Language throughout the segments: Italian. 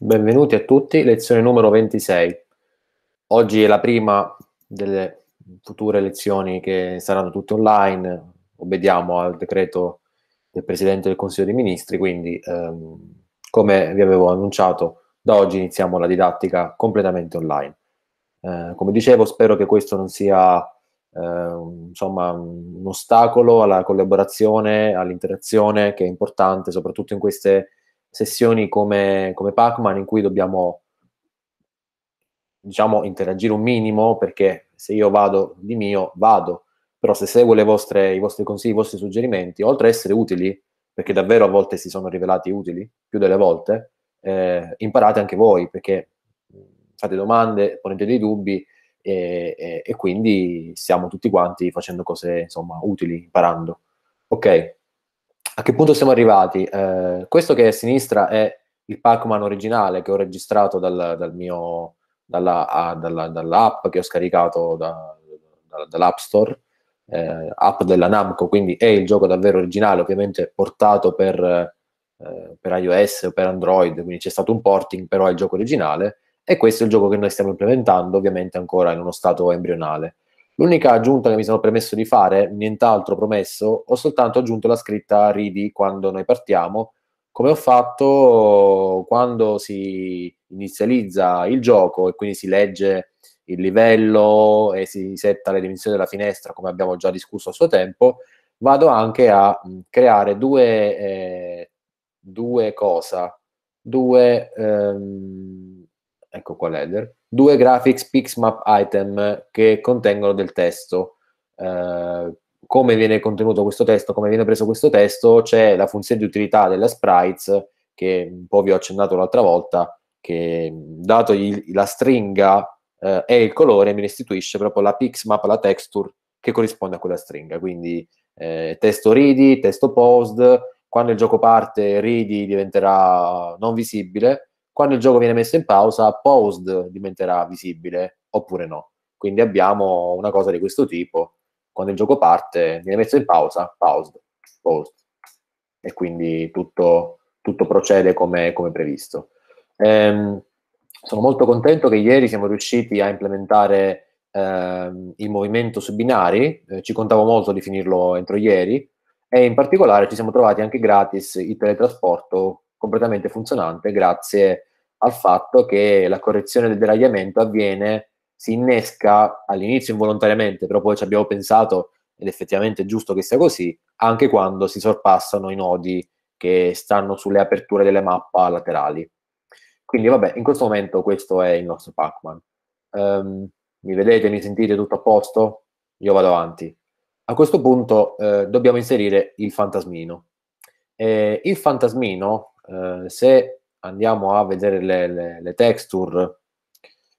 Benvenuti a tutti, lezione numero 26. Oggi è la prima delle future lezioni che saranno tutte online, obbediamo al decreto del Presidente del Consiglio dei Ministri, quindi ehm, come vi avevo annunciato, da oggi iniziamo la didattica completamente online. Eh, come dicevo, spero che questo non sia eh, insomma, un ostacolo alla collaborazione, all'interazione, che è importante, soprattutto in queste sessioni come, come Pac-Man in cui dobbiamo diciamo interagire un minimo perché se io vado di mio vado però se seguo vostre, i vostri consigli, i vostri suggerimenti oltre a essere utili perché davvero a volte si sono rivelati utili più delle volte eh, imparate anche voi perché fate domande, ponete dei dubbi e, e, e quindi stiamo tutti quanti facendo cose insomma utili, imparando ok a che punto siamo arrivati? Eh, questo che è a sinistra è il Pac-Man originale che ho registrato dal, dal mio, dalla, a, dalla, dall'app che ho scaricato da, da, dall'App Store, eh, app della Namco, quindi è il gioco davvero originale, ovviamente portato per, eh, per iOS o per Android, quindi c'è stato un porting, però è il gioco originale e questo è il gioco che noi stiamo implementando, ovviamente ancora in uno stato embrionale. L'unica aggiunta che mi sono permesso di fare, nient'altro promesso, ho soltanto aggiunto la scritta ridi quando noi partiamo, come ho fatto quando si inizializza il gioco e quindi si legge il livello e si setta le dimensioni della finestra, come abbiamo già discusso a suo tempo, vado anche a creare due, eh, due cosa, due, ehm, ecco qua l'header, due graphics pixmap item che contengono del testo. Eh, come viene contenuto questo testo, come viene preso questo testo, c'è la funzione di utilità della sprites che un po' vi ho accennato l'altra volta, che dato la stringa eh, e il colore mi restituisce proprio la pixmap, la texture che corrisponde a quella stringa. Quindi eh, testo ready, testo post, quando il gioco parte ready diventerà non visibile, quando il gioco viene messo in pausa, paused diventerà visibile oppure no. Quindi abbiamo una cosa di questo tipo. Quando il gioco parte, viene messo in pausa, paused, paused. E quindi tutto, tutto procede come, come previsto. Ehm, sono molto contento che ieri siamo riusciti a implementare ehm, il movimento su binari, eh, ci contavo molto di finirlo entro ieri, e in particolare ci siamo trovati anche gratis il teletrasporto completamente funzionante grazie al fatto che la correzione del deragliamento avviene, si innesca all'inizio involontariamente, però poi ci abbiamo pensato ed effettivamente è giusto che sia così, anche quando si sorpassano i nodi che stanno sulle aperture delle mappa laterali. Quindi vabbè, in questo momento questo è il nostro Pac-Man. Um, mi vedete, mi sentite tutto a posto? Io vado avanti. A questo punto eh, dobbiamo inserire il fantasmino. Eh, il fantasmino eh, se andiamo a vedere le, le, le texture,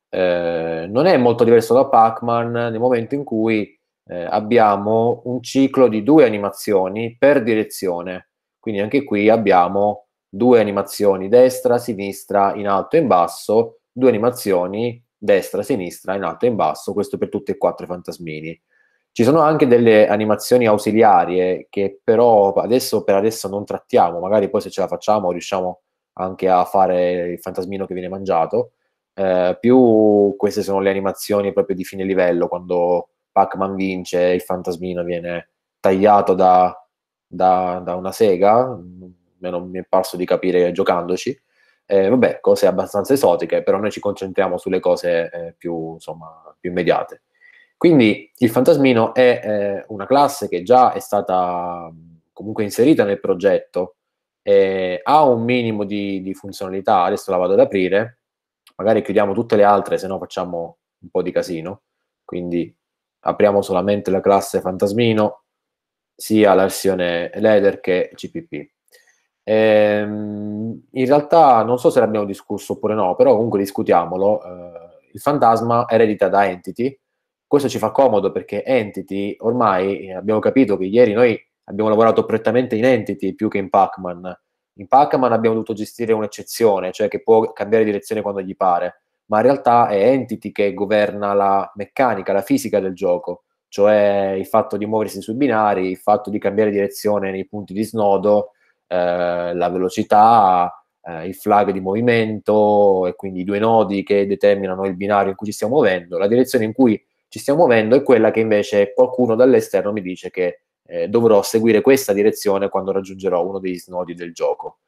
eh, non è molto diverso da Pac-Man nel momento in cui eh, abbiamo un ciclo di due animazioni per direzione. Quindi anche qui abbiamo due animazioni destra, sinistra, in alto e in basso, due animazioni destra, sinistra, in alto e in basso, questo per tutti e quattro i fantasmini. Ci sono anche delle animazioni ausiliarie che però adesso per adesso non trattiamo, magari poi se ce la facciamo riusciamo anche a fare il fantasmino che viene mangiato, eh, più queste sono le animazioni proprio di fine livello, quando Pac-Man vince e il fantasmino viene tagliato da, da, da una sega, non mi è parso di capire giocandoci, eh, vabbè, cose abbastanza esotiche, però noi ci concentriamo sulle cose eh, più, insomma, più immediate. Quindi il fantasmino è eh, una classe che già è stata comunque inserita nel progetto, eh, ha un minimo di, di, funzionalità, adesso la vado ad aprire, magari chiudiamo tutte le altre, se no facciamo un po' di casino, quindi apriamo solamente la classe fantasmino, sia la versione Leder che CPP. Ehm, in realtà non so se l'abbiamo discusso oppure no, però comunque discutiamolo. Eh, il fantasma eredita da Entity, questo ci fa comodo perché Entity, ormai eh, abbiamo capito che ieri noi abbiamo lavorato prettamente in Entity più che in Pac-Man. In Pac-Man abbiamo dovuto gestire un'eccezione, cioè che può cambiare direzione quando gli pare, ma in realtà è Entity che governa la meccanica, la fisica del gioco, cioè il fatto di muoversi sui binari, il fatto di cambiare direzione nei punti di snodo, eh, la velocità, eh, il flag di movimento e quindi i due nodi che determinano il binario in cui ci stiamo muovendo, la direzione in cui ci stiamo muovendo e quella che invece qualcuno dall'esterno mi dice che eh, dovrò seguire questa direzione quando raggiungerò uno degli snodi del gioco.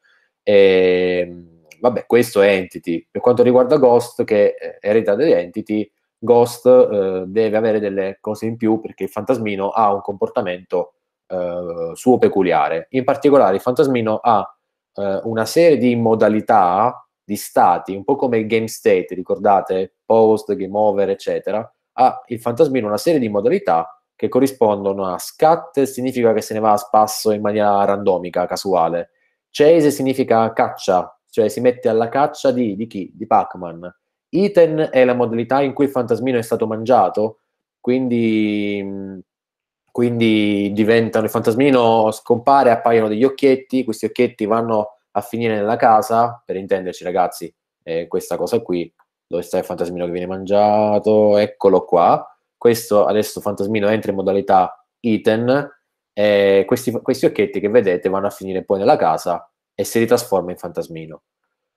E, ehm, vabbè, questo è Entity. Per quanto riguarda Ghost, che eh, eredita di Entity, Ghost eh, deve avere delle cose in più perché il fantasmino ha un comportamento eh, suo peculiare. In particolare, il fantasmino ha eh, una serie di modalità, di stati, un po' come il game state, ricordate? Post, game over, eccetera, ha il fantasmino una serie di modalità che corrispondono a scat, significa che se ne va a spasso in maniera randomica, casuale. Chase significa caccia, cioè si mette alla caccia di, di chi? Di Pac-Man. Iten è la modalità in cui il fantasmino è stato mangiato, quindi, quindi diventano, il fantasmino scompare, appaiono degli occhietti, questi occhietti vanno a finire nella casa, per intenderci ragazzi, eh, questa cosa qui, dove sta il fantasmino che viene mangiato, eccolo qua. Questo adesso fantasmino entra in modalità item e questi, questi occhietti che vedete vanno a finire poi nella casa e si ritrasforma in fantasmino.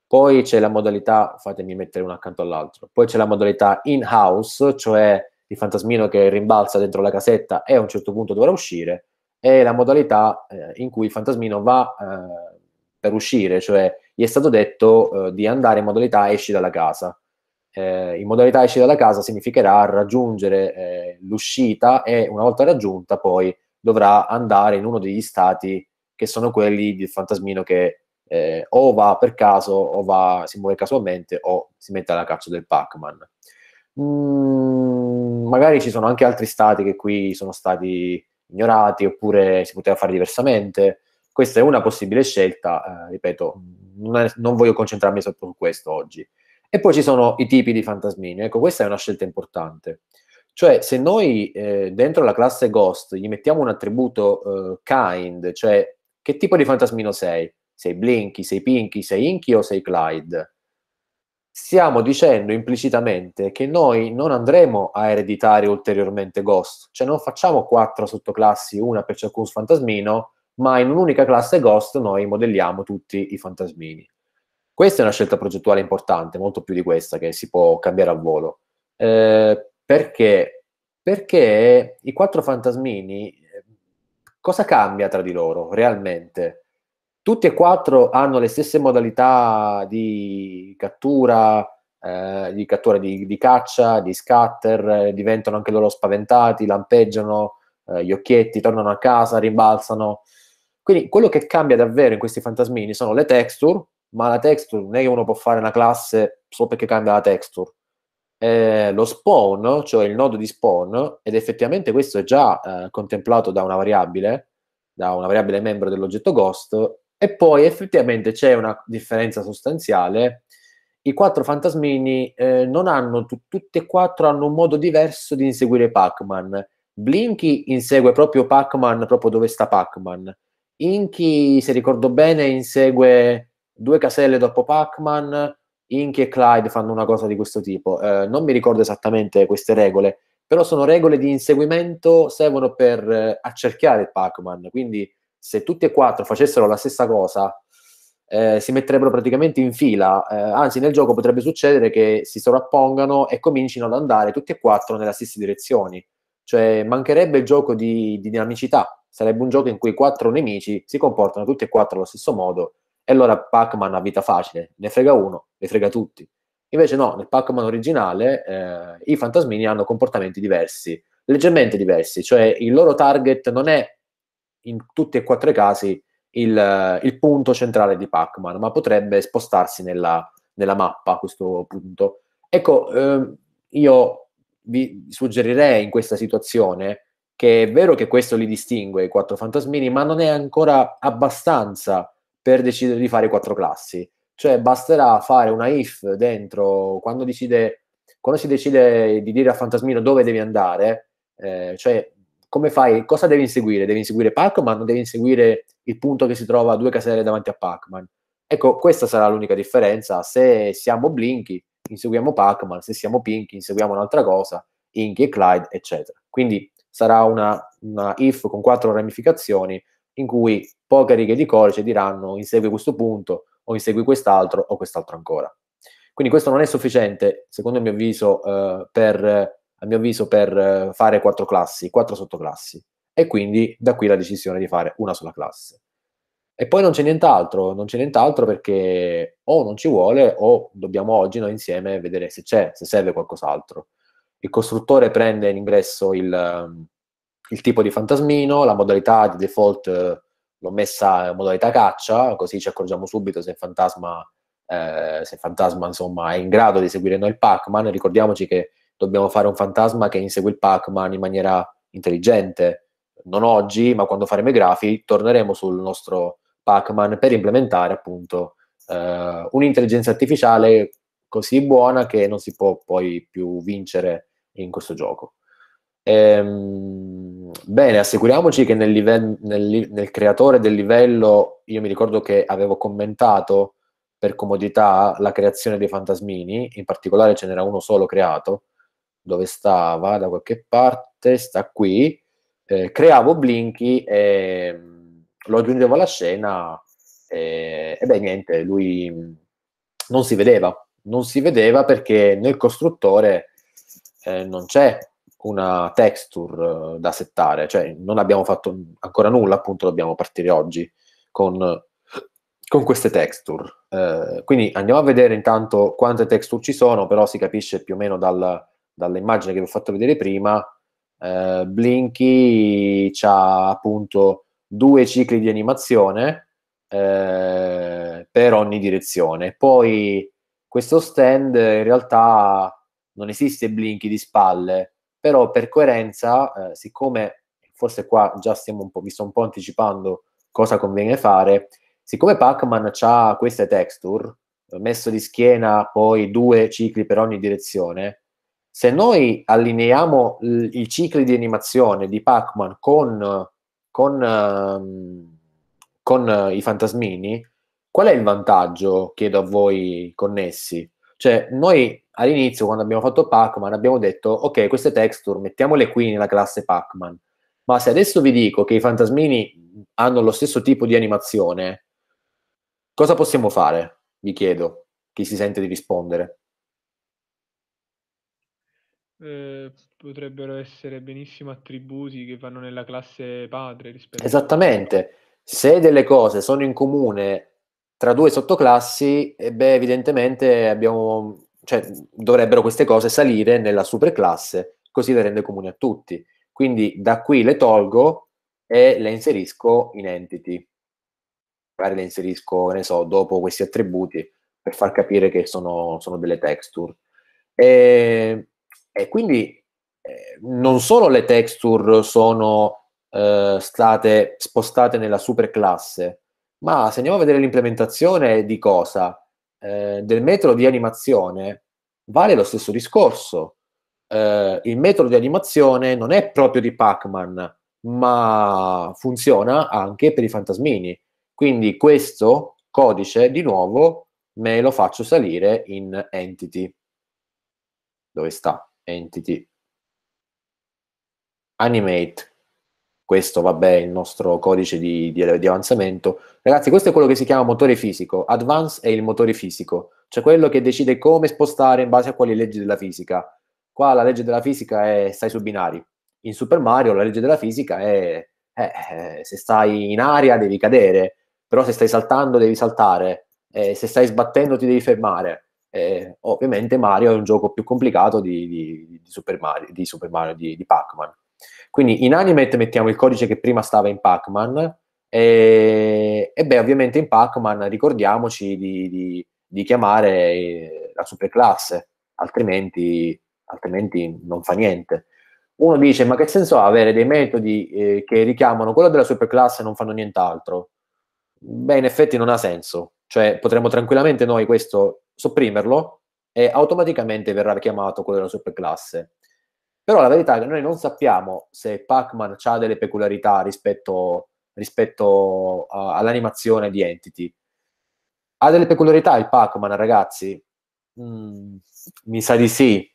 Poi c'è la modalità, fatemi mettere uno accanto all'altro, poi c'è la modalità in-house, cioè il fantasmino che rimbalza dentro la casetta e a un certo punto dovrà uscire, e la modalità eh, in cui il fantasmino va eh, per uscire, cioè gli è stato detto eh, di andare in modalità esci dalla casa eh, in modalità esci dalla casa significherà raggiungere eh, l'uscita e una volta raggiunta poi dovrà andare in uno degli stati che sono quelli del fantasmino che eh, o va per caso o va, si muove casualmente o si mette alla caccia del Pac-Man. Mm, magari ci sono anche altri stati che qui sono stati ignorati oppure si poteva fare diversamente. Questa è una possibile scelta, eh, ripeto, non, è, non, voglio concentrarmi su questo oggi. E poi ci sono i tipi di fantasmini. Ecco, questa è una scelta importante. Cioè, se noi eh, dentro la classe Ghost gli mettiamo un attributo eh, kind, cioè che tipo di fantasmino sei? Sei Blinky, sei Pinky, sei Inky o sei Clyde? Stiamo dicendo implicitamente che noi non andremo a ereditare ulteriormente Ghost, cioè non facciamo quattro sottoclassi, una per ciascun fantasmino, ma in un'unica classe Ghost noi modelliamo tutti i fantasmini. Questa è una scelta progettuale importante, molto più di questa che si può cambiare a volo. Eh, perché? Perché i quattro fantasmini eh, cosa cambia tra di loro realmente? Tutti e quattro hanno le stesse modalità di cattura, eh, di cattura di, di, caccia, di scatter, eh, diventano anche loro spaventati, lampeggiano eh, gli occhietti, tornano a casa, rimbalzano. Quindi quello che cambia davvero in questi fantasmini sono le texture, ma la texture non è che uno può fare una classe solo perché cambia la texture. Eh, lo spawn, cioè il nodo di spawn, ed effettivamente questo è già eh, contemplato da una variabile, da una variabile membro dell'oggetto ghost, e poi effettivamente c'è una differenza sostanziale. I quattro fantasmini eh, non hanno, t- tutti e quattro hanno un modo diverso di inseguire Pac-Man. Blinky insegue proprio Pac-Man, proprio dove sta Pac-Man. Inky, se ricordo bene, insegue due caselle dopo Pac-Man, Inky e Clyde fanno una cosa di questo tipo. Eh, non mi ricordo esattamente queste regole, però sono regole di inseguimento, servono per eh, accerchiare Pac-Man. Quindi se tutti e quattro facessero la stessa cosa, eh, si metterebbero praticamente in fila. Eh, anzi, nel gioco potrebbe succedere che si sovrappongano e comincino ad andare tutti e quattro nella stessa direzione. Cioè, mancherebbe il gioco di, di dinamicità. Sarebbe un gioco in cui i quattro nemici si comportano tutti e quattro allo stesso modo e allora Pac-Man ha vita facile, ne frega uno, ne frega tutti. Invece no, nel Pac-Man originale eh, i fantasmini hanno comportamenti diversi, leggermente diversi, cioè il loro target non è in tutti e quattro i casi il, il punto centrale di Pac-Man, ma potrebbe spostarsi nella, nella mappa a questo punto. Ecco, eh, io vi suggerirei in questa situazione che è vero che questo li distingue i quattro fantasmini, ma non è ancora abbastanza per decidere di fare quattro classi. Cioè basterà fare una if dentro quando, decide, quando si decide di dire a Fantasmino dove devi andare, eh, cioè come fai, cosa devi inseguire? Devi inseguire Pac-Man o devi inseguire il punto che si trova a due caselle davanti a Pac-Man? Ecco, questa sarà l'unica differenza. Se siamo Blinky, inseguiamo Pac-Man, se siamo Pinky, inseguiamo un'altra cosa, Inky e Clyde, eccetera. Quindi sarà una, una if con quattro ramificazioni in cui poche righe di codice diranno insegui questo punto o insegui quest'altro o quest'altro ancora. Quindi questo non è sufficiente, secondo il mio avviso, eh, per, a mio avviso, per eh, fare quattro classi, quattro sottoclassi. E quindi da qui la decisione di fare una sola classe. E poi non c'è nient'altro, non c'è nient'altro perché o non ci vuole o dobbiamo oggi noi insieme vedere se c'è, se serve qualcos'altro. Il costruttore prende in ingresso il, ehm, il tipo di fantasmino, la modalità di default eh, l'ho messa in modalità caccia, così ci accorgiamo subito se il fantasma, eh, se il fantasma insomma, è in grado di seguire noi il Pac-Man. Ricordiamoci che dobbiamo fare un fantasma che insegue il Pac-Man in maniera intelligente. Non oggi, ma quando faremo i grafi, torneremo sul nostro Pac-Man per implementare appunto eh, un'intelligenza artificiale così buona che non si può poi più vincere in questo gioco. Ehm, bene, assicuriamoci che nel, livello, nel, nel, creatore del livello, io mi ricordo che avevo commentato per comodità la creazione dei fantasmini, in particolare ce n'era uno solo creato, dove stava da qualche parte, sta qui, eh, creavo Blinky e mm, lo aggiungevo alla scena e, e beh niente, lui mm, non si vedeva, non si vedeva perché nel costruttore eh, non c'è una texture eh, da settare, cioè non abbiamo fatto ancora nulla, appunto dobbiamo partire oggi con, con queste texture. Eh, quindi andiamo a vedere intanto quante texture ci sono, però si capisce più o meno dal, dall'immagine che vi ho fatto vedere prima, eh, Blinky ha appunto due cicli di animazione eh, per ogni direzione. Poi questo stand in realtà non esiste Blinky di spalle, però per coerenza, eh, siccome forse qua già stiamo un po', vi sto un po' anticipando cosa conviene fare, siccome Pac-Man ha queste texture, messo di schiena poi due cicli per ogni direzione, se noi allineiamo l- i cicli di animazione di Pac-Man con, con, ehm, con eh, i fantasmini, qual è il vantaggio, chiedo a voi connessi? Cioè, noi all'inizio quando abbiamo fatto Pac-Man abbiamo detto ok queste texture mettiamole qui nella classe Pac-Man ma se adesso vi dico che i fantasmini hanno lo stesso tipo di animazione cosa possiamo fare? vi chiedo chi si sente di rispondere eh, potrebbero essere benissimo attributi che vanno nella classe padre esattamente a... se delle cose sono in comune tra due sottoclassi, eh beh, evidentemente abbiamo cioè, dovrebbero queste cose salire nella superclasse, così le rende comuni a tutti. Quindi da qui le tolgo e le inserisco in entity. Magari le inserisco, ne so, dopo questi attributi per far capire che sono, sono delle texture. E, e quindi eh, non solo le texture sono eh, state spostate nella superclasse, ma se andiamo a vedere l'implementazione di cosa, eh, del metodo di animazione vale lo stesso discorso. Eh, il metodo di animazione non è proprio di Pac-Man, ma funziona anche per i fantasmini. Quindi questo codice, di nuovo, me lo faccio salire in Entity. Dove sta? Entity. Animate questo vabbè è il nostro codice di, di, di, avanzamento. Ragazzi, questo è quello che si chiama motore fisico. Advance è il motore fisico, cioè quello che decide come spostare in base a quali leggi della fisica. Qua la legge della fisica è stai su binari. In Super Mario la legge della fisica è eh, eh se stai in aria devi cadere, però se stai saltando devi saltare, eh, se stai sbattendo ti devi fermare. Eh, ovviamente Mario è un gioco più complicato di, di Super Mario, di, Super Mario, di Pac-Man. Quindi in Animate mettiamo il codice che prima stava in Pac-Man e, e beh, ovviamente in Pac-Man ricordiamoci di, di, di chiamare eh, la superclasse, altrimenti, altrimenti non fa niente uno dice ma che senso ha avere dei metodi eh, che richiamano quello della superclasse e non fanno nient'altro? Beh, in effetti non ha senso, cioè potremmo tranquillamente noi questo sopprimerlo e automaticamente verrà chiamato quello della superclasse. Però la verità è che noi non sappiamo se Pac-Man ha delle peculiarità rispetto, rispetto uh, all'animazione di Entity. Ha delle peculiarità il Pac-Man, ragazzi? Mm, mi sa di sì.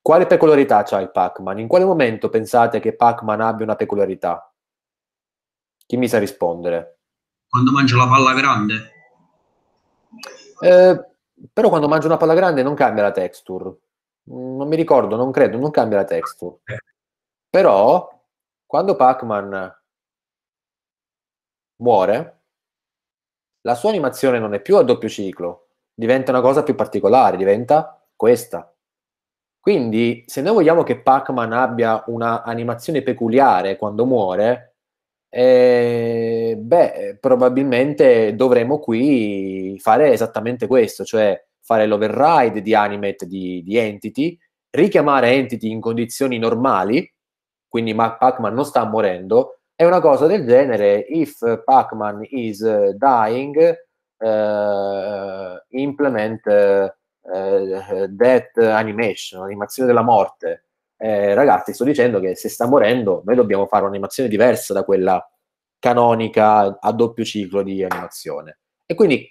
Quale peculiarità ha il Pac-Man? In quale momento pensate che Pac-Man abbia una peculiarità? Chi mi sa rispondere? Quando mangia la palla grande. Eh, però quando mangia una palla grande non cambia la texture non mi ricordo, non credo, non cambia la texture. Eh. Però quando Pac-Man muore, la sua animazione non è più a doppio ciclo, diventa una cosa più particolare, diventa questa. Quindi, se noi vogliamo che Pac-Man abbia un'animazione peculiare quando muore, eh, beh, probabilmente dovremo qui fare esattamente questo, cioè fare l'override di Animate di, di Entity, richiamare Entity in condizioni normali, quindi Pac-Man non sta morendo, è una cosa del genere, if Pac-Man is eh, dying, uh, implement uh, eh, uh, death animation, animazione della morte. Eh, ragazzi, sto dicendo che se sta morendo, noi dobbiamo fare un'animazione diversa da quella canonica a doppio ciclo di animazione. E quindi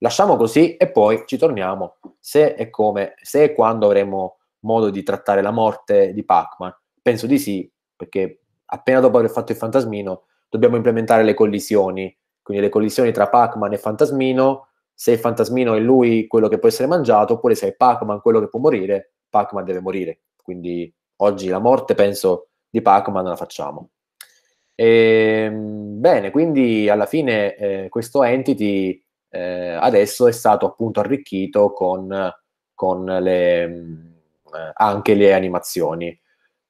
Lasciamo così e poi ci torniamo se e come, se e quando avremo modo di trattare la morte di Pac-Man. Penso di sì, perché appena dopo aver fatto il fantasmino dobbiamo implementare le collisioni, quindi le collisioni tra Pac-Man e fantasmino, se il fantasmino è lui quello che può essere mangiato, oppure se è Pac-Man quello che può morire, Pac-Man deve morire. Quindi oggi la morte, penso, di Pac-Man la facciamo. E, ehm, bene, quindi alla fine eh, questo entity eh, adesso è stato appunto arricchito con, con le, eh, anche le animazioni.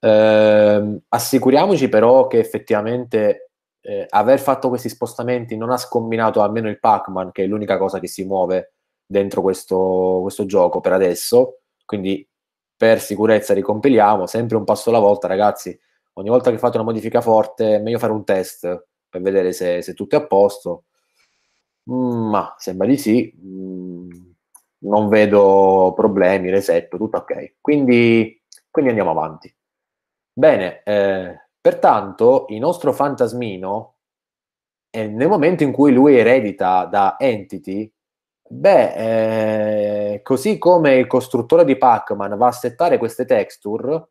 Eh, assicuriamoci però che effettivamente eh, aver fatto questi spostamenti non ha scombinato almeno il Pac-Man, che è l'unica cosa che si muove dentro questo, questo gioco per adesso. Quindi per sicurezza ricompiliamo sempre un passo alla volta, ragazzi. Ogni volta che fate una modifica forte, è meglio fare un test per vedere se, se tutto è a posto Mm, ma sembra di sì, mm, non vedo problemi, resetto, tutto ok. Quindi, quindi andiamo avanti. Bene, eh, pertanto il nostro fantasmino, eh, nel momento in cui lui eredita da Entity, beh, eh, così come il costruttore di Pac-Man va a settare queste texture,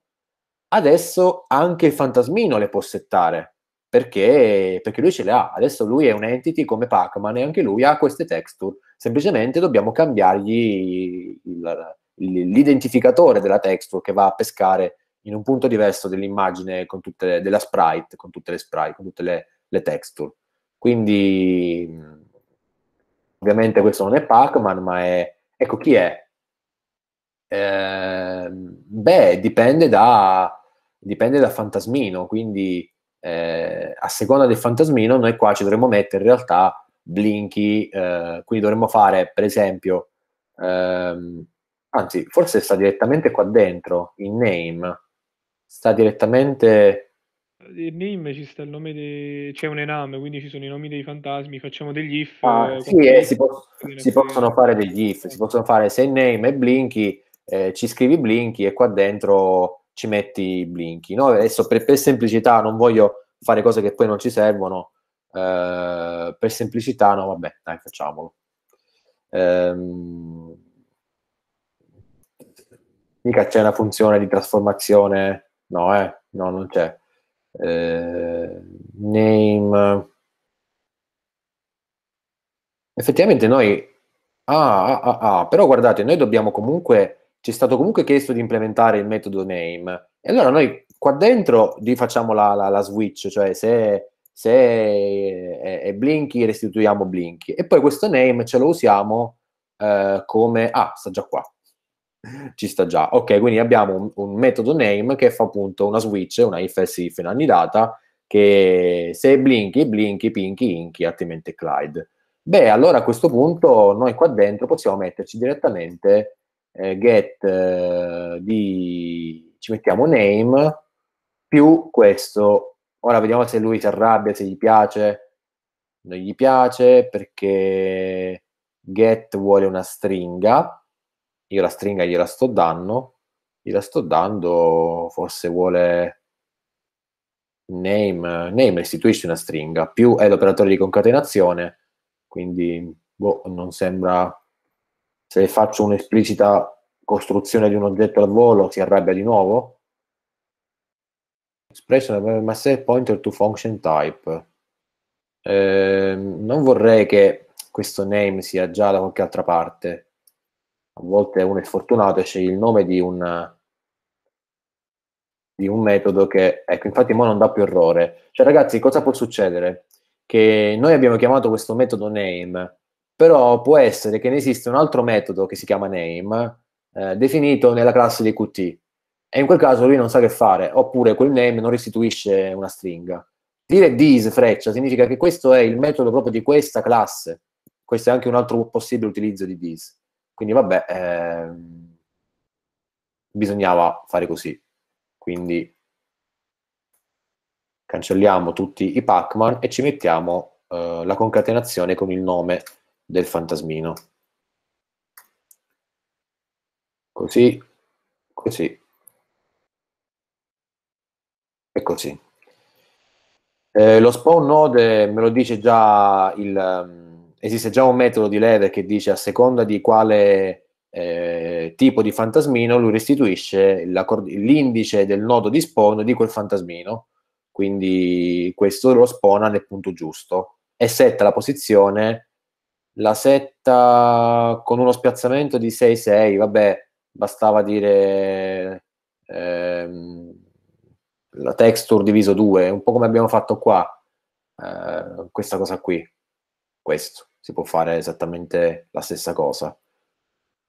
adesso anche il fantasmino le può settare perché, perché lui ce le ha. Adesso lui è un entity come Pac-Man e anche lui ha queste texture. Semplicemente dobbiamo cambiargli il, l'identificatore della texture che va a pescare in un punto diverso dell'immagine con tutte le, della sprite, con tutte le sprite, con tutte le, le texture. Quindi, ovviamente, questo non è Pac-Man, ma è ecco chi è. Eh, beh, dipende da, dipende da Fantasmino, quindi eh, a seconda del fantasmino, noi qua ci dovremmo mettere in realtà Blinky, eh, quindi dovremmo fare per esempio, ehm, anzi forse sta direttamente qua dentro, in name, sta direttamente... In name ci sta il nome, de... c'è un ename, quindi ci sono i nomi dei fantasmi, facciamo degli if. Ah, eh, sì, eh, si, po- si possono fare degli if, si eh. possono fare se name e Blinky, eh, ci scrivi Blinky e qua dentro ci metti i Blinky. No? Adesso per, per, semplicità non voglio fare cose che poi non ci servono, eh, per semplicità no, vabbè, dai, facciamolo. Ehm... Mica c'è una funzione di trasformazione, no, eh? No, non c'è. Eh, name effettivamente noi ah, ah, ah, ah, però guardate noi dobbiamo comunque ci è stato comunque chiesto di implementare il metodo name. E allora noi qua dentro lì facciamo la, la, la switch, cioè se, se è, è, Blinky restituiamo Blinky. E poi questo name ce lo usiamo eh, come... Ah, sta già qua. Ci sta già. Ok, quindi abbiamo un, un metodo name che fa appunto una switch, una if else if, in una data, che se è Blinky, Blinky, Pinky, Inky, altrimenti Clyde. Beh, allora a questo punto noi qua dentro possiamo metterci direttamente eh, get eh, di, ci mettiamo name più questo. Ora vediamo se lui si arrabbia, se gli piace, non gli piace perché get vuole una stringa, io la stringa gliela sto dando, gliela sto dando, forse vuole name, name restituisce una stringa, più è l'operatore di concatenazione, quindi boh, non sembra se faccio un'esplicita costruzione di un oggetto al volo, si arrabbia di nuovo? Expression of set pointer to function type. Eh, non vorrei che questo name sia già da qualche altra parte. A volte uno è sfortunato e sceglie il nome di un, di un metodo che, ecco, infatti mo non dà più errore. Cioè ragazzi, cosa può succedere? Che noi abbiamo chiamato questo metodo name, però può essere che ne esista un altro metodo che si chiama name, eh, definito nella classe di Qt, e in quel caso lui non sa che fare, oppure quel name non restituisce una stringa. Dire this freccia significa che questo è il metodo proprio di questa classe, questo è anche un altro possibile utilizzo di this. Quindi vabbè, eh, bisognava fare così. Quindi cancelliamo tutti i pacman e ci mettiamo eh, la concatenazione con il nome del fantasmino. Così, così e così. Eh, lo spawn node me lo dice già il... Ehm, esiste già un metodo di lever che dice a seconda di quale eh, tipo di fantasmino lui restituisce l'indice del nodo di spawn di quel fantasmino quindi questo lo spawna nel punto giusto e setta la posizione la setta con uno spiazzamento di 6-6, vabbè, bastava dire ehm, la texture diviso 2, un po' come abbiamo fatto qua, eh, questa cosa qui, questo, si può fare esattamente la stessa cosa.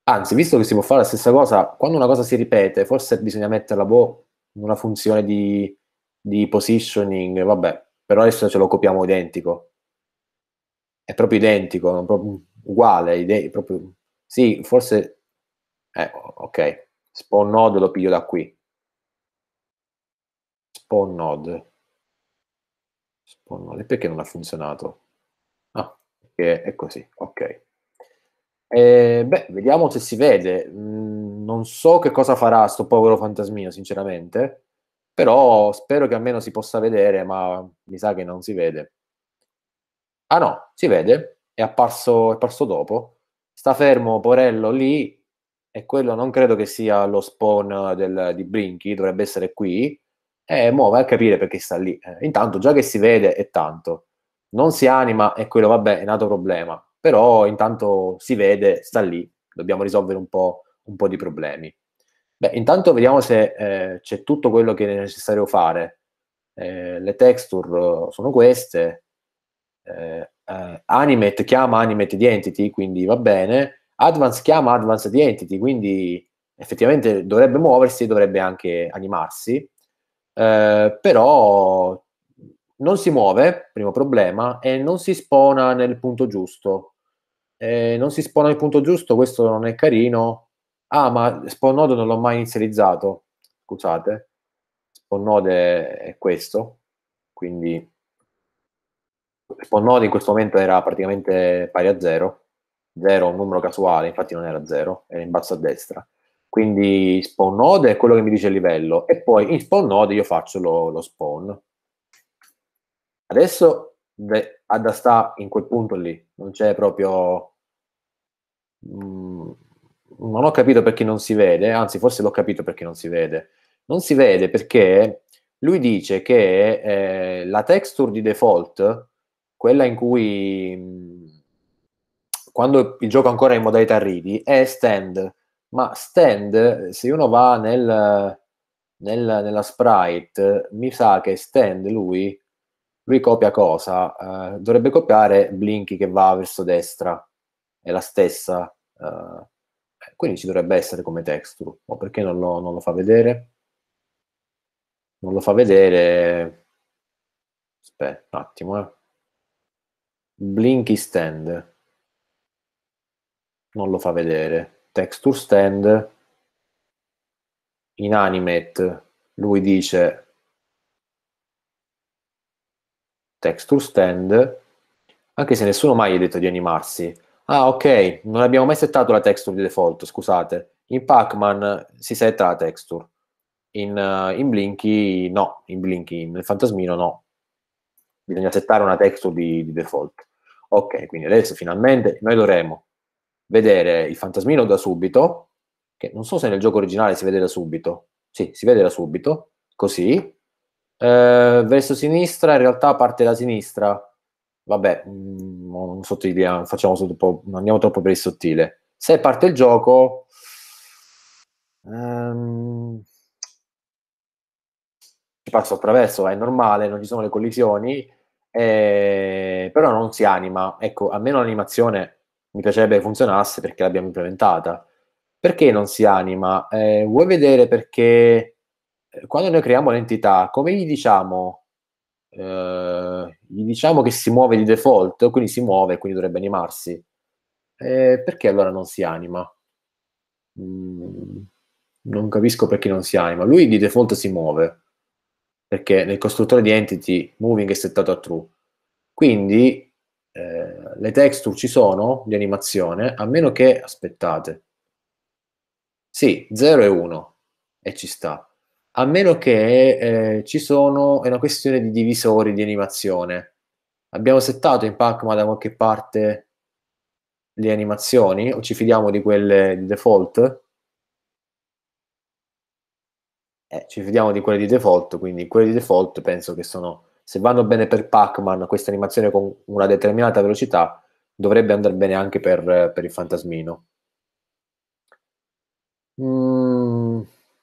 Anzi, visto che si può fare la stessa cosa, quando una cosa si ripete, forse bisogna metterla boh, in una funzione di, di positioning, vabbè, però adesso ce lo copiamo identico è proprio identico, proprio uguale, ide- proprio, sì, forse, eh, ok, spawn node lo piglio da qui, spawn node, spawn node, perché non ha funzionato? Ah, perché è così, ok. Eh, beh, vediamo se si vede. Mm, non so che cosa farà sto povero fantasmino, sinceramente. Però spero che almeno si possa vedere, ma mi sa che non si vede. Ah no, si vede, è apparso, è apparso dopo. Sta fermo Porello lì e quello non credo che sia lo spawn del, di Brinky, dovrebbe essere qui. E mo vai a capire perché sta lì. Eh, intanto già che si vede è tanto. Non si anima e quello vabbè è nato problema. Però intanto si vede, sta lì. Dobbiamo risolvere un po', un po di problemi. Beh, intanto vediamo se eh, c'è tutto quello che è necessario fare. Eh, le texture sono queste, eh, eh Animate chiama Animate Identity, quindi va bene, Advance chiama Advanced Identity, quindi effettivamente dovrebbe muoversi e dovrebbe anche animarsi, eh, però non si muove, primo problema, e non si spona nel punto giusto. Eh, non si spona nel punto giusto, questo non è carino. Ah, ma spawn node non l'ho mai inizializzato, scusate. Spawn node è questo, quindi Spawnode in questo momento era praticamente pari a zero, 0 un numero casuale, infatti non era zero, era in basso a destra. Quindi spawn node è quello che mi dice il livello e poi in spawn node io faccio lo, lo spawn. Adesso Ada sta in quel punto lì, non c'è proprio... Mh, mm, non ho capito perché non si vede, anzi forse l'ho capito perché non si vede. Non si vede perché lui dice che eh, la texture di default quella in cui quando il gioco ancora è in modalità ridi è stand, ma stand se uno va nel, nel, nella sprite mi sa che stand lui, lui copia cosa? Uh, dovrebbe copiare Blinky che va verso destra, è la stessa, uh, quindi ci dovrebbe essere come texture, o perché non lo, non lo fa vedere? Non lo fa vedere, aspetta un attimo eh Blinky stand. Non lo fa vedere. Texture stand. In animate lui dice texture stand, anche se nessuno mai ha detto di animarsi. Ah, ok, non abbiamo mai settato la texture di default, scusate. In Pac-Man si setta la texture. In, uh, in Blinky no, in Blinky, nel fantasmino no. Bisogna settare una texture di, di default. Ok, quindi adesso finalmente noi dovremo vedere il fantasmino da subito, che non so se nel gioco originale si vede da subito, sì, si vede da subito, così, eh, verso sinistra, in realtà parte da sinistra, vabbè, non mm, sottiliamo, facciamo sotto, non andiamo troppo per il sottile. Se parte il gioco, ehm, ci passo attraverso, è normale, non ci sono le collisioni, eh, però non si anima. Ecco, almeno l'animazione mi piacerebbe funzionasse perché l'abbiamo implementata. Perché non si anima? Eh, vuoi vedere perché eh, quando noi creiamo l'entità, come gli diciamo? Eh, gli diciamo che si muove di default, quindi si muove, e quindi dovrebbe animarsi. Eh, perché allora non si anima? Mm, non capisco perché non si anima. Lui di default si muove perché nel costruttore di entity moving è settato a true. Quindi eh, le texture ci sono di animazione, a meno che aspettate. Sì, 0 e 1 e ci sta. A meno che eh, ci sono, è una questione di divisori di animazione. Abbiamo settato in Pacma da qualche parte le animazioni o ci fidiamo di quelle di default? Eh, ci fidiamo di quelle di default, quindi quelle di default penso che sono, se vanno bene per Pac-Man, questa animazione con una determinata velocità, dovrebbe andare bene anche per, per il fantasmino. Mm,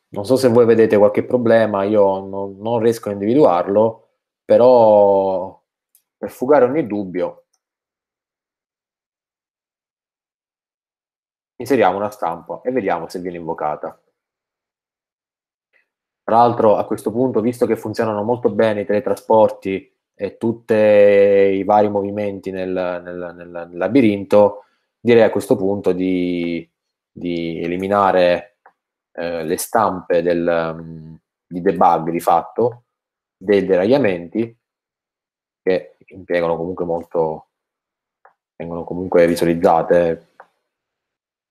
non so se voi vedete qualche problema, io non, non riesco a individuarlo, però per fugare ogni dubbio inseriamo una stampa e vediamo se viene invocata. Tra l'altro a questo punto, visto che funzionano molto bene i teletrasporti e tutti i vari movimenti nel, nel, nel, nel labirinto, direi a questo punto di, di eliminare eh, le stampe del, mm, di debug di fatto dei deragliamenti che impiegano comunque molto vengono comunque visualizzate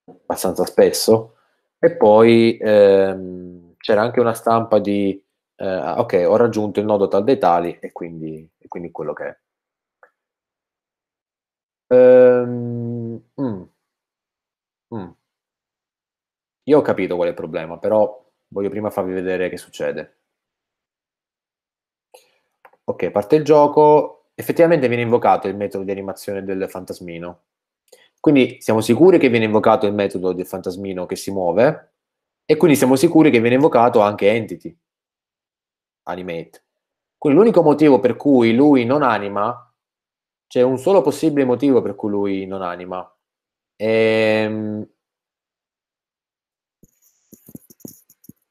abbastanza spesso e poi ehm, c'era anche una stampa di eh, ah, ok, ho raggiunto il nodo tal dei tali e quindi, e quindi quello che è. Ehm, mm, mm. Io ho capito qual è il problema, però voglio prima farvi vedere che succede. Ok, parte il gioco, effettivamente viene invocato il metodo di animazione del fantasmino. Quindi siamo sicuri che viene invocato il metodo del fantasmino che si muove, e quindi siamo sicuri che viene invocato anche entity, animate. Quindi l'unico motivo per cui lui non anima, c'è un solo possibile motivo per cui lui non anima. Ehm,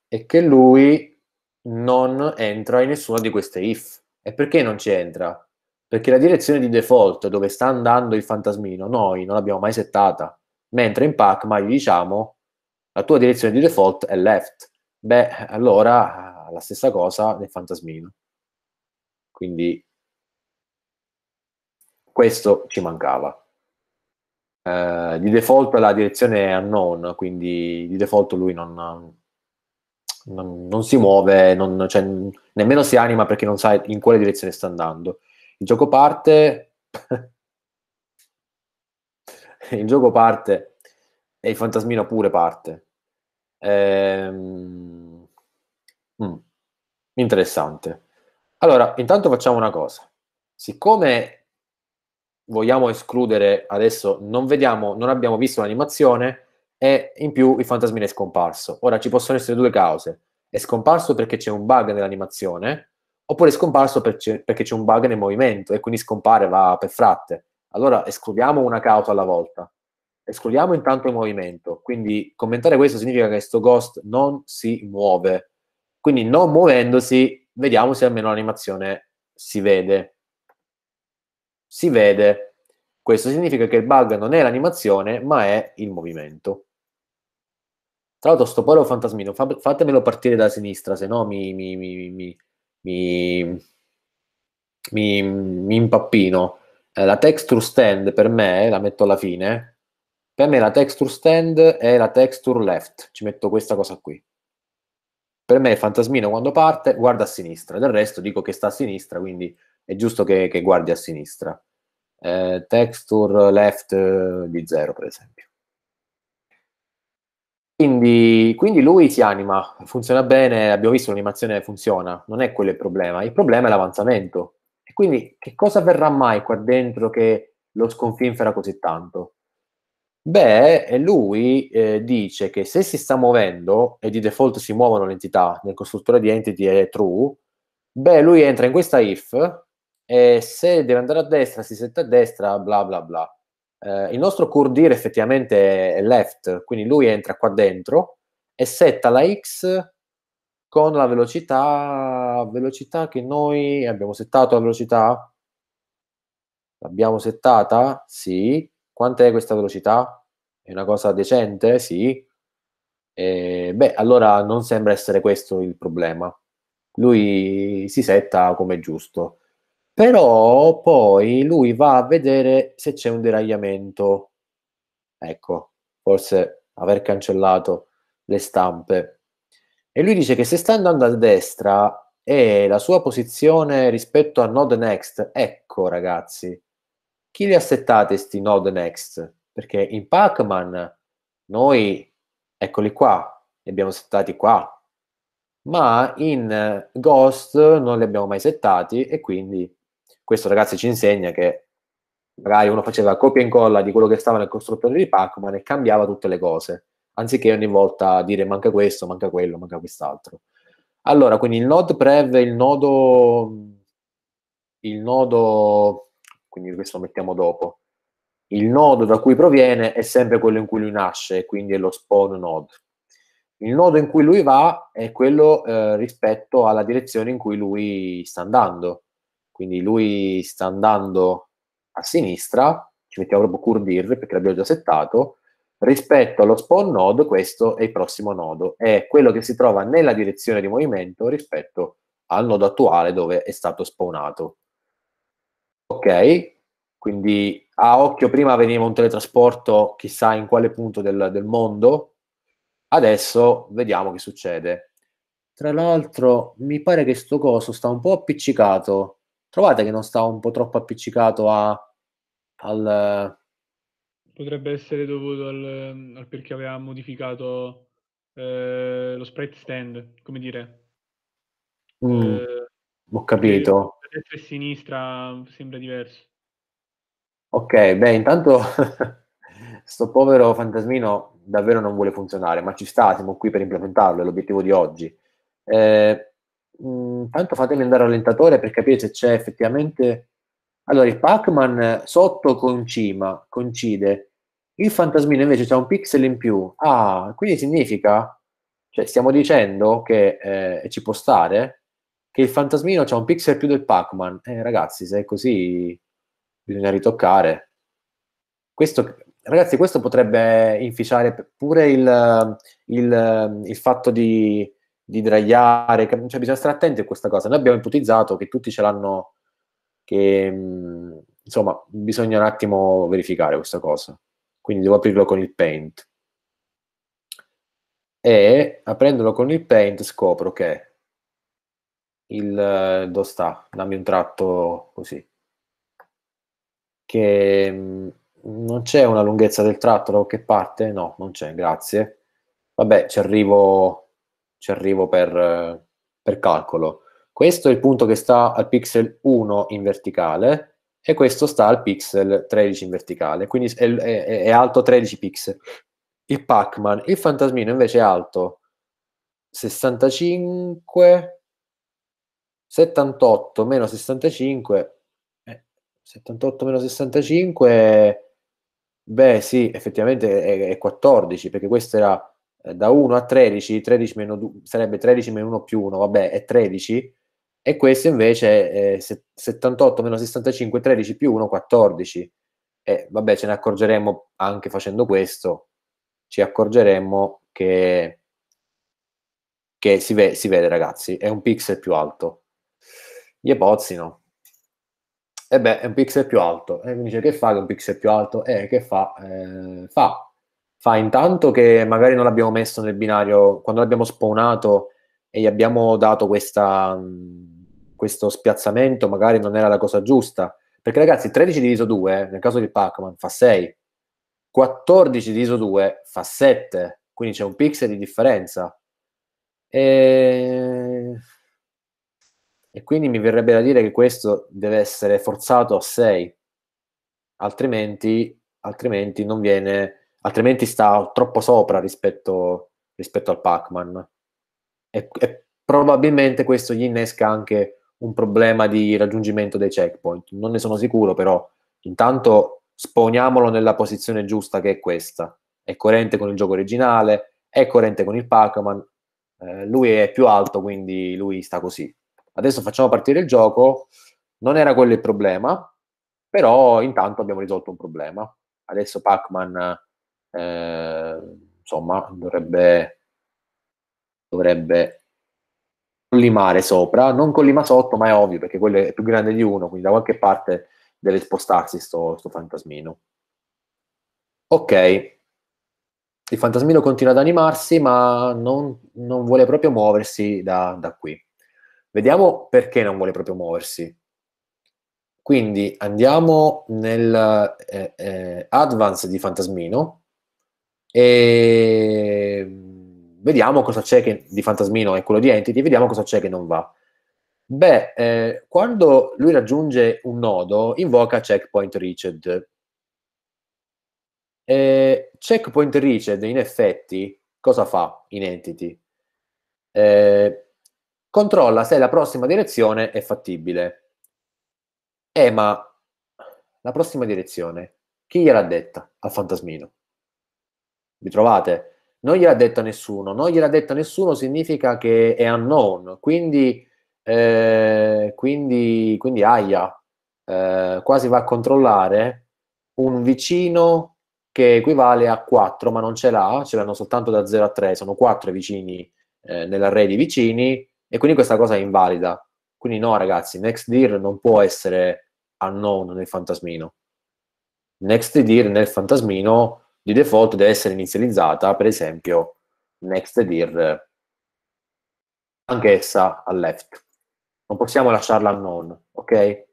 è che lui non entra in nessuna di queste if. E perché non ci entra? Perché la direzione di default dove sta andando il fantasmino noi non l'abbiamo mai settata, mentre in Pacma gli diciamo la tua direzione di default è left. Beh, allora eh, la stessa cosa nel fantasmino. Quindi questo ci mancava. Uh, di default la direzione è unknown, quindi di default lui non, non, non si muove, non, cioè, nemmeno si anima perché non sa in quale direzione sta andando. Il gioco parte. il gioco parte e il fantasmino pure parte. Ehm... Mm. Interessante. Allora, intanto facciamo una cosa. Siccome vogliamo escludere adesso, non vediamo, non abbiamo visto l'animazione e in più il fantasmino è scomparso. Ora ci possono essere due cause. È scomparso perché c'è un bug nell'animazione oppure è scomparso perché c'è un bug nel movimento e quindi scompare, va per fratte. Allora escludiamo una causa alla volta escludiamo intanto il movimento. Quindi commentare questo significa che questo ghost non si muove. Quindi non muovendosi, vediamo se almeno l'animazione si vede. Si vede. Questo significa che il bug non è l'animazione, ma è il movimento. Tra l'altro sto povero fantasmino, fatemelo partire da sinistra, se no mi, mi, mi, mi, impappino. Eh, la texture stand per me, la metto alla fine, per me la texture stand è la texture left, ci metto questa cosa qui. Per me il fantasmino quando parte guarda a sinistra, del resto dico che sta a sinistra, quindi è giusto che, che guardi a sinistra. Eh, texture left eh, di 0 per esempio. Quindi, quindi, lui si anima, funziona bene, abbiamo visto l'animazione funziona, non è quello il problema, il problema è l'avanzamento. E quindi che cosa verrà mai qua dentro che lo sconfinfera così tanto? Beh, lui eh, dice che se si sta muovendo, e di default si muovono le entità, nel costruttore di entity è true, beh, lui entra in questa if e se deve andare a destra, si sente a destra, bla bla bla. Eh, il nostro curdir effettivamente è left, quindi lui entra qua dentro e setta la x con la velocità, velocità che noi abbiamo settato la velocità? L'abbiamo settata? Sì, Quant'è questa velocità? È una cosa decente? Sì. Eh, beh, allora non sembra essere questo il problema. Lui si setta come giusto. Però poi lui va a vedere se c'è un deragliamento. Ecco, forse aver cancellato le stampe. E lui dice che se sta andando a destra e la sua posizione rispetto a Node Next, ecco ragazzi, chi li ha settati questi node next? Perché in Pacman noi, eccoli qua, li abbiamo settati qua, ma in Ghost non li abbiamo mai settati e quindi questo ragazzi ci insegna che magari uno faceva copia e incolla di quello che stava nel costruttore di Pacman e cambiava tutte le cose, anziché ogni volta dire manca questo, manca quello, manca quest'altro. Allora, quindi il node prev, il nodo... Il nodo quindi questo lo mettiamo dopo. Il nodo da cui proviene è sempre quello in cui lui nasce, quindi è lo spawn node. Il nodo in cui lui va è quello eh, rispetto alla direzione in cui lui sta andando. Quindi lui sta andando a sinistra, ci mettiamo proprio curdir perché l'abbiamo già settato, rispetto allo spawn node questo è il prossimo nodo, è quello che si trova nella direzione di movimento rispetto al nodo attuale dove è stato spawnato. Ok, quindi a occhio prima veniva un teletrasporto chissà in quale punto del, del mondo, adesso vediamo che succede. Tra l'altro mi pare che sto coso sta un po' appiccicato. Trovate che non sta un po' troppo appiccicato a, al... Potrebbe essere dovuto al, al perché aveva modificato eh, lo sprite stand, come dire. Mm. Eh, ho capito. A destra e a sinistra sembra diverso. Ok, beh, intanto sto povero fantasmino davvero non vuole funzionare, ma ci sta, siamo qui per implementarlo, è l'obiettivo di oggi. Eh, mm, intanto fatemi andare all'allentatore per capire se c'è effettivamente... Allora, il Pac-Man sotto cima, coincide. il fantasmino invece c'è un pixel in più. Ah, quindi significa, cioè stiamo dicendo che eh, ci può stare, che il fantasmino ha un pixel più del Pac-Man. Eh, ragazzi, se è così bisogna ritoccare. Questo, ragazzi, questo potrebbe inficiare pure il, il, il fatto di, di dragliare, cioè bisogna stare attenti a questa cosa. Noi abbiamo ipotizzato che tutti ce l'hanno, che mm, insomma bisogna un attimo verificare questa cosa. Quindi devo aprirlo con il paint. E aprendolo con il paint scopro che il eh, dove sta, dammi un tratto così. Che mm, non c'è una lunghezza del tratto da qualche parte? No, non c'è, grazie. Vabbè, ci arrivo, ci arrivo per, per calcolo. Questo è il punto che sta al pixel 1 in verticale e questo sta al pixel 13 in verticale, quindi è, è, è alto 13 pixel. Il Pac-Man, il fantasmino invece è alto 65 78 meno 65, 78 eh, meno 65, beh sì, effettivamente è, è 14, perché questo era eh, da 1 a 13, 13 meno 2, sarebbe 13 meno 1 più 1, vabbè, è 13, e questo invece è 78 meno 65, 13 più 1, 14. E vabbè, ce ne accorgeremmo anche facendo questo, ci accorgeremmo che, che si, ve- si vede ragazzi, è un pixel più alto gli AirPods no. E beh, è un pixel più alto. E mi dice che fa che un pixel più alto? Eh, che fa? Eh, fa. Fa intanto che magari non l'abbiamo messo nel binario, quando l'abbiamo spawnato e gli abbiamo dato questa, questo spiazzamento, magari non era la cosa giusta. Perché ragazzi, 13 diviso 2, eh, nel caso di Pac-Man, fa 6. 14 diviso 2 fa 7. Quindi c'è un pixel di differenza. E e quindi mi verrebbe da dire che questo deve essere forzato a 6, altrimenti, altrimenti, non viene, altrimenti sta troppo sopra rispetto, rispetto al Pac-Man. E, e probabilmente questo gli innesca anche un problema di raggiungimento dei checkpoint. Non ne sono sicuro, però intanto sponiamolo nella posizione giusta che è questa. È coerente con il gioco originale, è coerente con il Pac-Man, eh, lui è più alto, quindi lui sta così adesso facciamo partire il gioco, non era quello il problema, però intanto abbiamo risolto un problema. Adesso Pac-Man, eh, insomma, dovrebbe, dovrebbe collimare sopra, non collima sotto, ma è ovvio perché quello è più grande di uno, quindi da qualche parte deve spostarsi sto, sto fantasmino. Ok, il fantasmino continua ad animarsi, ma non, non vuole proprio muoversi da, da qui. Vediamo perché non vuole proprio muoversi. Quindi andiamo nel eh, eh, advance di Fantasmino e vediamo cosa c'è che, di Fantasmino è quello di Entity, e vediamo cosa c'è che non va. Beh, eh, quando lui raggiunge un nodo, invoca checkpoint reached. E checkpoint reached, in effetti, cosa fa in Entity? Eh, controlla se la prossima direzione è fattibile. Eh, ma la prossima direzione, chi gliel'ha detta al fantasmino? Vi trovate? Non gliel'ha detta nessuno, non gliel'ha detta nessuno significa che è unknown, quindi, eh, quindi, quindi aia, eh, quasi va a controllare un vicino che equivale a 4, ma non ce l'ha, ce l'hanno soltanto da 0 a 3, sono 4 vicini eh, nell'array di vicini, e quindi questa cosa è invalida. Quindi no, ragazzi, Next Deer non può essere unknown nel fantasmino. Next Deer nel fantasmino di default deve essere inizializzata, per esempio, Next Deer anch'essa a left. Non possiamo lasciarla unknown, ok?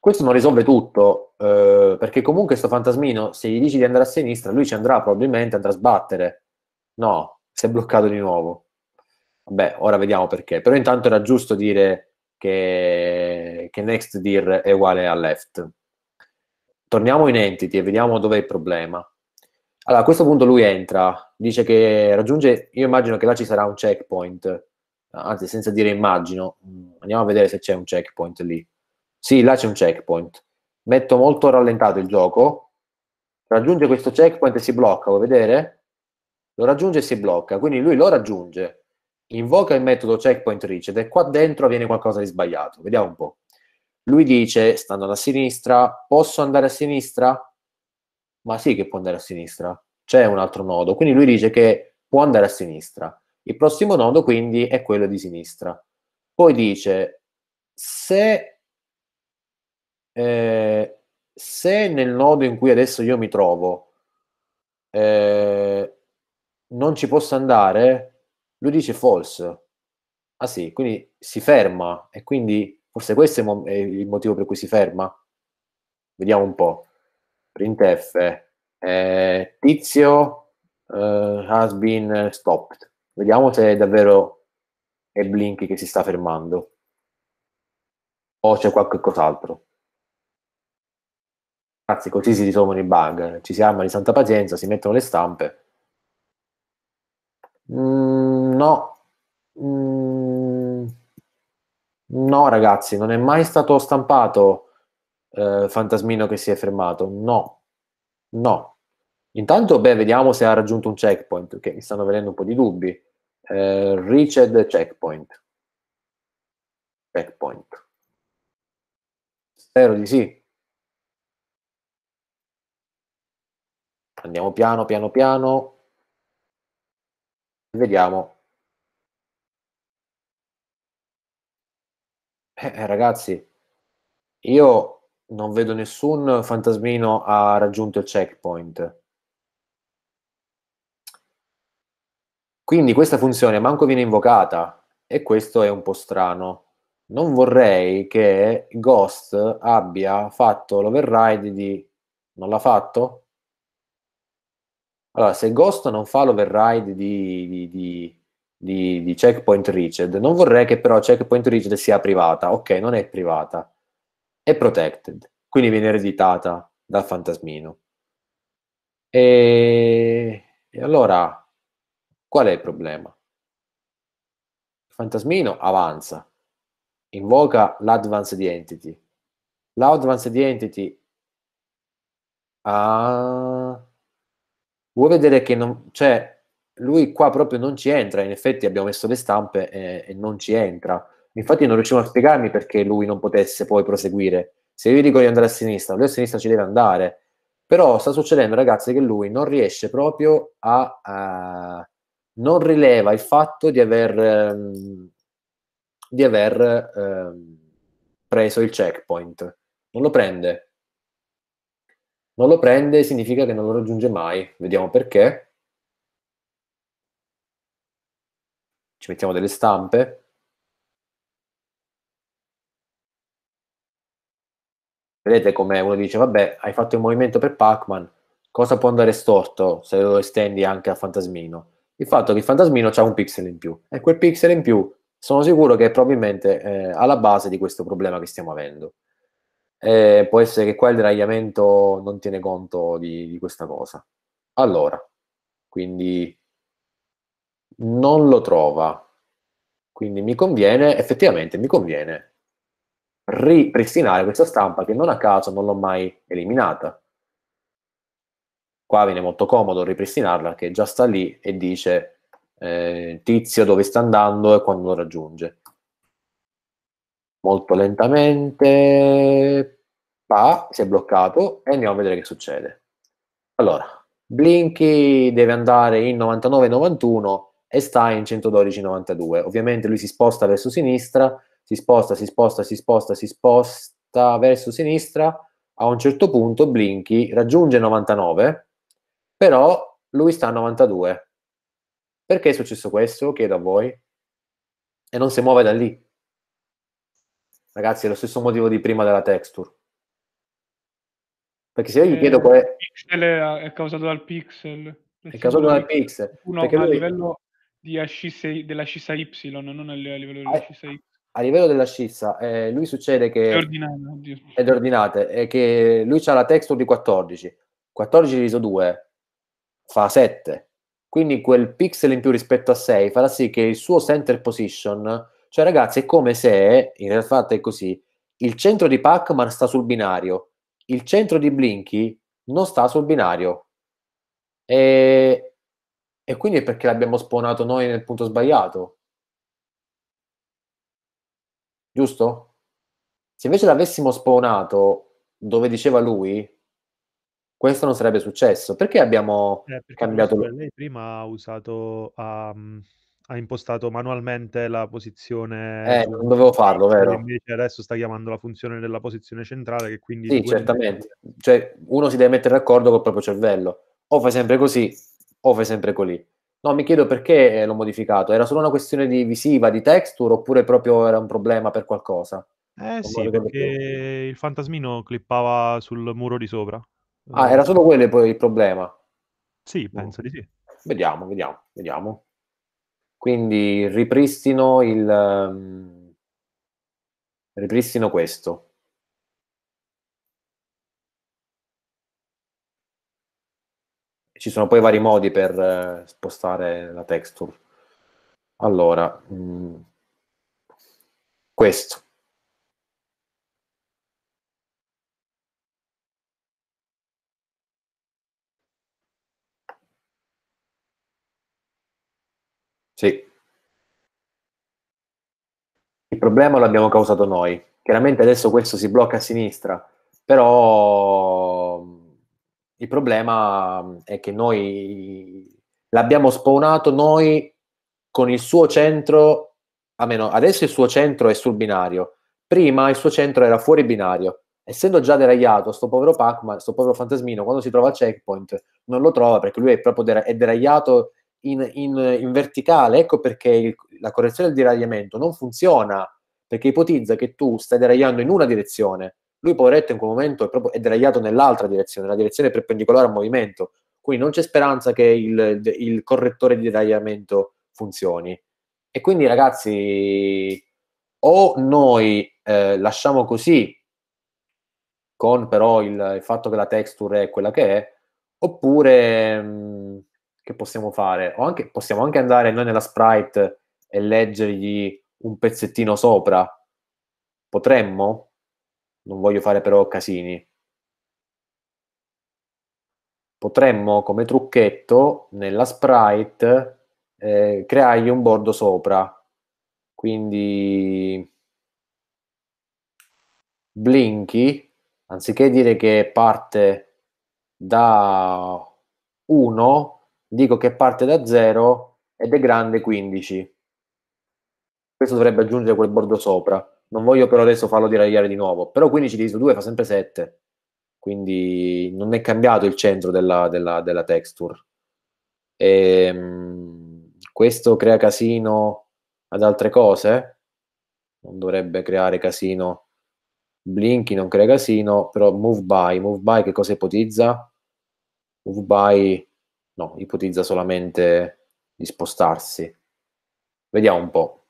Questo non risolve tutto, eh, perché comunque questo fantasmino, se gli dici di andare a sinistra, lui ci andrà probabilmente, andrà a sbattere. No, si è bloccato di nuovo. Beh, ora vediamo perché. Però intanto era giusto dire che, che next dir è uguale a left. Torniamo in entity e vediamo dov'è il problema. Allora, a questo punto lui entra, dice che raggiunge, io immagino che là ci sarà un checkpoint, anzi senza dire immagino, mm, andiamo a vedere se c'è un checkpoint lì. Sì, là c'è un checkpoint. Metto molto rallentato il gioco, raggiunge questo checkpoint e si blocca, vuoi vedere? Lo raggiunge e si blocca, quindi lui lo raggiunge, invoca il metodo checkpoint reached e qua dentro avviene qualcosa di sbagliato. Vediamo un po'. Lui dice, stando a sinistra, posso andare a sinistra? Ma sì che può andare a sinistra. C'è un altro nodo. Quindi lui dice che può andare a sinistra. Il prossimo nodo quindi è quello di sinistra. Poi dice, se, eh, se nel nodo in cui adesso io mi trovo eh, non ci posso andare, lui dice false. Ah sì, quindi si ferma e quindi forse questo è, mo- è il motivo per cui si ferma. Vediamo un po'. Printf, eh, tizio eh, has been stopped. Vediamo se è davvero è Blink che si sta fermando o c'è qualcos'altro. cos'altro. così si risolvono i bug. Ci si arma di santa pazienza, si mettono le stampe. Mm. No, mm, no ragazzi, non è mai stato stampato eh, Fantasmino che si è fermato. No, no. Intanto, beh, vediamo se ha raggiunto un checkpoint, perché mi stanno venendo un po' di dubbi. Eh, reached checkpoint. Checkpoint. Spero di sì. Andiamo piano, piano, piano. Vediamo Eh, eh, ragazzi, io non vedo nessun fantasmino ha raggiunto il checkpoint. Quindi questa funzione manco viene invocata e questo è un po' strano. Non vorrei che Ghost abbia fatto l'override di... Non l'ha fatto? Allora, se Ghost non fa l'override di, di, di di, di Checkpoint Richard. Non vorrei che però Checkpoint Richard sia privata. Ok, non è privata, è protected, quindi viene ereditata dal fantasmino. E, e allora, qual è il problema? Il fantasmino avanza, invoca l'Advanced Entity. L'Advanced Entity ha... Ah, vuoi vedere che non, cioè, lui qua proprio non ci entra, in effetti abbiamo messo le stampe e, e non ci entra. Infatti non riusciamo a spiegarmi perché lui non potesse poi proseguire. Se io gli dico di andare a sinistra, lui a sinistra ci deve andare. Però sta succedendo, ragazzi, che lui non riesce proprio a... a non rileva il fatto di aver, ehm, di aver ehm, preso il checkpoint. Non lo prende. Non lo prende significa che non lo raggiunge mai. Vediamo perché ci mettiamo delle stampe, Vedete come uno dice, vabbè, hai fatto il movimento per Pac-Man, cosa può andare storto se lo estendi anche a Fantasmino? Il fatto che il Fantasmino ha un pixel in più e quel pixel in più sono sicuro che è probabilmente eh, alla base di questo problema che stiamo avendo. Eh, può essere che qua il deragliamento non tiene conto di, di questa cosa. Allora, quindi non lo trova. Quindi mi conviene, effettivamente mi conviene ripristinare questa stampa che non a caso non l'ho mai eliminata. Qua viene molto comodo ripristinarla che già sta lì e dice eh, tizio dove sta andando e quando lo raggiunge. Molto lentamente, pa, si è bloccato e andiamo a vedere che succede. Allora, Blinky deve andare in 99-91 e sta in 112,92. Ovviamente lui si sposta verso sinistra, si sposta, si sposta, si sposta, si sposta verso sinistra. A un certo punto Blinky raggiunge 99, però lui sta a 92. Perché è successo questo? Chiedo a voi. E non si muove da lì. Ragazzi, è lo stesso motivo di prima della texture. Perché se io gli eh, chiedo... Qual è... È causato dal pixel. È causato dal pixel. No, a lui... livello di ascissa, della scissa Y, non a livello della scissa Y. A livello della scissa, eh, lui succede che... È ordinata, oddio. Ed ordinate, è che lui ha la texture di 14, 14 diviso 2 fa 7, quindi quel pixel in più rispetto a 6 farà sì che il suo center position, cioè ragazzi è come se, in realtà è così, il centro di Pac-Man sta sul binario, il centro di Blinky non sta sul binario. E e quindi è perché l'abbiamo spawnato noi nel punto sbagliato. Giusto? Se invece l'avessimo spawnato dove diceva lui, questo non sarebbe successo. Perché abbiamo eh, perché cambiato... Lo... Lei prima ha usato... Um, ha impostato manualmente la posizione... Eh, non dovevo farlo, vero? Invece adesso sta chiamando la funzione della posizione centrale, che quindi... Sì, certamente. Cioè, uno si deve mettere d'accordo col proprio cervello. O fai sempre così, o fai sempre così? Ecco no, mi chiedo perché eh, l'ho modificato. Era solo una questione di visiva, di texture, oppure proprio era un problema per qualcosa? Eh non sì, perché più. il fantasmino clippava sul muro di sopra. Ah, era solo quello poi il problema? Sì, penso di sì. Vediamo, vediamo, vediamo. Quindi ripristino il... Um, ripristino questo. Ci sono poi vari modi per eh, spostare la texture. Allora, mh, mm, questo. Sì. Il problema l'abbiamo causato noi. Chiaramente adesso questo si blocca a sinistra, però il problema mm, è che noi l'abbiamo spawnato noi con il suo centro, almeno adesso il suo centro è sul binario, prima il suo centro era fuori binario. Essendo già deragliato, sto povero Pac-Man, sto povero fantasmino, quando si trova al checkpoint non lo trova perché lui è proprio der- è deragliato in, in, in, verticale. Ecco perché il, la correzione del deragliamento non funziona, perché ipotizza che tu stai deragliando in una direzione lui, poveretto, in quel momento è, proprio, è dragliato nell'altra direzione, la direzione perpendicolare al movimento. Quindi non c'è speranza che il, il correttore di deragliamento funzioni. E quindi, ragazzi, o noi eh, lasciamo così, con però il, il, fatto che la texture è quella che è, oppure mh, mm, che possiamo fare? Anche, possiamo anche andare noi nella sprite e leggergli un pezzettino sopra. Potremmo? Non voglio fare però casini. Potremmo come trucchetto nella sprite eh, creargli un bordo sopra. Quindi Blinky, anziché dire che parte da 1, dico che parte da 0 ed è grande 15. Questo dovrebbe aggiungere quel bordo sopra. Non voglio però adesso farlo deragliare di nuovo. Però 15 diviso 2 fa sempre 7. Quindi non è cambiato il centro della, della, della texture. E, ehm, questo crea casino ad altre cose. Non dovrebbe creare casino. Blinky non crea casino, però move by. Move by che cosa ipotizza? Move by no, ipotizza solamente di spostarsi. Vediamo un po'.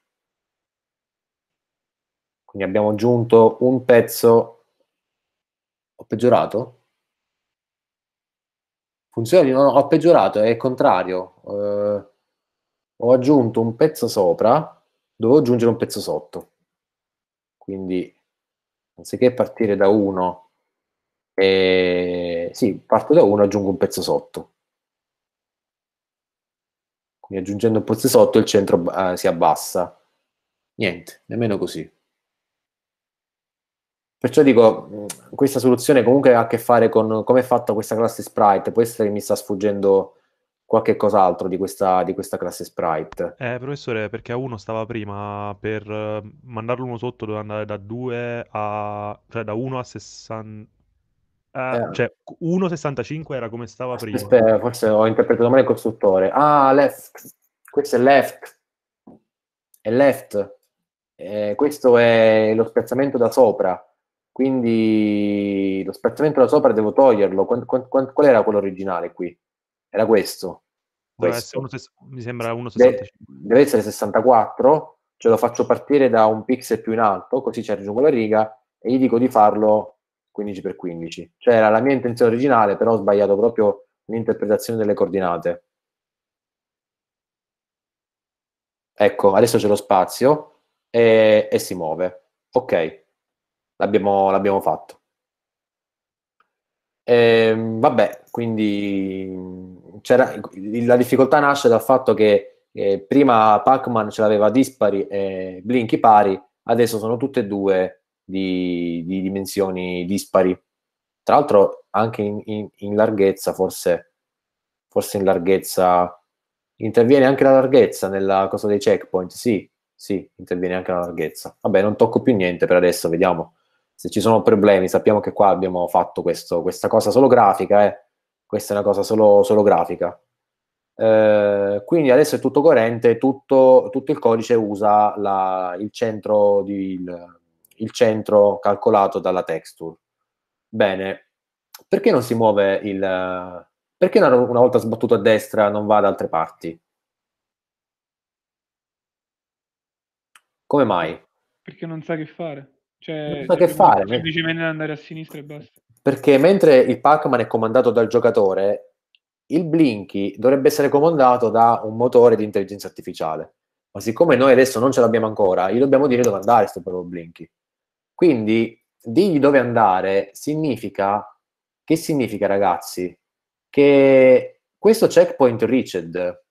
Quindi abbiamo aggiunto un pezzo. Ho peggiorato? funzioni no, no, ho peggiorato, è il contrario. Eh, ho aggiunto un pezzo sopra, dovevo aggiungere un pezzo sotto. Quindi anziché partire da 1, eh, sì, parto da 1 e aggiungo un pezzo sotto. Quindi aggiungendo un pezzo sotto il centro eh, si abbassa. Niente, nemmeno così. Perciò dico, questa soluzione comunque ha a che fare con come è fatta questa classe sprite. Può essere che mi sta sfuggendo qualche cos'altro di questa, di questa classe sprite. Eh, professore, perché a uno stava prima, per eh, mandarlo uno sotto doveva andare da 2 a... cioè da 1 a 60... Eh, eh. Cioè, 1,65 era come stava prima. Aspetta, eh, forse ho interpretato male il costruttore. Ah, left. Questo è left. È left. Eh, questo è lo spiazzamento da sopra. Quindi lo spazzamento da sopra devo toglierlo. Qual, qual, qual, qual era quello originale qui? Era questo. questo. Uno, mi sembra 1,65. Deve, deve essere 64, ce lo faccio partire da un pixel più in alto, così ci aggiungo la riga e gli dico di farlo 15x15. Cioè era la mia intenzione originale, però ho sbagliato proprio l'interpretazione delle coordinate. Ecco, adesso c'è lo spazio e, e si muove. Ok l'abbiamo, l'abbiamo fatto. Eh, vabbè, quindi la difficoltà nasce dal fatto che eh, prima Pac-Man ce l'aveva dispari e Blinky pari, adesso sono tutte e due di, di dimensioni dispari. Tra l'altro anche in, in, in, larghezza, forse, forse in larghezza, interviene anche la larghezza nella cosa dei checkpoint, sì, sì, interviene anche la larghezza. Vabbè, non tocco più niente per adesso, vediamo se ci sono problemi, sappiamo che qua abbiamo fatto questo, questa cosa solo grafica, eh? questa è una cosa solo, solo grafica. Eh, quindi adesso è tutto coerente, tutto, tutto il codice usa la, il, centro di, il, il, centro calcolato dalla texture. Bene, perché non si muove il... perché una, una volta sbattuto a destra non va ad altre parti? Come mai? Perché non sa che fare. Cioè, so che fare. semplicemente andare a sinistra e basta. Perché mentre il Pac-Man è comandato dal giocatore, il Blinky dovrebbe essere comandato da un motore di intelligenza artificiale. Ma siccome noi adesso non ce l'abbiamo ancora, gli dobbiamo dire dove andare sto proprio Blinky. Quindi digli dove andare significa che significa, ragazzi? Che questo checkpoint Richard,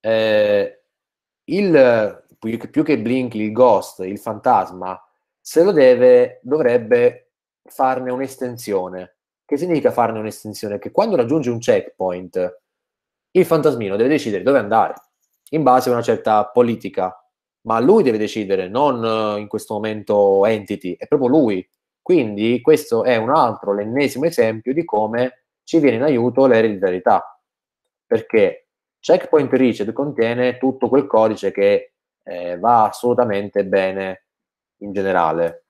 eh, il, più, che Blinky, il ghost, il fantasma se lo deve, dovrebbe farne un'estensione. Che significa farne un'estensione? Che quando raggiunge un checkpoint, il fantasmino deve decidere dove andare, in base a una certa politica. Ma lui deve decidere, non eh, in questo momento entity, è proprio lui. Quindi questo è un altro, l'ennesimo esempio di come ci viene in aiuto l'ereditarietà. Perché Checkpoint Reached contiene tutto quel codice che eh, va assolutamente bene in generale.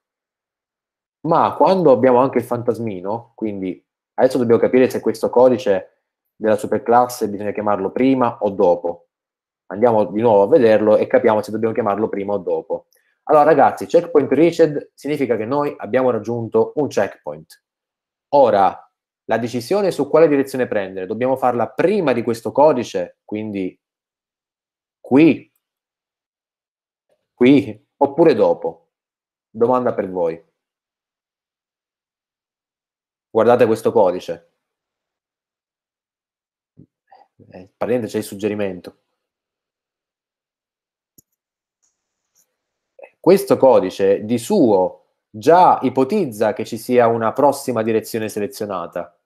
Ma quando abbiamo anche il fantasmino, quindi adesso dobbiamo capire se questo codice della superclasse bisogna chiamarlo prima o dopo. Andiamo di nuovo a vederlo e capiamo se dobbiamo chiamarlo prima o dopo. Allora ragazzi, checkpoint reached significa che noi abbiamo raggiunto un checkpoint. Ora, la decisione su quale direzione prendere dobbiamo farla prima di questo codice, quindi qui, qui, oppure dopo. Domanda per voi. Guardate questo codice. Eh, praticamente c'è il suggerimento. Questo codice di suo già ipotizza che ci sia una prossima direzione selezionata,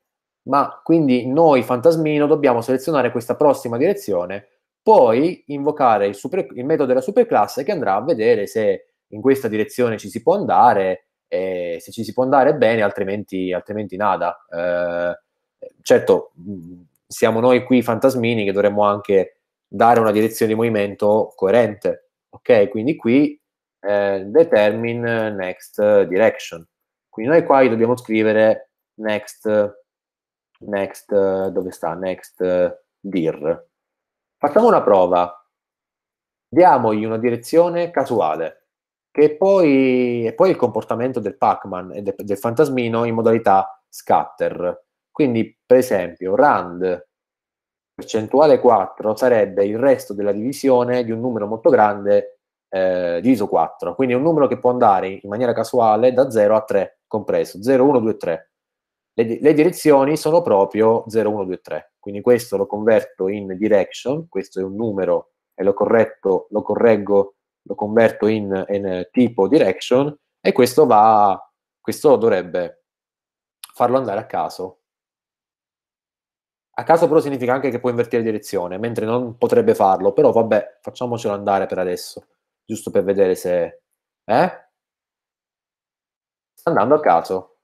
ma quindi noi fantasmino dobbiamo selezionare questa prossima direzione, poi invocare il, super, il metodo della superclasse che andrà a vedere se in questa direzione ci si può andare e se ci si può andare bene, altrimenti, altrimenti nada. Eh, certo, mm, siamo noi qui fantasmini che dovremmo anche dare una direzione di movimento coerente, ok? Quindi qui eh, determine next direction. Quindi noi qua dobbiamo scrivere next, next, dove sta? Next dir. Facciamo una prova. Diamogli una direzione casuale che poi, e poi il comportamento del Pac-Man e de, del fantasmino in modalità scatter. Quindi, per esempio, RAND percentuale 4 sarebbe il resto della divisione di un numero molto grande eh, diviso 4, quindi è un numero che può andare in maniera casuale da 0 a 3 compreso, 0, 1, 2, 3. Le, le direzioni sono proprio 0, 1, 2, 3, quindi questo lo converto in direction, questo è un numero e lo, corretto, lo correggo lo converto in, in eh, tipo direction e questo, va, questo dovrebbe farlo andare a caso. A caso però significa anche che può invertire direzione, mentre non potrebbe farlo, però vabbè, facciamocelo andare per adesso, giusto per vedere se... Eh? Sta andando a caso.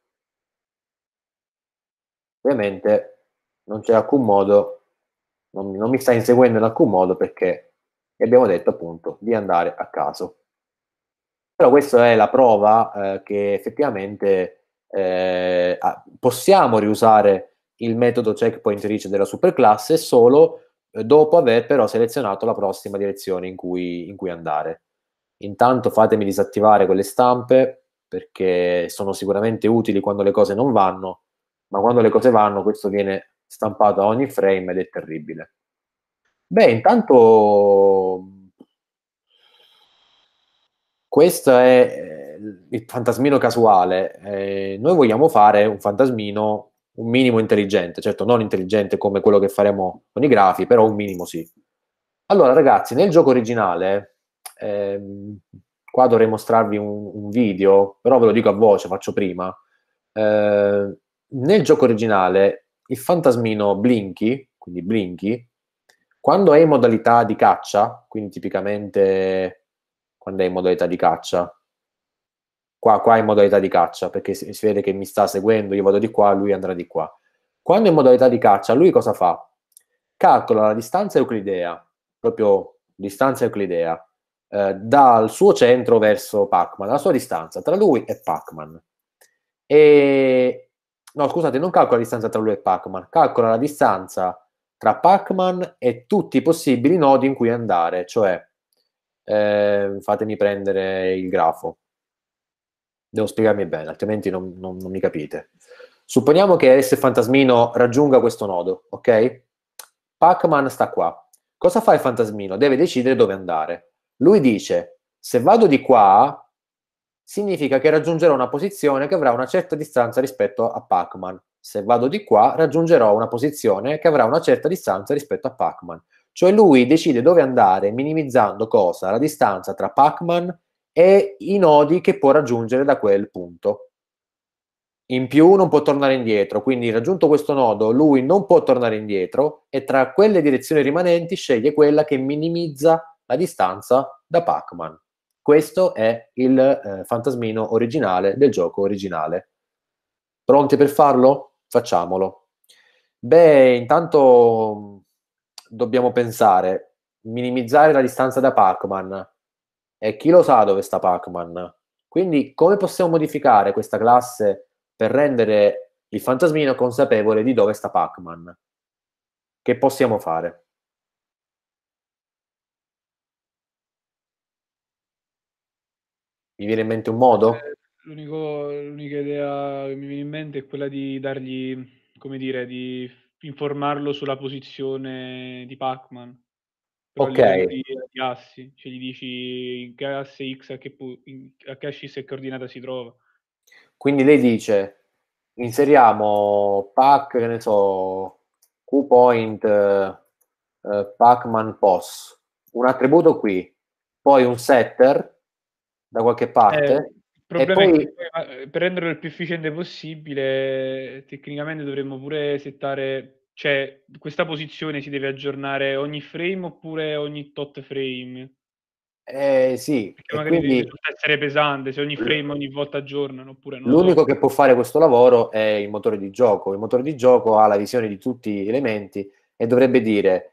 Ovviamente non c'è alcun modo, non, non mi sta inseguendo in alcun modo perché e abbiamo detto appunto di andare a caso. Però questa è la prova eh, che effettivamente eh, possiamo riusare il metodo checkpoint reach della superclasse solo eh, dopo aver però selezionato la prossima direzione in cui, in cui andare. Intanto fatemi disattivare quelle stampe perché sono sicuramente utili quando le cose non vanno, ma quando le cose vanno questo viene stampato a ogni frame ed è terribile. Beh, intanto questo è eh, il fantasmino casuale. Eh, noi vogliamo fare un fantasmino un minimo intelligente, certo non intelligente come quello che faremo con i grafi, però un minimo sì. Allora ragazzi, nel gioco originale, ehm, qua dovrei mostrarvi un, un, video, però ve lo dico a voce, faccio prima. Eh, nel gioco originale il fantasmino Blinky, quindi Blinky, quando è in modalità di caccia, quindi tipicamente quando è in modalità di caccia, qua, qua è in modalità di caccia perché si, si vede che mi sta seguendo, io vado di qua, lui andrà di qua. Quando è in modalità di caccia, lui cosa fa? Calcola la distanza euclidea, proprio distanza euclidea, eh, dal suo centro verso Pacman, la sua distanza tra lui e Pacman. E... No, scusate, non calcola la distanza tra lui e Pacman, calcola la distanza tra Pac-Man e tutti i possibili nodi in cui andare, cioè eh, fatemi prendere il grafo. Devo spiegarmi bene, altrimenti non, non, non mi capite. Supponiamo che S Fantasmino raggiunga questo nodo, ok? Pac-Man sta qua. Cosa fa il Fantasmino? Deve decidere dove andare. Lui dice, se vado di qua, significa che raggiungerò una posizione che avrà una certa distanza rispetto a Pac-Man se vado di qua raggiungerò una posizione che avrà una certa distanza rispetto a Pac-Man. Cioè lui decide dove andare minimizzando cosa? La distanza tra Pac-Man e i nodi che può raggiungere da quel punto. In più non può tornare indietro, quindi raggiunto questo nodo lui non può tornare indietro e tra quelle direzioni rimanenti sceglie quella che minimizza la distanza da Pac-Man. Questo è il eh, fantasmino originale del gioco originale. Pronti per farlo? Facciamolo. Beh, intanto dobbiamo pensare, minimizzare la distanza da Pacman. E chi lo sa dove sta Pacman? Quindi come possiamo modificare questa classe per rendere il fantasmino consapevole di dove sta Pacman? Che possiamo fare? Mi viene in mente un modo? Eh, L'unico, l'unica idea che mi viene in mente è quella di dargli, come dire, di informarlo sulla posizione di Pac-Man. Però Ok, di, assi, cioè gli dici in che asse X a che, pu- in- a che ascissa e coordinata si trova. quindi lei dice inseriamo pack, che ne so, Q-point, eh, Pac-Man POS, un attributo qui, poi un setter da qualche Eh, parte il problema poi... è che eh, per renderlo il più efficiente possibile, tecnicamente dovremmo pure settare, cioè questa posizione si deve aggiornare ogni frame oppure ogni tot frame? Eh, sì, perché magari quindi, risulta essere pesante se ogni frame ogni volta aggiornano oppure no. L'unico so. che può fare questo lavoro è il motore di gioco. Il motore di gioco ha la visione di tutti gli elementi e dovrebbe dire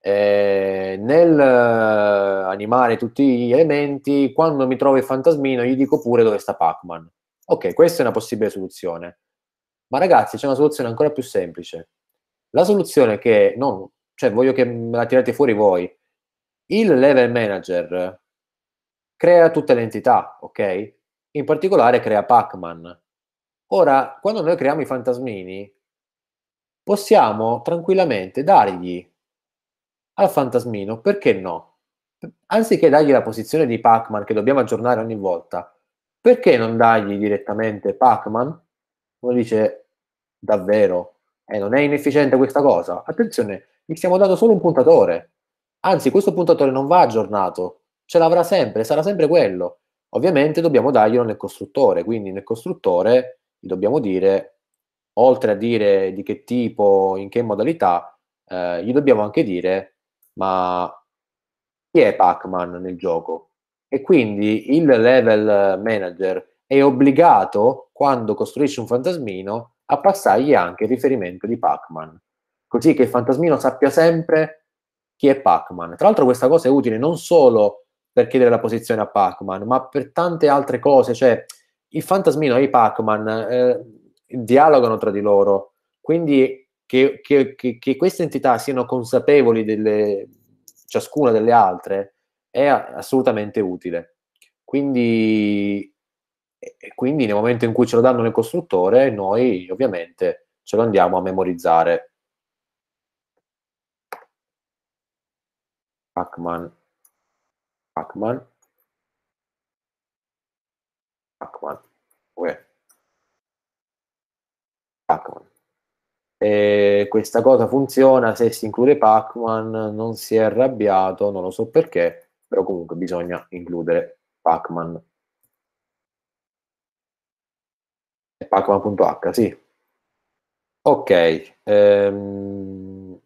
eh, nel eh, animare tutti gli elementi, quando mi trovo il fantasmino, gli dico pure dove sta Pac-Man. Ok, questa è una possibile soluzione. Ma ragazzi, c'è una soluzione ancora più semplice. La soluzione che non, cioè voglio che me la tirate fuori voi. Il level manager crea tutte le entità, ok? In particolare crea Pac-Man. Ora, quando noi creiamo i fantasmini, possiamo tranquillamente dargli al fantasmino, perché no? Anziché dargli la posizione di Pac-Man che dobbiamo aggiornare ogni volta, perché non dargli direttamente Pac-Man? Uno dice, davvero? Eh, non è inefficiente questa cosa? Attenzione, gli stiamo dando solo un puntatore. Anzi, questo puntatore non va aggiornato, ce l'avrà sempre, sarà sempre quello. Ovviamente dobbiamo darglielo nel costruttore, quindi nel costruttore dobbiamo dire, oltre a dire di che tipo, in che modalità, eh, gli dobbiamo anche dire ma chi è Pac-Man nel gioco? E quindi il level manager è obbligato, quando costruisce un fantasmino, a passargli anche il riferimento di Pac-Man, così che il fantasmino sappia sempre chi è Pac-Man. Tra l'altro questa cosa è utile non solo per chiedere la posizione a Pac-Man, ma per tante altre cose, cioè il fantasmino e i Pac-Man eh, dialogano tra di loro, quindi che, che, che, che queste entità siano consapevoli delle, ciascuna delle altre è assolutamente utile. Quindi, quindi nel momento in cui ce lo danno nel costruttore, noi ovviamente ce lo andiamo a memorizzare. Pacman. Pacman. Pacman. Uè. Pacman. E questa cosa funziona se si include Pac-Man, non si è arrabbiato, non lo so perché, però comunque bisogna includere Pac-Man. Pac-Man.h, sì. Ok. Ehm...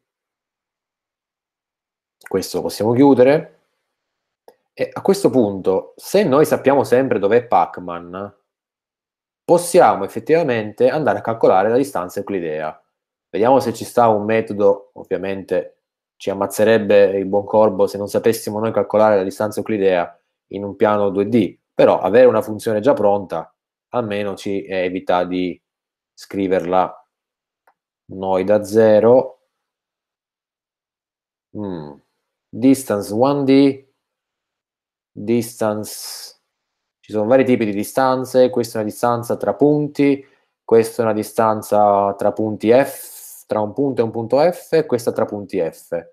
Questo possiamo chiudere. E a questo punto, se noi sappiamo sempre dov'è Pac-Man, possiamo effettivamente andare a calcolare la distanza euclidea Vediamo se ci sta un metodo, ovviamente ci ammazzerebbe il buon corbo se non sapessimo noi calcolare la distanza euclidea in un piano 2D, però avere una funzione già pronta almeno ci evita di scriverla noi da zero. mm. distance 1D distance ci sono vari tipi di distanze questa è una distanza tra punti questa è una distanza tra punti F tra un punto e un punto F e questa tra punti F.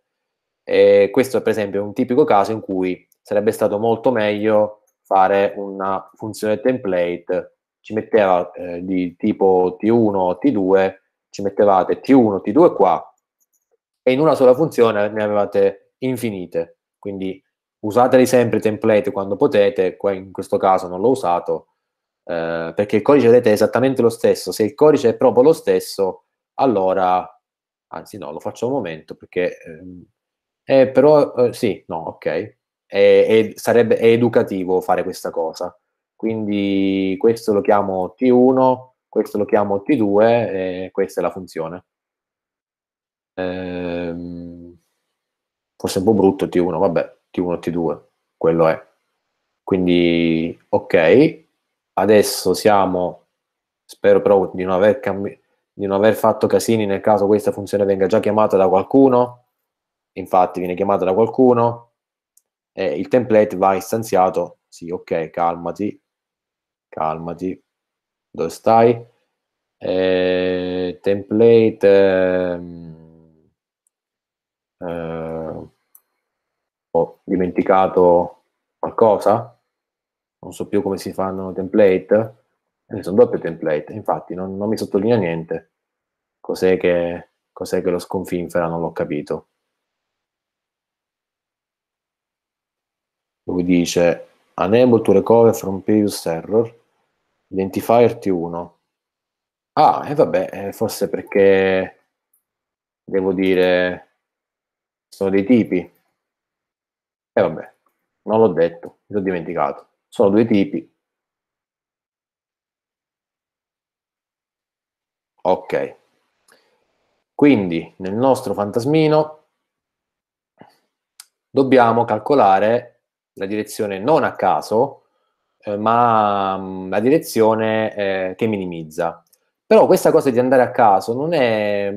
E questo, per esempio, un tipico caso in cui sarebbe stato molto meglio fare una funzione template, ci metteva eh, di tipo T1 o T2, ci mettevate T1, T2 qua, e in una sola funzione ne avevate infinite. Quindi usateli sempre i template quando potete, in questo caso non l'ho usato, eh, perché il codice vedete è esattamente lo stesso. Se il codice è proprio lo stesso, allora, anzi no, lo faccio un momento perché, ehm, eh, però eh, sì, no, ok, è, è, sarebbe, è educativo fare questa cosa. Quindi questo lo chiamo T1, questo lo chiamo T2 e questa è la funzione. Ehm, forse un po' brutto T1, vabbè, T1, T2, quello è. Quindi, ok, adesso siamo, spero però di non aver cambiato, di non aver fatto casini nel caso questa funzione venga già chiamata da qualcuno, infatti viene chiamata da qualcuno, e il template va istanziato, sì ok, calmati, calmati, dove stai? Eh, template... Eh, eh, ho dimenticato qualcosa, non so più come si fanno template, quindi sono doppio template, infatti non, non mi sottolinea niente. Cos'è che, cos'è che lo sconfinfera? Non l'ho capito. Lui dice, enable to recover from previous error, identifier T1. Ah, e eh, vabbè, forse perché devo dire sono dei tipi. E eh, vabbè, non l'ho detto, mi sono dimenticato. Sono due tipi, Ok. Quindi nel nostro fantasmino dobbiamo calcolare la direzione non a caso, eh, ma mh, mm, la direzione eh, che minimizza. Però questa cosa di andare a caso non è,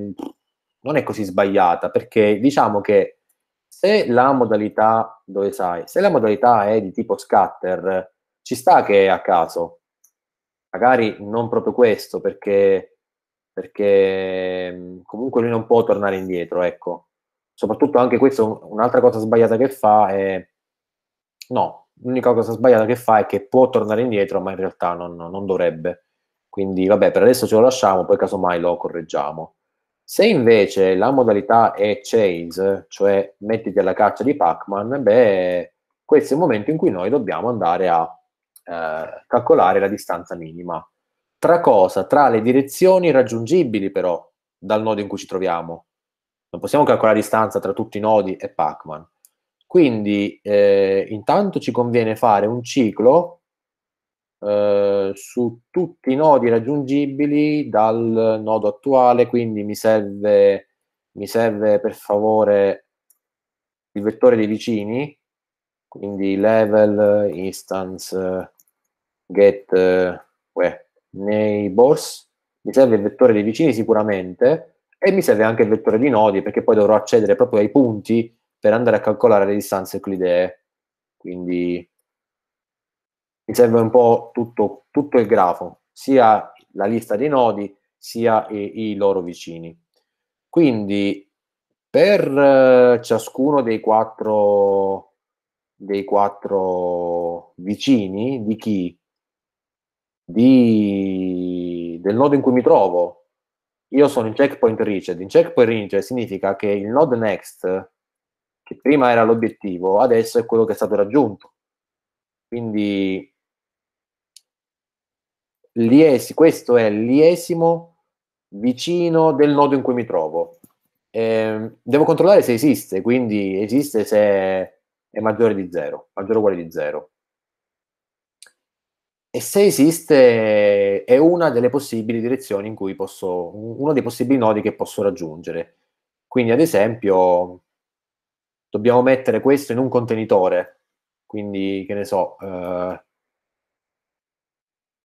non è così sbagliata, perché diciamo che se la modalità, dove sai, se la modalità è di tipo scatter, ci sta che è a caso. Magari non proprio questo, perché perché comunque lui non può tornare indietro, ecco. Soprattutto anche questo, un'altra cosa sbagliata che fa è... No, l'unica cosa sbagliata che fa è che può tornare indietro, ma in realtà non, non dovrebbe. Quindi vabbè, per adesso ce lo lasciamo, poi casomai lo correggiamo. Se invece la modalità è chase, cioè mettiti alla caccia di Pac-Man, beh, questo è il momento in cui noi dobbiamo andare a eh, calcolare la distanza minima tra cosa? Tra le direzioni raggiungibili però dal nodo in cui ci troviamo. Non possiamo calcolare la distanza tra tutti i nodi e Pacman. Quindi eh, intanto ci conviene fare un ciclo eh, su tutti i nodi raggiungibili dal nodo attuale, quindi mi serve, mi serve per favore il vettore dei vicini, quindi level, instance, get, uh, nei bors, mi serve il vettore dei vicini sicuramente e mi serve anche il vettore di nodi perché poi dovrò accedere proprio ai punti per andare a calcolare le distanze euclidee. Quindi mi serve un po' tutto, tutto il grafo, sia la lista dei nodi sia i, i loro vicini. Quindi per eh, ciascuno dei quattro, dei quattro vicini di chi di, del nodo in cui mi trovo. Io sono in checkpoint reached. In checkpoint reached significa che il node next, che prima era l'obiettivo, adesso è quello che è stato raggiunto. Quindi Liesi, questo è l'iesimo vicino del nodo in cui mi trovo. Eh, devo controllare se esiste, quindi esiste se è maggiore di 0, maggiore o uguale di 0 e se esiste è una delle possibili direzioni in cui posso, uno dei possibili nodi che posso raggiungere. Quindi ad esempio dobbiamo mettere questo in un contenitore, quindi che ne so, eh,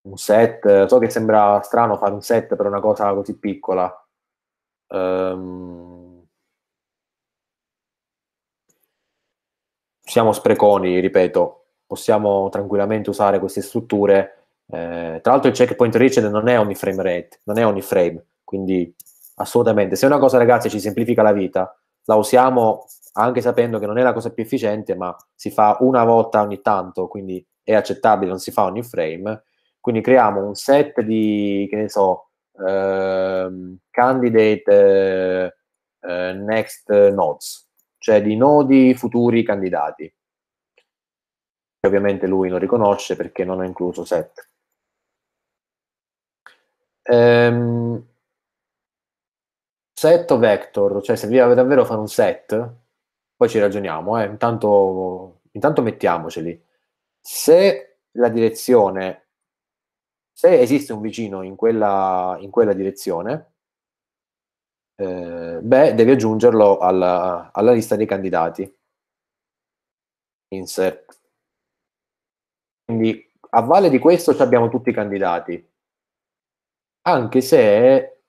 un set, so che sembra strano fare un set per una cosa così piccola. Um, siamo spreconi, ripeto, possiamo tranquillamente usare queste strutture. Eh, tra l'altro il checkpoint reached non è ogni frame rate, non è ogni frame, quindi assolutamente. Se una cosa, ragazzi, ci semplifica la vita, la usiamo anche sapendo che non è la cosa più efficiente, ma si fa una volta ogni tanto, quindi è accettabile, non si fa ogni frame. Quindi creiamo un set di, che ne so, ehm, candidate eh, next nodes, cioè di nodi futuri candidati che ovviamente lui non riconosce perché non ha incluso set. Ehm, set o vector, cioè se vi servirà davvero fare un set, poi ci ragioniamo, eh. intanto, intanto mettiamoceli. Se la direzione se esiste un vicino in quella, in quella direzione, eh, beh, devi aggiungerlo alla, alla, lista dei candidati. Insert quindi a valle di questo ci abbiamo tutti i candidati, anche se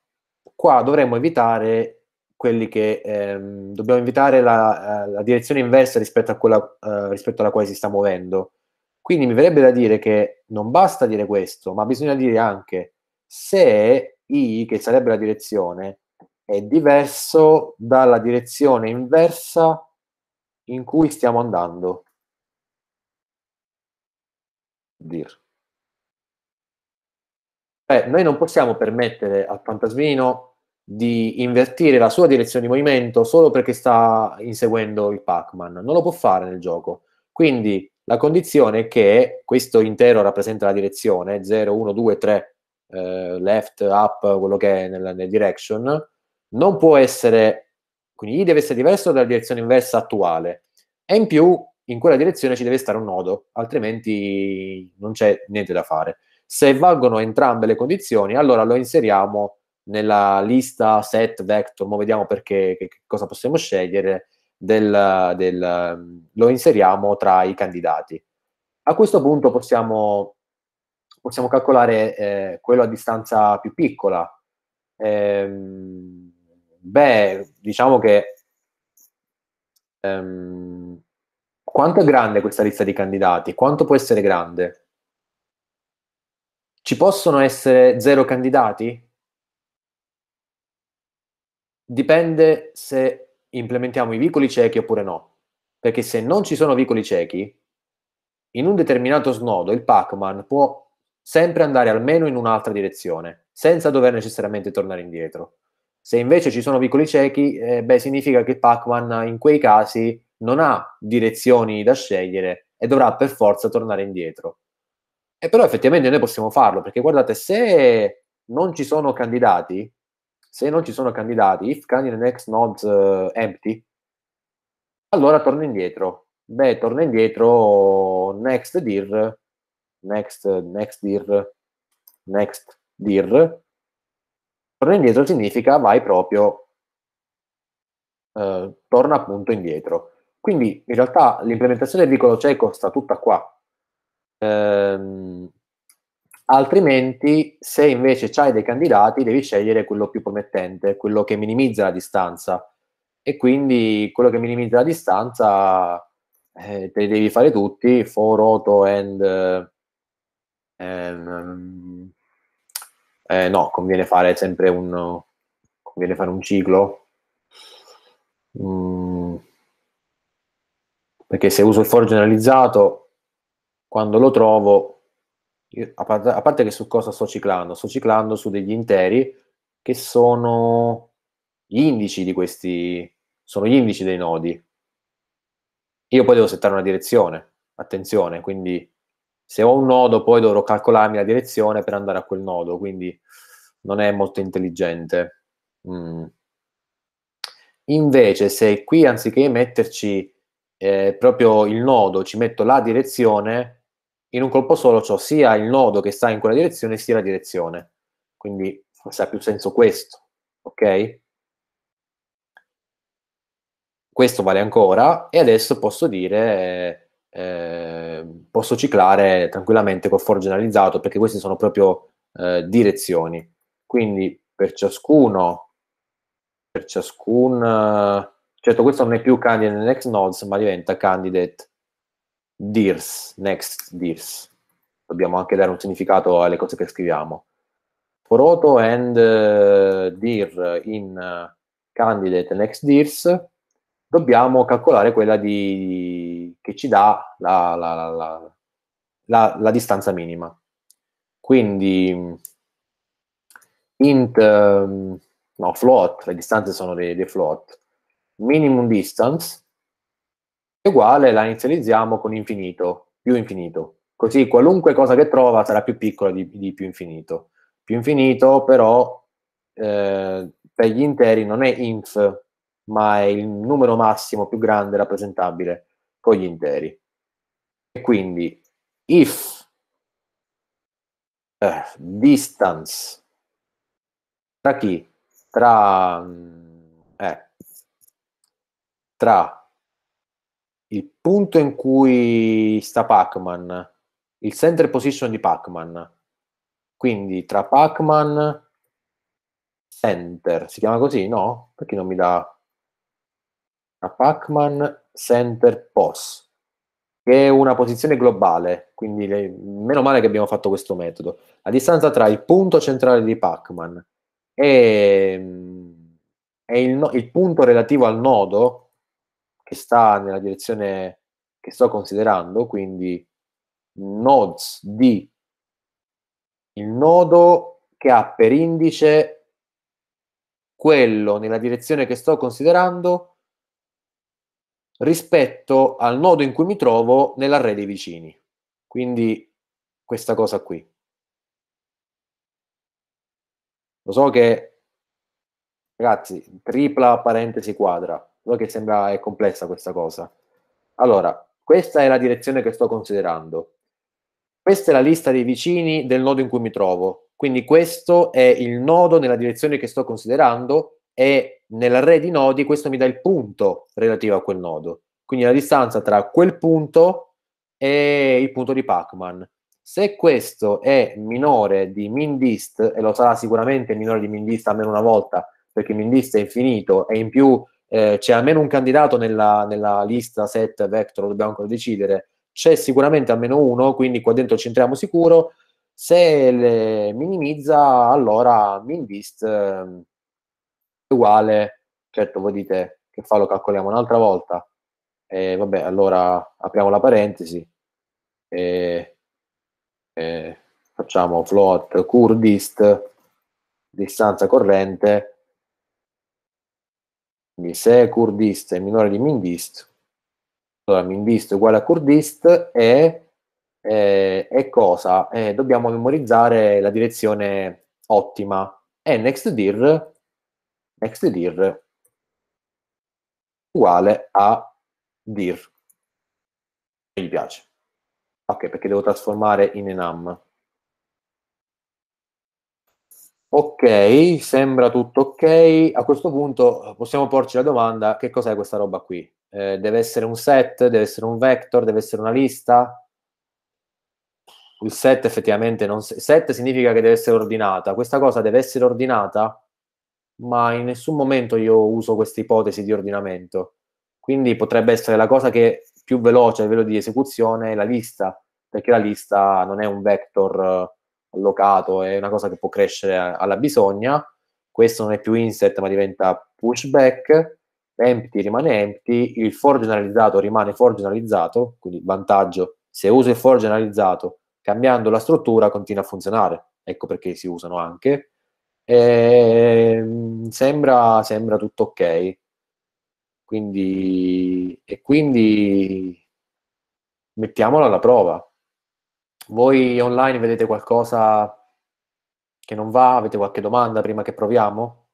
qua dovremmo evitare quelli che ehm, dobbiamo evitare la, eh, la, direzione inversa rispetto, a quella, eh, rispetto alla quale si sta muovendo. Quindi mi verrebbe da dire che non basta dire questo, ma bisogna dire anche se I, che sarebbe la direzione, è diverso dalla direzione inversa in cui stiamo andando dir. Eh, noi non possiamo permettere al fantasmino di invertire la sua direzione di movimento solo perché sta inseguendo il Pac-Man. Non lo può fare nel gioco. Quindi la condizione è che questo intero rappresenta la direzione 0, 1, 2, 3, eh, left, up, quello che è nel, nel direction, non può essere, quindi deve essere diverso dalla direzione inversa attuale. E in più in quella direzione ci deve stare un nodo, altrimenti non c'è niente da fare. Se valgono entrambe le condizioni, allora lo inseriamo nella lista set vector, ma vediamo perché che, che cosa possiamo scegliere, del, del, lo inseriamo tra i candidati. A questo punto possiamo, possiamo calcolare eh, quello a distanza più piccola. Ehm, beh, diciamo che ehm, quanto è grande questa lista di candidati? Quanto può essere grande? Ci possono essere zero candidati? Dipende se implementiamo i vicoli ciechi oppure no. Perché se non ci sono vicoli ciechi, in un determinato snodo il Pac-Man può sempre andare almeno in un'altra direzione, senza dover necessariamente tornare indietro. Se invece ci sono vicoli ciechi, eh, beh, significa che Pac-Man in quei casi non ha direzioni da scegliere e dovrà per forza tornare indietro. E però effettivamente noi possiamo farlo, perché guardate, se non ci sono candidati, se non ci sono candidati, if candidate next nodes uh, eh, empty, allora torna indietro. Beh, torna indietro next dir, next, next dir, next dir. Torna indietro significa vai proprio, uh, torna appunto indietro. Quindi in realtà l'implementazione del vicolo cieco sta tutta qua. Ehm, altrimenti, se invece hai dei candidati, devi scegliere quello più promettente, quello che minimizza la distanza. E quindi quello che minimizza la distanza eh, te li devi fare tutti, for, auto, and... Eh, ehm, eh, no, conviene fare sempre un, conviene fare un ciclo. Mm perché se uso il for generalizzato, quando lo trovo, io, a, parte, a parte che su cosa sto ciclando? Sto ciclando su degli interi che sono gli indici di questi, sono gli indici dei nodi. Io poi devo settare una direzione, attenzione, quindi se ho un nodo poi dovrò calcolarmi la direzione per andare a quel nodo, quindi non è molto intelligente. Mm. Invece se qui anziché metterci eh, proprio il nodo, ci metto la direzione, in un colpo solo ho sia il nodo che sta in quella direzione, sia la direzione. Quindi forse ha più senso questo, ok? Questo vale ancora e adesso posso dire, eh, posso ciclare tranquillamente col for generalizzato perché queste sono proprio eh, direzioni. Quindi per ciascuno, per ciascun Certo, questo non è più candidate next nodes, ma diventa candidate dirs, next dirs. Dobbiamo anche dare un significato alle cose che scriviamo. Proto and uh, dir in uh, candidate next dirs, dobbiamo calcolare quella di, che ci dà la, la, la, la distanza minima. Quindi int, ehm, no, float, le distanze sono dei, dei float, minimum distance uguale la inizializziamo con infinito, più infinito. Così qualunque cosa che trova sarà più piccola di, di più infinito. Più infinito però eh, per gli interi non è inf, ma è il numero massimo più grande rappresentabile con gli interi. E quindi if eh, distance tra chi? Tra mm, tra il punto in cui sta Pac-Man, il center position di Pac-Man, quindi tra Pac-Man center, si chiama così, no? Perché non mi dà... Tra Pac-Man center pos che è una posizione globale, quindi le, meno male che abbiamo fatto questo metodo. La distanza tra il punto centrale di Pac-Man e, mm, e il, il, punto relativo al nodo che sta nella direzione che sto considerando, quindi nodes di il nodo che ha per indice quello nella direzione che sto considerando rispetto al nodo in cui mi trovo nell'array dei vicini. Quindi questa cosa qui. Lo so che, ragazzi, tripla parentesi quadra, so che sembra è complessa questa cosa. Allora, questa è la direzione che sto considerando. Questa è la lista dei vicini del nodo in cui mi trovo. Quindi questo è il nodo nella direzione che sto considerando e nell'array di nodi questo mi dà il punto relativo a quel nodo. Quindi la distanza tra quel punto e il punto di Pacman. Se questo è minore di mindist, e lo sarà sicuramente minore di mindist almeno una volta, perché mindist è infinito, e in più eh, c'è almeno un candidato nella, nella lista set vector, lo dobbiamo ancora decidere, c'è sicuramente almeno uno, quindi qua dentro centriamo sicuro, se le minimizza allora minvist ehm, è uguale, certo voi dite che fa lo calcoliamo un'altra volta, e vabbè allora apriamo la parentesi, e, e facciamo float curdist distanza corrente quindi se Kurdist è minore di Mindist, allora Mindist è uguale a Kurdist e, e, e cosa? E eh, dobbiamo memorizzare la direzione ottima e nextdir, nextdir uguale a dir. Mi piace. Ok, perché devo trasformare in enam. Ok, sembra tutto ok. A questo punto eh, possiamo porci la domanda: che cos'è questa roba qui? Eh, deve essere un set, deve essere un vector, deve essere una lista? Il set effettivamente non set significa che deve essere ordinata. Questa cosa deve essere ordinata, ma in nessun momento io uso questa ipotesi di ordinamento. Quindi potrebbe essere la cosa che più veloce a livello di esecuzione è la lista, perché la lista non è un vector eh, allocato, è una cosa che può crescere alla bisogna. Questo non è più inset, ma diventa pushback. Empty rimane empty, il for generalizzato rimane for generalizzato, quindi vantaggio. Se uso il for generalizzato, cambiando la struttura continua a funzionare. Ecco perché si usano anche. E, ehm, sembra, sembra tutto ok. Quindi, e quindi mettiamola alla prova. Voi online vedete qualcosa che non va? Avete qualche domanda prima che proviamo?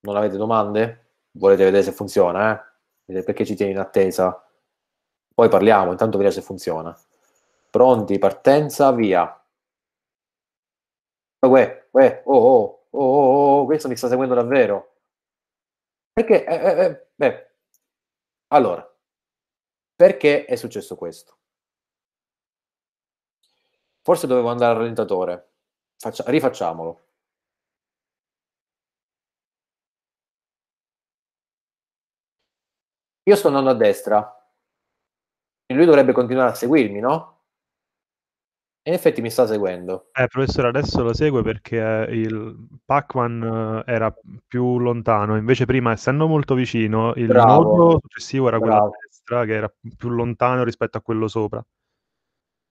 Non avete domande? Volete vedere se funziona? Eh? Perché ci tieni in attesa? Poi parliamo, intanto vediamo se funziona. Pronti, partenza, via. Ah, uè, uè, oh, oh, oh, oh, oh, oh, questo mi sta seguendo davvero. Perché, eh, eh, eh beh, allora, perché è successo questo? Forse dovevo andare al rallentatore. Faccia- rifacciamolo. Io sto andando a destra. E Lui dovrebbe continuare a seguirmi, no? E in effetti mi sta seguendo. Eh, professore, adesso lo segue perché eh, il Pac-Man eh, era più lontano, invece prima, essendo molto vicino, il Bravo. nodo successivo era Bravo. quello sopra che era più lontano rispetto a quello sopra.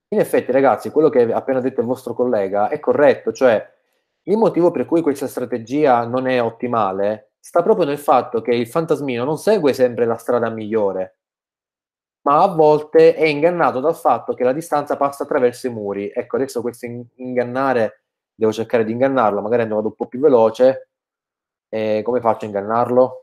In effetti, ragazzi, quello che ha appena detto il vostro collega è corretto, cioè il motivo per cui questa strategia non è ottimale sta proprio nel fatto che il fantasmino non segue sempre la strada migliore, ma a volte è ingannato dal fatto che la distanza passa attraverso i muri. Ecco, adesso questo ingannare, devo cercare di ingannarlo, magari andando un po' più veloce. E eh, come faccio a ingannarlo?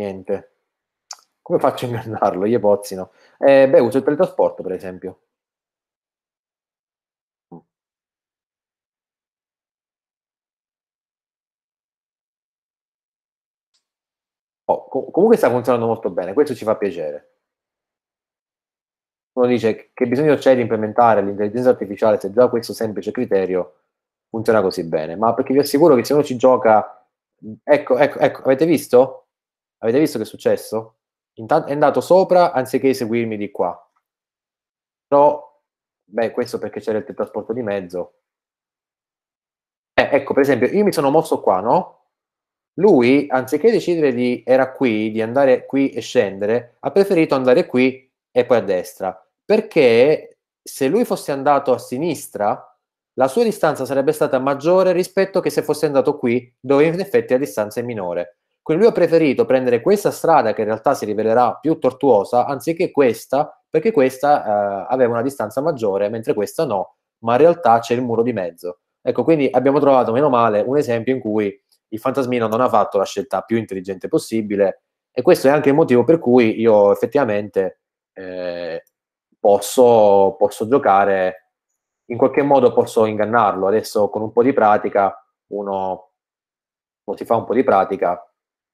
niente. Come faccio a ingannarlo? Io pozzino. Eh, beh, uso il teletrasporto, per esempio. Oh, com- comunque sta funzionando molto bene, questo ci fa piacere. Uno dice che bisogno c'è di implementare l'intelligenza artificiale se già questo semplice criterio funziona così bene, ma perché vi assicuro che se uno ci gioca, ecco, ecco, ecco, avete visto? Avete visto che è successo? Intanto è andato sopra anziché seguirmi di qua. Però, beh, questo perché c'era il trasporto di mezzo. Eh, ecco, per esempio, io mi sono mosso qua, no? Lui, anziché decidere di, era qui, di andare qui e scendere, ha preferito andare qui e poi a destra. Perché se lui fosse andato a sinistra, la sua distanza sarebbe stata maggiore rispetto che se fosse andato qui, dove in effetti la distanza è minore. Quindi lui ha preferito prendere questa strada che in realtà si rivelerà più tortuosa anziché questa, perché questa eh, aveva una distanza maggiore, mentre questa no, ma in realtà c'è il muro di mezzo. Ecco, quindi abbiamo trovato, meno male, un esempio in cui il fantasmino non ha fatto la scelta più intelligente possibile e questo è anche il motivo per cui io effettivamente eh, posso, posso giocare in qualche modo posso ingannarlo. Adesso con un po' di pratica, uno si fa un po' di pratica,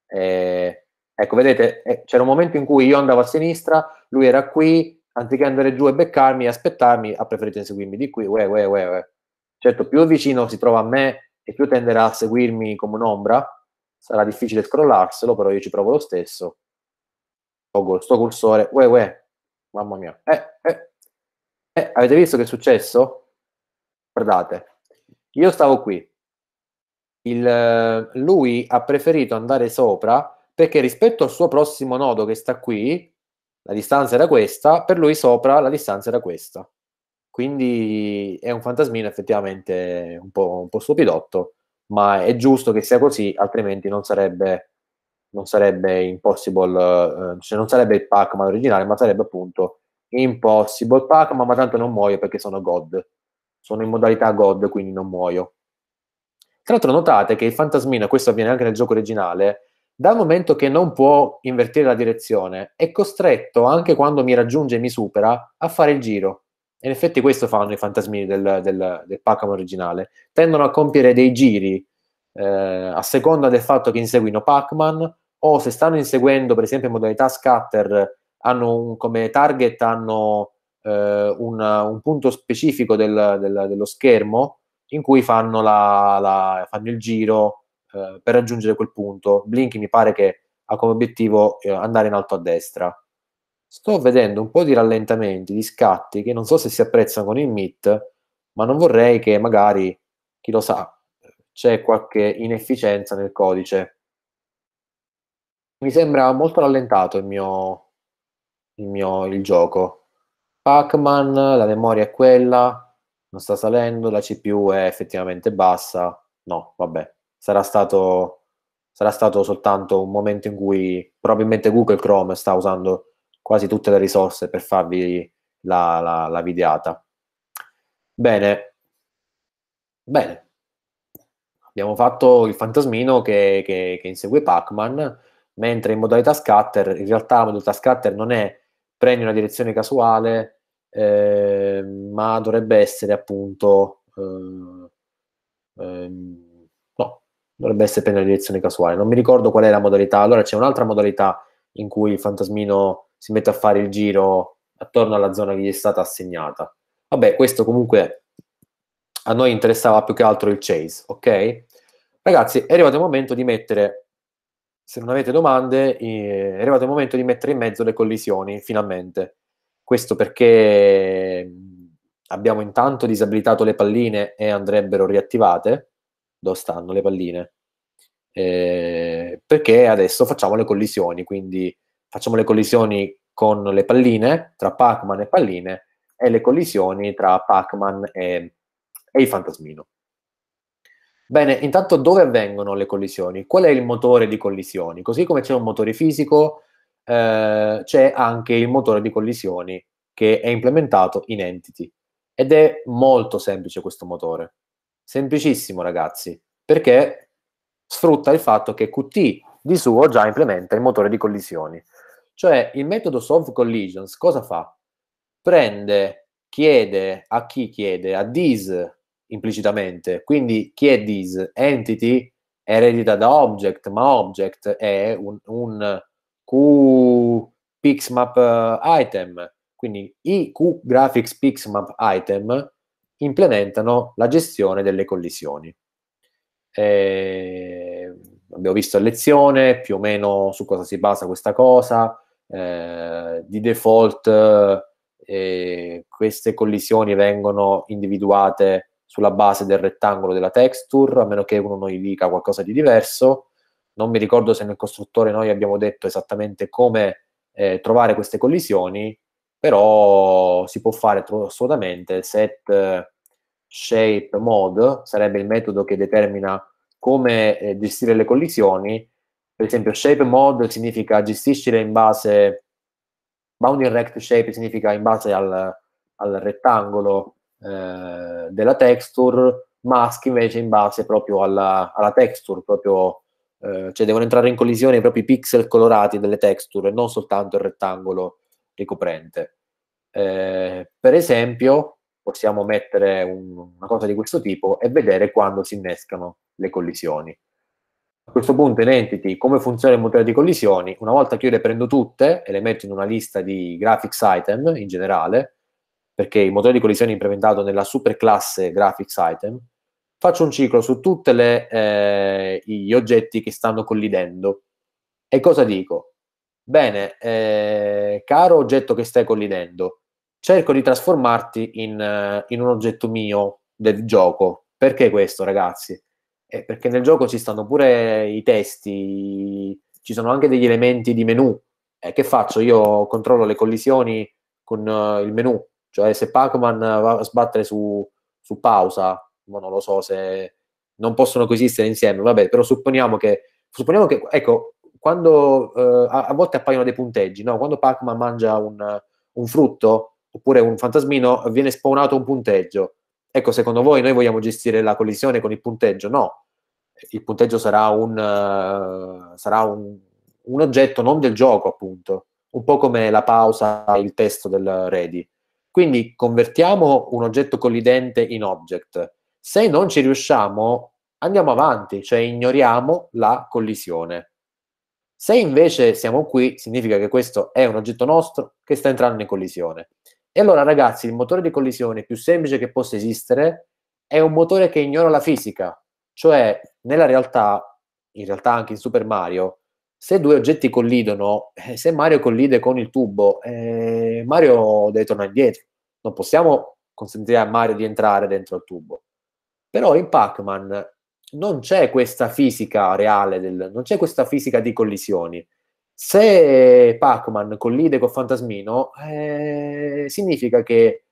eh, ecco, vedete, eh, c'era un momento in cui io andavo a sinistra, lui era qui, anziché andare giù e beccarmi e aspettarmi, ha preferito inseguirmi di qui, uè, uè, uè, uè. Certo, più vicino si trova a me e più tenderà a seguirmi come un'ombra, sarà difficile scrollarselo, però io ci provo lo stesso. Tolgo sto cursore, uè, uè, mamma mia. Eh, eh. eh, avete visto che è successo? Guardate, io stavo qui, il, eh, lui ha preferito andare sopra perché rispetto al suo prossimo nodo che sta qui, la distanza era questa, per lui sopra la distanza era questa. Quindi è un fantasmino effettivamente un po', un po stupidotto, ma è giusto che sia così, altrimenti non sarebbe, non sarebbe impossible, eh, cioè non sarebbe il Pac-Man originale, ma sarebbe appunto impossible Pac-Man, ma tanto non muoio perché sono God. Sono in modalità God, quindi non muoio. Tra l'altro notate che il fantasmino, questo avviene anche nel gioco originale, dal momento che non può invertire la direzione, è costretto, anche quando mi raggiunge e mi supera, a fare il giro. E in effetti questo fanno i fantasmini del, del, del Pac-Man originale. Tendono a compiere dei giri eh, a seconda del fatto che inseguino Pac-Man o se stanno inseguendo, per esempio, in modalità scatter, hanno un, come target hanno eh, un, un, punto specifico del, dello schermo in cui fanno, la, la, fanno il giro eh, per raggiungere quel punto. Blink mi pare che ha come obiettivo eh, andare in alto a destra. Sto vedendo un po' di rallentamenti, di scatti che non so se si apprezzano con il MIT, ma non vorrei che magari, chi lo sa, c'è qualche inefficienza nel codice. Mi sembra molto rallentato il mio, il, mio, il gioco. Pac-Man, la memoria è quella, non sta salendo, la CPU è effettivamente bassa. No, vabbè, sarà stato, sarà stato soltanto un momento in cui probabilmente Google Chrome sta usando quasi tutte le risorse per farvi la, la, la videata. Bene, bene. Abbiamo fatto il fantasmino che, che, che insegue Pac-Man, mentre in modalità scatter, in realtà la modalità scatter non è prendi una direzione casuale, Ehm, ma dovrebbe essere appunto eh, eh, no, dovrebbe essere per una direzione casuale. Non mi ricordo qual è la modalità. Allora c'è un'altra modalità in cui il fantasmino si mette a fare il giro attorno alla zona che gli è stata assegnata. Vabbè, questo comunque a noi interessava più che altro il chase, ok? Ragazzi, è arrivato il momento di mettere, se non avete domande, eh, è arrivato il momento di mettere in mezzo le collisioni, finalmente. Questo perché abbiamo intanto disabilitato le palline e andrebbero riattivate. Dove stanno le palline? Eh, perché adesso facciamo le collisioni, quindi facciamo le collisioni con le palline, tra Pac-Man e palline, e le collisioni tra Pac-Man e, e il fantasmino. Bene, intanto dove avvengono le collisioni? Qual è il motore di collisioni? Così come c'è un motore fisico, eh, c'è anche il motore di collisioni che è implementato in Entity ed è molto semplice questo motore. Semplicissimo, ragazzi, perché sfrutta il fatto che Qt di suo già implementa il motore di collisioni. Cioè il metodo solve collisions cosa fa? Prende, chiede a chi chiede, a this implicitamente, quindi chi è this? Entity eredita da object, ma object è un, un Q Pixmap eh, Item. Quindi i QGraphics Pixmap Item implementano la gestione delle collisioni. E eh, abbiamo visto a lezione più o meno su cosa si basa questa cosa. Eh, di default eh, queste collisioni vengono individuate sulla base del rettangolo della texture, a meno che uno non gli dica qualcosa di diverso. Non mi ricordo se nel costruttore noi abbiamo detto esattamente come eh, trovare queste collisioni, però si può fare assolutamente set eh, shape mode, sarebbe il metodo che determina come eh, gestire le collisioni. Per esempio shape mode significa gestiscile in base, bounding rect shape significa in base al, al rettangolo eh, della texture, mask invece in base proprio alla, alla texture, proprio eh, cioè devono entrare in collisione i propri pixel colorati delle texture, non soltanto il rettangolo ricoprente. Eh, per esempio, possiamo mettere un, una cosa di questo tipo e vedere quando si innescano le collisioni. A questo punto in Entity, come funziona il motore di collisioni? Una volta che io le prendo tutte e le metto in una lista di graphics item in generale, perché il motore di collisione è implementato nella super classe graphics item, faccio un ciclo su tutti eh, gli oggetti che stanno collidendo. E cosa dico? Bene, eh, caro oggetto che stai collidendo, cerco di trasformarti in, eh, in un oggetto mio del gioco. Perché questo, ragazzi? Eh, perché nel gioco ci stanno pure i testi, ci sono anche degli elementi di menu. Eh, che faccio? Io controllo le collisioni con uh, il menu, cioè se Pac-Man va a sbattere su, su pausa, non lo so se non possono coesistere insieme, vabbè, però supponiamo che, supponiamo che ecco, quando eh, a, a, volte appaiono dei punteggi, no? quando Pac-Man mangia un, un, frutto oppure un fantasmino viene spawnato un punteggio. Ecco, secondo voi noi vogliamo gestire la collisione con il punteggio? No, il punteggio sarà un, uh, sarà un, un oggetto non del gioco, appunto, un po' come la pausa, il testo del ready. Quindi convertiamo un oggetto collidente in object se non ci riusciamo, andiamo avanti, cioè ignoriamo la collisione. Se invece siamo qui, significa che questo è un oggetto nostro che sta entrando in collisione. E allora, ragazzi, il motore di collisione più semplice che possa esistere è un motore che ignora la fisica. Cioè, nella realtà, in realtà anche in Super Mario, se due oggetti collidono, eh, se Mario collide con il tubo, eh, Mario deve tornare indietro. Non possiamo consentire a Mario di entrare dentro il tubo. Però in Pac-Man non c'è questa fisica reale, del, non c'è questa fisica di collisioni. Se Pac-Man collide con Fantasmino, eh, significa che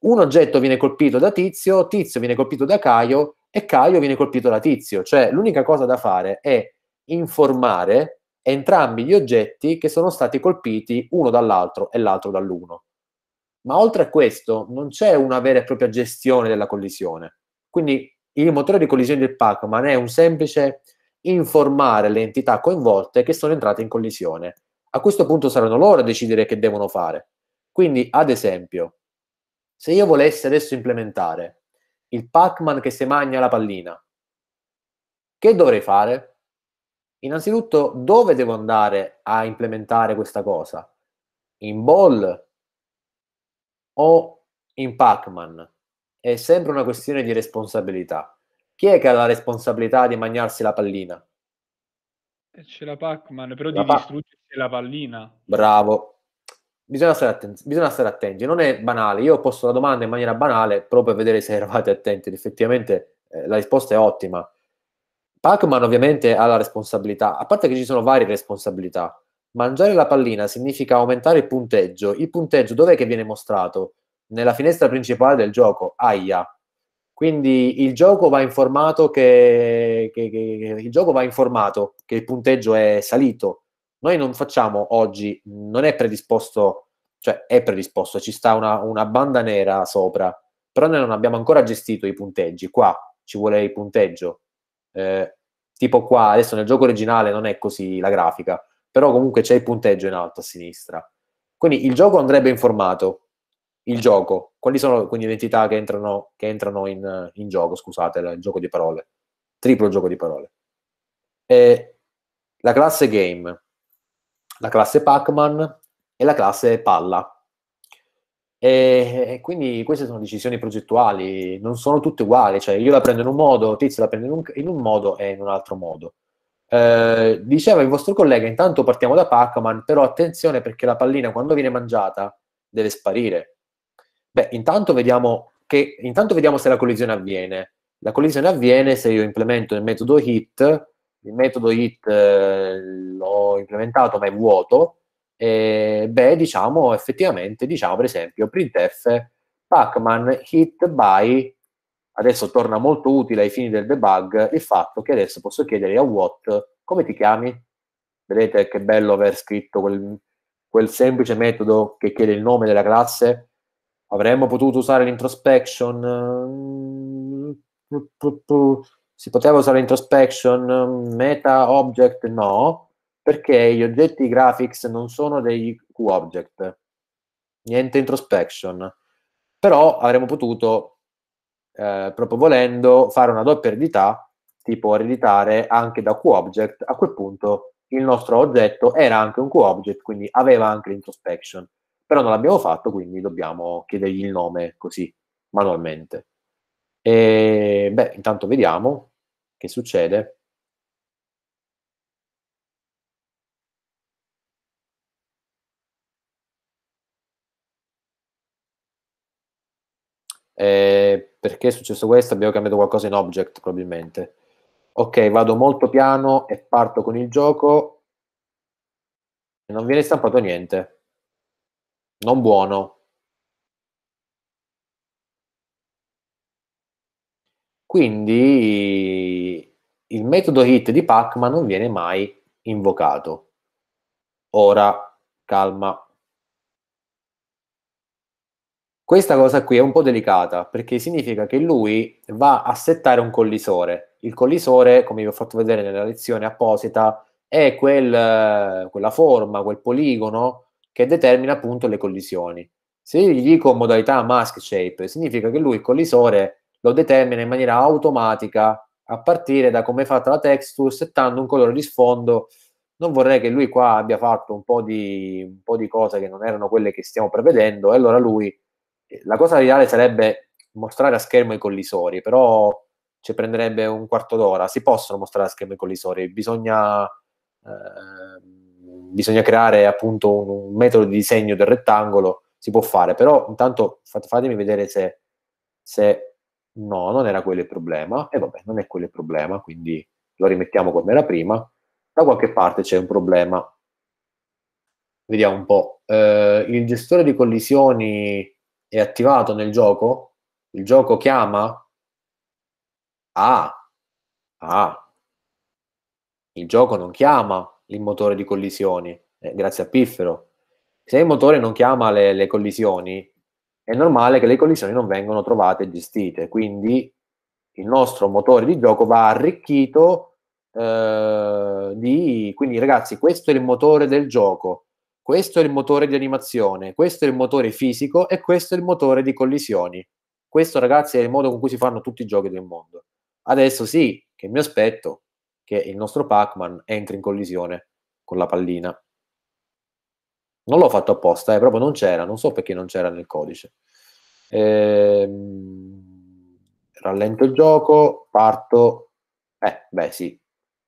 un oggetto viene colpito da Tizio, Tizio viene colpito da Caio e Caio viene colpito da Tizio. Cioè l'unica cosa da fare è informare entrambi gli oggetti che sono stati colpiti uno dall'altro e l'altro dall'uno. Ma oltre a questo non c'è una vera e propria gestione della collisione. Quindi il motore di collisione del Pac-Man è un semplice informare le entità coinvolte che sono entrate in collisione. A questo punto saranno loro a decidere che devono fare. Quindi, ad esempio, se io volessi adesso implementare il Pac-Man che si magna la pallina, che dovrei fare? Innanzitutto, dove devo andare a implementare questa cosa? In Ball o in Pac-Man? è sempre una questione di responsabilità. Chi è che ha la responsabilità di mangiarsi la pallina? Eh, c'è la Pac-Man, però di distruggere la pallina. Bravo. Bisogna stare, atten- bisogna stare, attenti, non è banale. Io ho posto la domanda in maniera banale proprio per vedere se eravate attenti. Effettivamente eh, la risposta è ottima. Pac-Man ovviamente ha la responsabilità, a parte che ci sono varie responsabilità. Mangiare la pallina significa aumentare il punteggio. Il punteggio dov'è che viene mostrato? nella finestra principale del gioco, AIA. Quindi il gioco va informato che, che, che, gioco va informato che il punteggio è salito. Noi non facciamo oggi, non è predisposto, cioè è predisposto, ci sta una, una banda nera sopra, però noi non abbiamo ancora gestito i punteggi. Qua ci vuole il punteggio. Eh, tipo qua, adesso nel gioco originale non è così la grafica, però comunque c'è il punteggio in alto a sinistra. Quindi il gioco andrebbe informato, il gioco, quali sono quindi le entità che entrano, che entrano in, in, gioco, scusate, il gioco di parole, triplo gioco di parole. E la classe game, la classe Pac-Man e la classe palla. E, e, quindi queste sono decisioni progettuali, non sono tutte uguali, cioè io la prendo in un modo, Tizio la prende in un, in un modo e in un altro modo. Eh, diceva il vostro collega, intanto partiamo da Pac-Man, però attenzione perché la pallina quando viene mangiata deve sparire, Beh, intanto vediamo, che, intanto vediamo se la collisione avviene. La collisione avviene se io implemento il metodo hit, il metodo hit eh, l'ho implementato ma è vuoto, e, beh, diciamo, effettivamente, diciamo per esempio, printf pacman hit by, adesso torna molto utile ai fini del debug il fatto che adesso posso chiedere a what come ti chiami? Vedete che bello aver scritto quel, quel semplice metodo che chiede il nome della classe Avremmo potuto usare l'introspection? Ehm, si poteva usare l'introspection? Meta object? No, perché gli oggetti graphics non sono dei Q-object. Niente introspection. Però avremmo potuto, eh, proprio volendo, fare una doppia eredità, tipo ereditare anche da Q-object. A quel punto il nostro oggetto era anche un Q-object, quindi aveva anche l'introspection però non l'abbiamo fatto, quindi dobbiamo chiedergli il nome così, manualmente. E, beh, intanto vediamo che succede. Eh, perché è successo questo? Abbiamo cambiato qualcosa in object probabilmente. Ok, vado molto piano e parto con il gioco. Non viene stampato niente. Non buono. Quindi il metodo hit di Pacman non viene mai invocato. Ora, calma. Questa cosa qui è un po' delicata perché significa che lui va a settare un collisore. Il collisore, come vi ho fatto vedere nella lezione apposita, è quel, quella forma, quel poligono che determina appunto le collisioni. Se io gli dico modalità mask shape, significa che lui il collisore lo determina in maniera automatica a partire da come è fatta la texture, settando un colore di sfondo. Non vorrei che lui qua abbia fatto un po' di, un po di cose che non erano quelle che stiamo prevedendo, e allora lui, eh, la cosa ideale sarebbe mostrare a schermo i collisori, però ci prenderebbe un quarto d'ora. Si possono mostrare a schermo i collisori, bisogna... Eh, bisogna creare appunto un, metodo di disegno del rettangolo, si può fare, però intanto fat- fatemi vedere se, se, no, non era quello il problema, e vabbè, non è quello il problema, quindi lo rimettiamo come era prima, da qualche parte c'è un problema, vediamo un po', eh, il gestore di collisioni è attivato nel gioco? Il gioco chiama? Ah, ah, il gioco non chiama, il motore di collisioni, eh, grazie a Piffero. Se il motore non chiama le, le collisioni, è normale che le collisioni non vengano trovate e gestite, quindi il nostro motore di gioco va arricchito eh, di... Quindi ragazzi, questo è il motore del gioco, questo è il motore di animazione, questo è il motore fisico e questo è il motore di collisioni. Questo ragazzi è il modo con cui si fanno tutti i giochi del mondo. Adesso sì, che mi aspetto che il nostro Pac-Man entra in collisione con la pallina. Non l'ho fatto apposta, eh, proprio non c'era, non so perché non c'era nel codice. Ehm, rallento il gioco, parto. Eh, beh sì.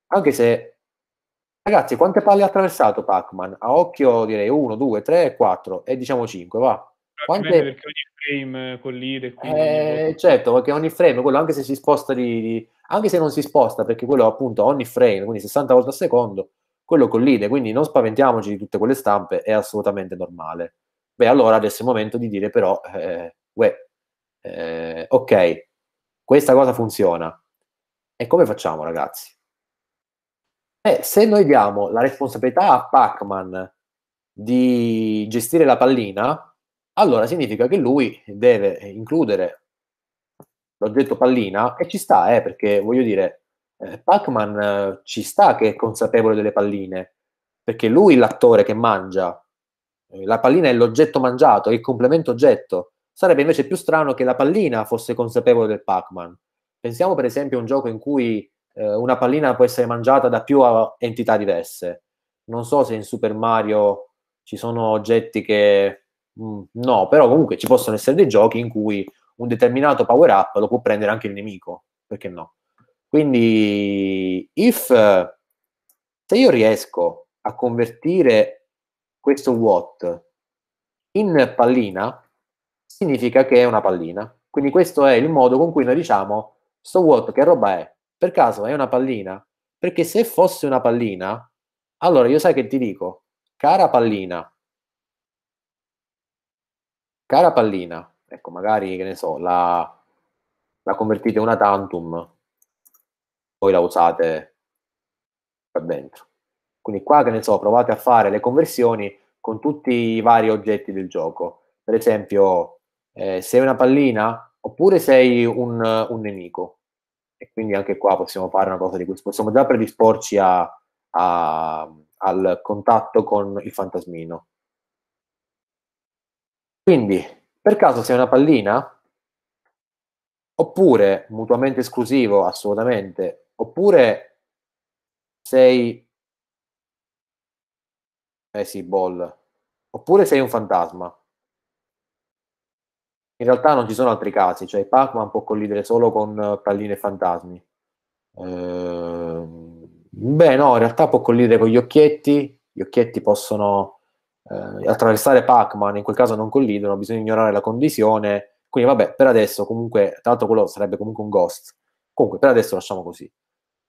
Anche se... Ragazzi, quante palle ha attraversato Pac-Man? A occhio direi 1, 2, 3, 4 e diciamo 5, va. Quante... Perché ogni frame collide. Quindi eh, Certo, perché ogni frame, quello anche se si sposta di, di anche se non si sposta, perché quello appunto ogni frame, quindi 60 volte al secondo, quello collide, quindi non spaventiamoci di tutte quelle stampe, è assolutamente normale. Beh, allora adesso è il momento di dire però, eh, uè, eh, ok, questa cosa funziona. E come facciamo ragazzi? Beh, se noi diamo la responsabilità a Pac-Man di gestire la pallina, allora significa che lui deve includere l'oggetto pallina e ci sta, eh, perché voglio dire, eh, Pac-Man eh, ci sta che è consapevole delle palline, perché lui è l'attore che mangia, eh, la pallina è l'oggetto mangiato, è il complemento oggetto. Sarebbe invece più strano che la pallina fosse consapevole del Pac-Man. Pensiamo per esempio a un gioco in cui eh, una pallina può essere mangiata da più entità diverse. Non so se in Super Mario ci sono oggetti che... Mm, no, però comunque ci possono essere dei giochi in cui un determinato power up lo può prendere anche il nemico, perché no? Quindi, if, se io riesco a convertire questo what in pallina, significa che è una pallina. Quindi questo è il modo con cui noi diciamo, sto what che roba è? Per caso è una pallina? Perché se fosse una pallina, allora io sai che ti dico, cara pallina, cara pallina, Ecco, magari, che ne so, la, la convertite in una tantum, poi la usate qua dentro. Quindi qua, che ne so, provate a fare le conversioni con tutti i vari oggetti del gioco. Per esempio, eh, sei una pallina oppure sei un, un, nemico. E quindi anche qua possiamo fare una cosa di questo. Possiamo già predisporci a, a, al contatto con il fantasmino. Quindi, per caso sei una pallina? Oppure, mutuamente esclusivo, assolutamente, oppure sei... Eh sì, ball. Oppure sei un fantasma. In realtà non ci sono altri casi, cioè Pac-Man può collidere solo con palline e fantasmi. Eh, beh, no, in realtà può collidere con gli occhietti, gli occhietti possono eh, attraversare Pac-Man, in quel caso non collidono, bisogna ignorare la condivisione. Quindi vabbè, per adesso comunque, tra l'altro quello sarebbe comunque un ghost. Comunque, per adesso lasciamo così.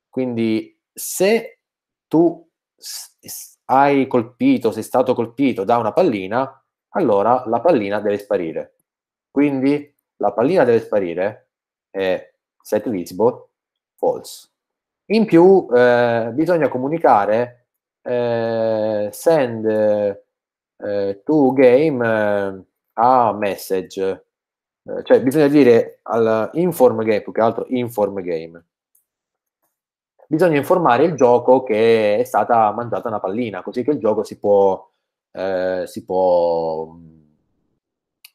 Quindi se tu hai colpito, sei stato colpito da una pallina, allora la pallina deve sparire. Quindi la pallina deve sparire e set visible false. In più eh, bisogna comunicare eh, send eh, to game eh, a message, eh, cioè bisogna dire al inform game, più che altro inform game. Bisogna informare il gioco che è stata mangiata una pallina, così che il gioco si può, eh, si può,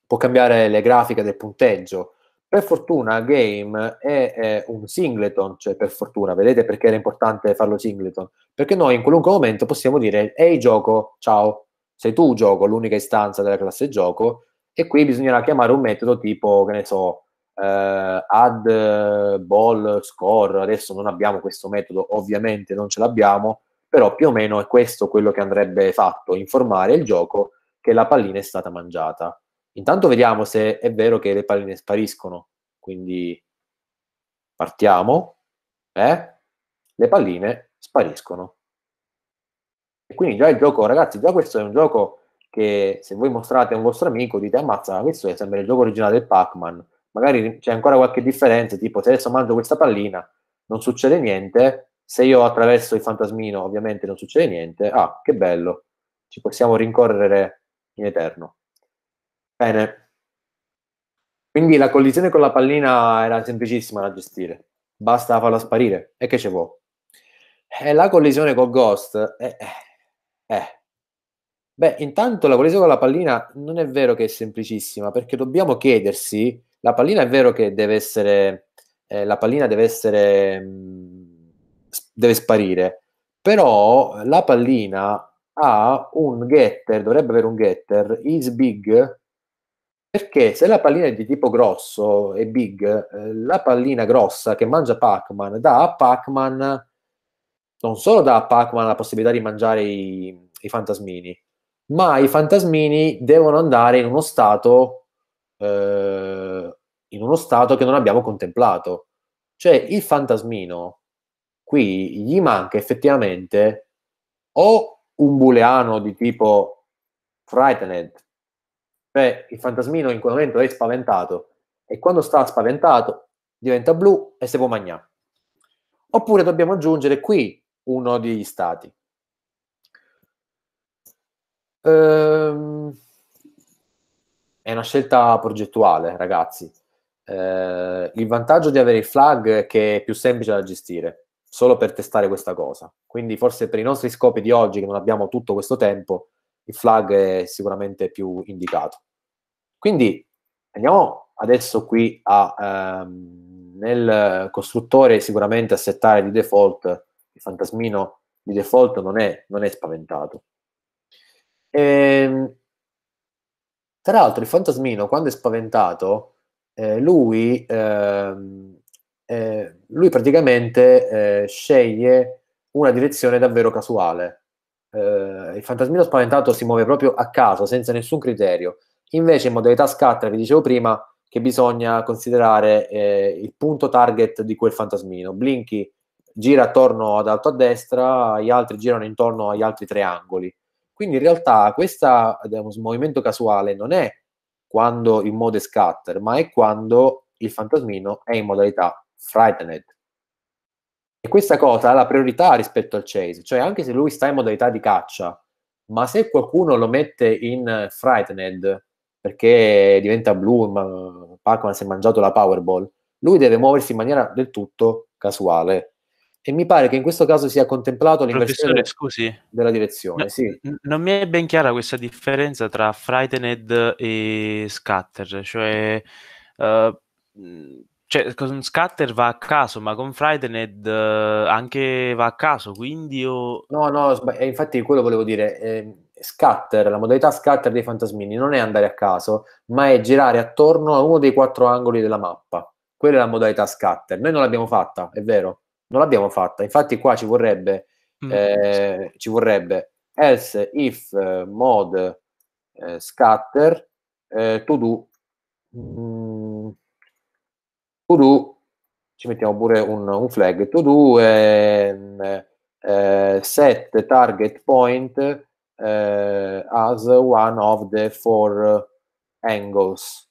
può cambiare le grafiche del punteggio. Per fortuna Game è, è, un singleton, cioè per fortuna, vedete perché era importante farlo singleton? Perché noi in qualunque momento possiamo dire ehi gioco, ciao, sei tu gioco, l'unica istanza della classe gioco, e qui bisognerà chiamare un metodo tipo, che ne so, eh, add eh, ball score, adesso non abbiamo questo metodo, ovviamente non ce l'abbiamo, però più o meno è questo quello che andrebbe fatto, informare il gioco che la pallina è stata mangiata. Intanto vediamo se è vero che le palline spariscono, quindi partiamo, eh? le palline spariscono. E quindi già il gioco, ragazzi, già questo è un gioco che se voi mostrate a un vostro amico dite ammazza, questo è sempre il gioco originale del Pac-Man. Magari c'è ancora qualche differenza, tipo se adesso mangio questa pallina non succede niente, se io attraverso il fantasmino ovviamente non succede niente, ah, che bello, ci possiamo rincorrere in eterno. Bene. Quindi la collisione con la pallina era semplicissima da gestire, basta farla sparire, e che ce vuole. E eh, la collisione col ghost... Eh, eh eh. Beh, intanto la polizia con la pallina non è vero che è semplicissima, perché dobbiamo chiedersi, la pallina è vero che deve essere, eh, la pallina deve essere, mh, mm, deve sparire, però la pallina ha un getter, dovrebbe avere un getter, is big, perché se la pallina è di tipo grosso e big, eh, la pallina grossa che mangia Pac-Man dà a Pac-Man non solo dà a Pac-Man la possibilità di mangiare i, i, fantasmini, ma i fantasmini devono andare in uno stato, eh, in uno stato che non abbiamo contemplato. Cioè il fantasmino, qui gli manca effettivamente o un booleano di tipo frightened, cioè il fantasmino in quel momento è spaventato e quando sta spaventato diventa blu e se può mangiare. Oppure dobbiamo aggiungere qui uno degli stati. Ehm, è una scelta progettuale, ragazzi. Ehm, il vantaggio di avere il flag è che è più semplice da gestire, solo per testare questa cosa. Quindi forse per i nostri scopi di oggi, che non abbiamo tutto questo tempo, il flag è sicuramente più indicato. Quindi andiamo adesso qui a, ehm, nel costruttore sicuramente a settare di default il fantasmino di default non è, non è spaventato. E, ehm, tra l'altro il fantasmino quando è spaventato, eh, lui, eh, eh, lui, praticamente eh, sceglie una direzione davvero casuale. Eh, il fantasmino spaventato si muove proprio a caso, senza nessun criterio. Invece in modalità scatta, vi dicevo prima, che bisogna considerare eh, il punto target di quel fantasmino. Blinky gira attorno ad alto a destra, gli altri girano intorno agli altri tre angoli. Quindi in realtà questo diciamo, movimento casuale non è quando il mode scatter, ma è quando il fantasmino è in modalità frightened. E questa cosa ha la priorità rispetto al chase, cioè anche se lui sta in modalità di caccia, ma se qualcuno lo mette in frightened perché diventa blu, ma pac si è mangiato la Powerball, lui deve muoversi in maniera del tutto casuale e mi pare che in questo caso sia contemplato l'inversione scusi, della direzione. No, sì. non mi è ben chiara questa differenza tra Frightened e Scatter, cioè, uh, cioè con Scatter va a caso, ma con Frightened uh, anche va a caso, quindi io... No, no, eh, infatti quello volevo dire, eh, Scatter, la modalità Scatter dei fantasmini non è andare a caso, ma è girare attorno a uno dei quattro angoli della mappa. Quella è la modalità Scatter, noi non l'abbiamo fatta, è vero non l'abbiamo fatta. Infatti qua ci vorrebbe, mm. eh, ci vorrebbe else if mod eh, scatter eh, to do. Mm. to do, ci mettiamo pure un, un flag, to do ehm, eh, set target point eh, as one of the four angles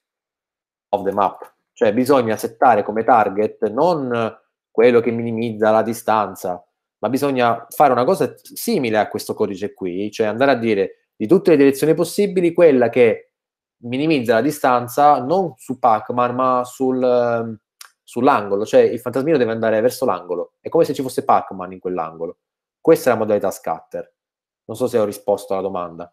of the map. Cioè bisogna settare come target non quello che minimizza la distanza, ma bisogna fare una cosa simile a questo codice qui, cioè andare a dire di tutte le direzioni possibili quella che minimizza la distanza non su Pac-Man ma sul, ehm, sull'angolo, cioè il fantasmino deve andare verso l'angolo, è come se ci fosse Pac-Man in quell'angolo. Questa è la modalità scatter. Non so se ho risposto alla domanda.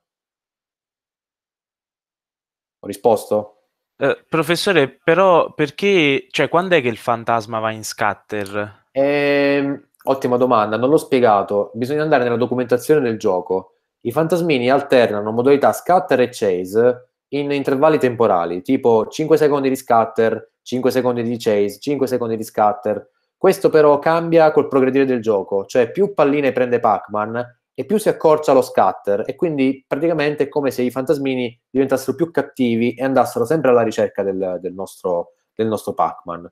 Ho risposto? Eh, professore, però perché, cioè, quando è che il fantasma va in scatter? Eh, ottima domanda, non l'ho spiegato. Bisogna andare nella documentazione del gioco. I fantasmini alternano modalità scatter e chase in intervalli temporali, tipo 5 secondi di scatter, 5 secondi di chase, 5 secondi di scatter. Questo però cambia col progredire del gioco, cioè più palline prende Pac-Man e più si accorcia lo scatter e quindi praticamente è come se i fantasmini diventassero più cattivi e andassero sempre alla ricerca del, del nostro, del nostro Pac-Man.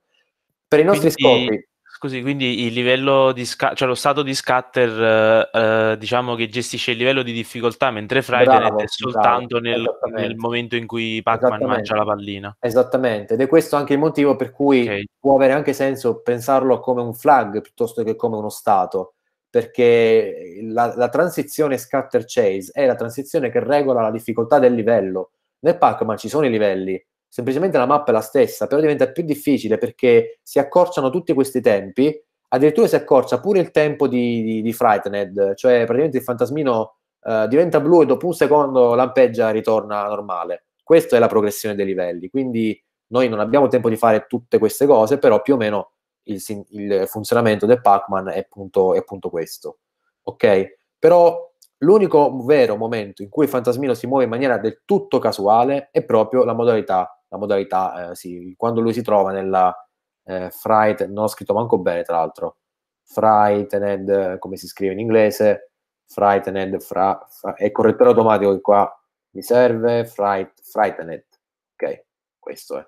Per i nostri quindi, scopi... Scusi, quindi il livello di sca- cioè lo stato di scatter eh, eh diciamo che gestisce il livello di difficoltà mentre Friday è soltanto bravo, nel, nel, momento in cui Pac-Man mangia la pallina. Esattamente, ed è questo anche il motivo per cui okay. può avere anche senso pensarlo come un flag piuttosto che come uno stato perché la, la transizione scatter chase è la transizione che regola la difficoltà del livello. Nel Pac-Man ci sono i livelli, semplicemente la mappa è la stessa, però diventa più difficile perché si accorciano tutti questi tempi, addirittura si accorcia pure il tempo di, di, di Frightened, cioè praticamente il fantasmino eh, diventa blu e dopo un secondo lampeggia e ritorna normale. Questa è la progressione dei livelli, quindi noi non abbiamo tempo di fare tutte queste cose, però più o meno il, il funzionamento del Pac-Man è appunto, è appunto questo. Ok? Però l'unico vero momento in cui il fantasmino si muove in maniera del tutto casuale è proprio la modalità, la modalità eh, sì, quando lui si trova nella eh, fright, non ho scritto manco bene tra l'altro, frightened, come si scrive in inglese, frightened, fra, fra, è correttore automatico che qua mi serve, fright, frightened, ok, questo è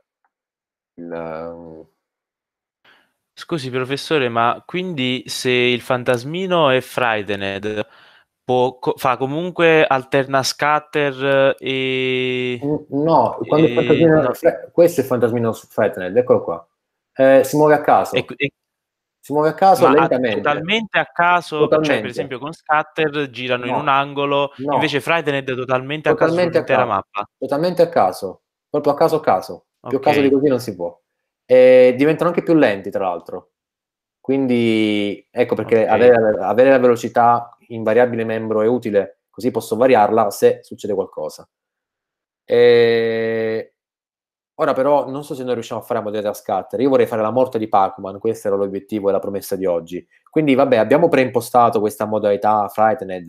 il... Scusi professore, ma quindi se il fantasmino è Frightened, può, co- fa comunque alterna scatter eh, e... No, quando e... il fantasmino... No. questo è il fantasmino Frightened, eccolo qua. Eh, si muove a caso. E, ecco, e... Si muove a caso ma lentamente. Totalmente a caso, totalmente. Cioè, per esempio con scatter girano no. in un angolo, no. invece Frightened è totalmente, totalmente a caso sull'intera mappa. Totalmente a caso, proprio a caso a caso. Più a caso di così non si può e diventano anche più lenti, tra l'altro. Quindi ecco perché okay. avere, avere, la velocità in variabile membro è utile, così posso variarla se succede qualcosa. E... Ora però non so se noi riusciamo a fare la modalità scatter, io vorrei fare la morte di Pac-Man, questo era l'obiettivo e la promessa di oggi. Quindi vabbè, abbiamo preimpostato questa modalità Frightened,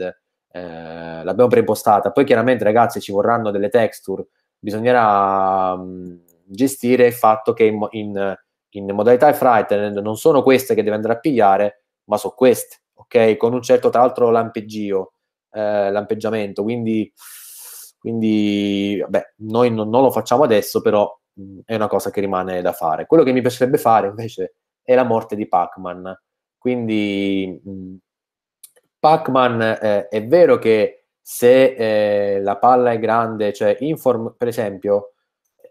eh, l'abbiamo preimpostata, poi chiaramente ragazzi ci vorranno delle texture, bisognerà... Mh, mm, gestire il fatto che in, in, in modalità frightened non sono queste che deve andare a pigliare, ma sono queste, ok? Con un certo, tra l'altro, lampeggio, eh, lampeggiamento, quindi, quindi vabbè, noi non, non lo facciamo adesso, però mh, è una cosa che rimane da fare. Quello che mi piacerebbe fare, invece, è la morte di Pac-Man. Quindi mh, Pac-Man eh, è vero che se eh, la palla è grande, cioè Inform, per esempio,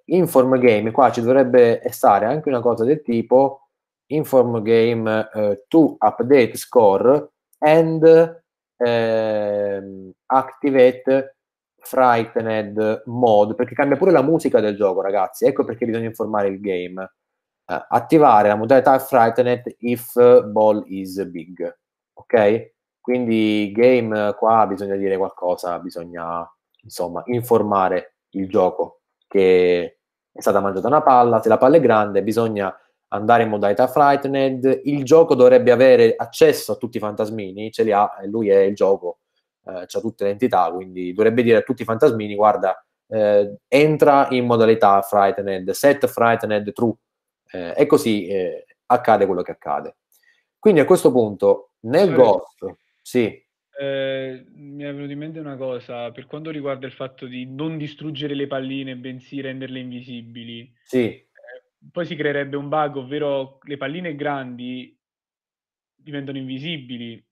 inform game, qua ci dovrebbe stare anche una cosa del tipo inform game eh, to update score and eh, activate frightened mode, perché cambia pure la musica del gioco, ragazzi. Ecco perché bisogna informare il game. Eh, attivare la modalità frightened if ball is big. Ok? Quindi game qua bisogna dire qualcosa, bisogna insomma informare il gioco che è stata mangiata una palla, se la palla è grande bisogna andare in modalità frightened, il gioco dovrebbe avere accesso a tutti i fantasmini, ce li ha, lui è il gioco, eh, ha tutte le entità, quindi dovrebbe dire a tutti i fantasmini, guarda, eh, entra in modalità frightened, set frightened true, eh, e così eh, accade quello che accade. Quindi a questo punto, nel ghost, sì, Ehm, mi è venuto in mente una cosa per quanto riguarda il fatto di non distruggere le palline, bensì renderle invisibili. Sì. Ehm, poi si creerebbe un bug, ovvero le palline grandi diventano invisibili.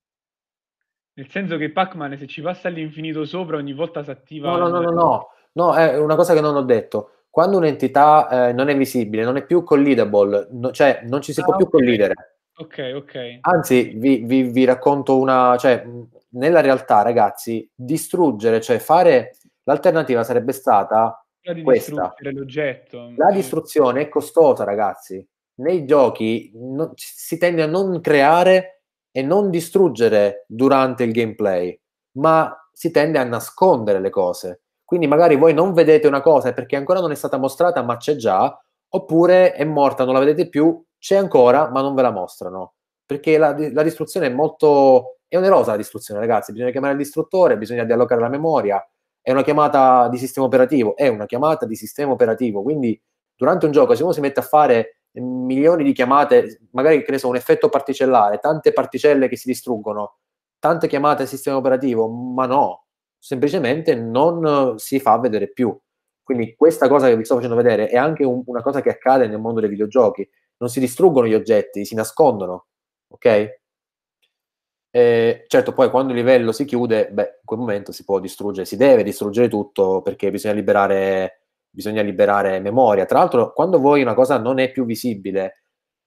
Nel senso che Pac-Man, se ci passa all'infinito sopra, ogni volta si attiva. No, no, no, no, no, no, è una cosa che non ho detto. Quando un'entità eh, non è visibile, non è più collidable, no, cioè non ci si ah, può okay. più collidere. Ok, ok. Anzi, vi, vi, vi racconto una, cioè, nella realtà, ragazzi, distruggere, cioè fare l'alternativa sarebbe stata di questa. L'oggetto. La distruzione è costosa, ragazzi. Nei giochi no, si tende a non creare e non distruggere durante il gameplay, ma si tende a nascondere le cose. Quindi magari voi non vedete una cosa perché ancora non è stata mostrata, ma c'è già, oppure è morta, non la vedete più, c'è ancora, ma non ve la mostrano. Perché la, la distruzione è molto è onerosa la distruzione, ragazzi. Bisogna chiamare il distruttore, bisogna dialogare la memoria. È una chiamata di sistema operativo. È una chiamata di sistema operativo. Quindi, durante un gioco, se uno si mette a fare milioni di chiamate, magari che ne so, un effetto particellare, tante particelle che si distruggono, tante chiamate al sistema operativo, ma no, semplicemente non si fa vedere più. Quindi questa cosa che vi sto facendo vedere è anche un, una cosa che accade nel mondo dei videogiochi. Non si distruggono gli oggetti, si nascondono, ok? Eh, certo, poi quando il livello si chiude, beh, in quel momento si può distruggere, si deve distruggere tutto perché bisogna liberare, bisogna liberare memoria. Tra l'altro, quando voi una cosa non è più visibile,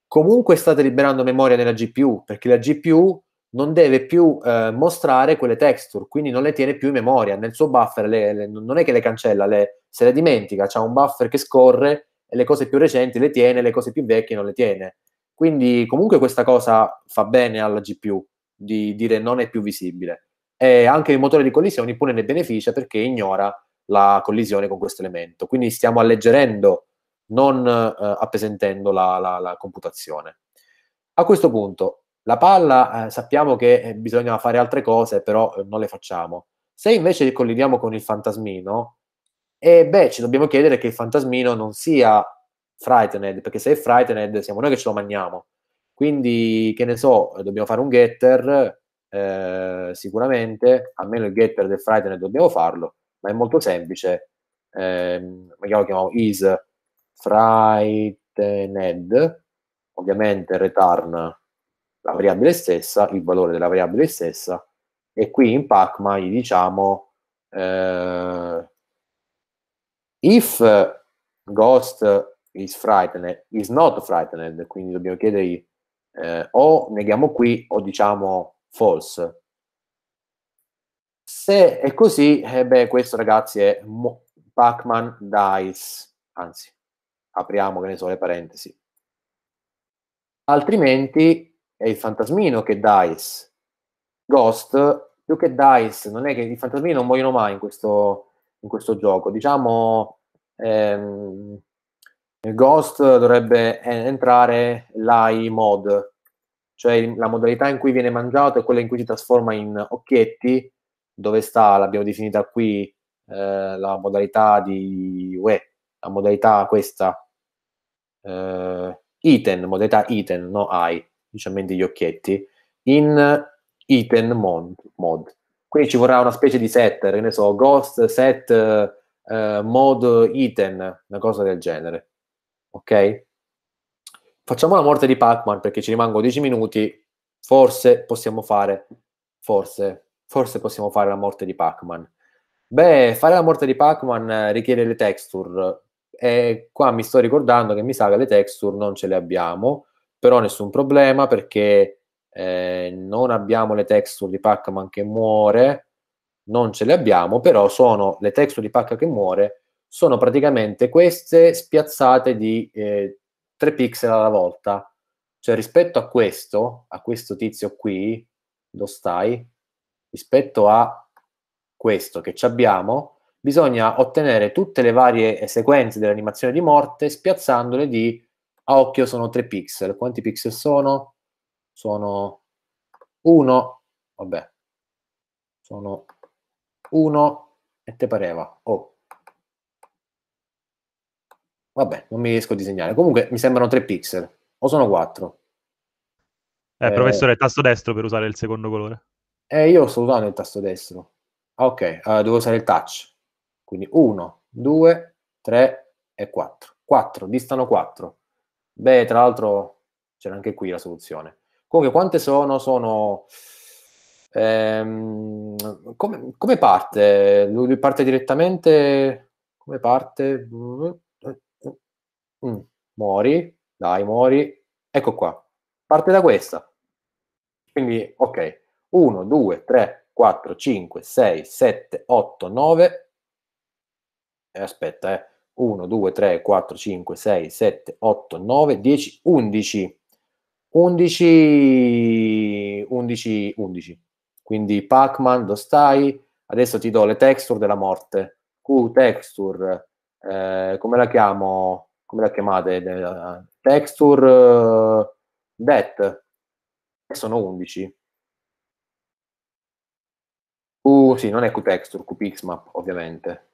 comunque state liberando memoria nella GPU perché la GPU non deve più eh, mostrare quelle texture, quindi non le tiene più in memoria. Nel suo buffer le, le, non è che le cancella, le, se le dimentica, c'è un buffer che scorre e le cose più recenti le tiene, le cose più vecchie non le tiene. Quindi comunque questa cosa fa bene alla GPU di dire non è più visibile. E anche il motore di collisioni pure ne beneficia perché ignora la collisione con questo elemento. Quindi stiamo alleggerendo, non eh, appesentendo la, la, la, computazione. A questo punto, la palla eh, sappiamo che eh, bisogna fare altre cose, però eh, non le facciamo. Se invece collidiamo con il fantasmino, eh, beh, ci dobbiamo chiedere che il fantasmino non sia frightened, perché se è frightened siamo noi che ce lo mangiamo. Quindi, che ne so, dobbiamo fare un getter, eh, sicuramente, almeno il getter del Friday dobbiamo farlo, ma è molto semplice. Eh, io lo chiamo is frightened, ovviamente return la variabile stessa, il valore della variabile stessa, e qui in Pacma gli diciamo eh, if ghost is frightened, is not frightened, quindi dobbiamo chiedergli eh, o neghiamo qui o diciamo false. Se è così, eh beh, questo ragazzi è Pacman Dice, anzi, apriamo che ne so le parentesi. Altrimenti è il fantasmino che Dice. Ghost, più che Dice, non è che i fantasmini non muoiono mai in questo, in questo gioco, diciamo... Ehm, Ghost dovrebbe entrare l'AI mod, cioè la modalità in cui viene mangiato è quella in cui si trasforma in occhietti, dove sta, l'abbiamo definita qui, eh, la modalità di UE, la modalità questa, eh, item, modalità item, no AI, ufficialmente gli occhietti, in item mod, mod. Quindi ci vorrà una specie di setter, ne so, ghost set eh, mod item, una cosa del genere ok? Facciamo la morte di Pac-Man perché ci rimango 10 minuti, forse possiamo fare, forse, forse possiamo fare la morte di Pac-Man. Beh, fare la morte di Pac-Man eh, richiede le texture e qua mi sto ricordando che mi sa che le texture non ce le abbiamo, però nessun problema perché eh, non abbiamo le texture di Pac-Man che muore, non ce le abbiamo, però sono le texture di Pac-Man che muore sono praticamente queste spiazzate di eh, 3 pixel alla volta. Cioè rispetto a questo, a questo tizio qui, lo stai, rispetto a questo che abbiamo, bisogna ottenere tutte le varie sequenze dell'animazione di morte spiazzandole di, a occhio sono 3 pixel. Quanti pixel sono? Sono 1, vabbè, sono 1 e te pareva, oh Vabbè, non mi riesco a disegnare. Comunque mi sembrano 3 pixel, o sono 4. Eh, professore, eh, tasto destro per usare il secondo colore. Eh, io sto usando il tasto destro. Ah, ok, allora devo usare il touch. Quindi 1, 2, 3 e 4. 4, distano 4. Beh, tra l'altro c'era anche qui la soluzione. Comunque, quante sono? Sono... Ehm, come, come, parte? Lui parte direttamente... Come parte? Mm. Mm, mori, dai, muori, Ecco qua. Parte da questa. Quindi, ok. 1, 2, 3, 4, 5, 6, 7, 8, 9. E aspetta, 1, 2, 3, 4, 5, 6, 7, 8, 9, 10, 11. 11, 11, 11. Quindi Pac-Man, lo stai? Adesso ti do le texture della morte. Q, texture, eh, come la chiamo? come la chiamate? De, eh, texture uh, e Sono 11. Uh, sì, non è QTexture, QPixMap ovviamente.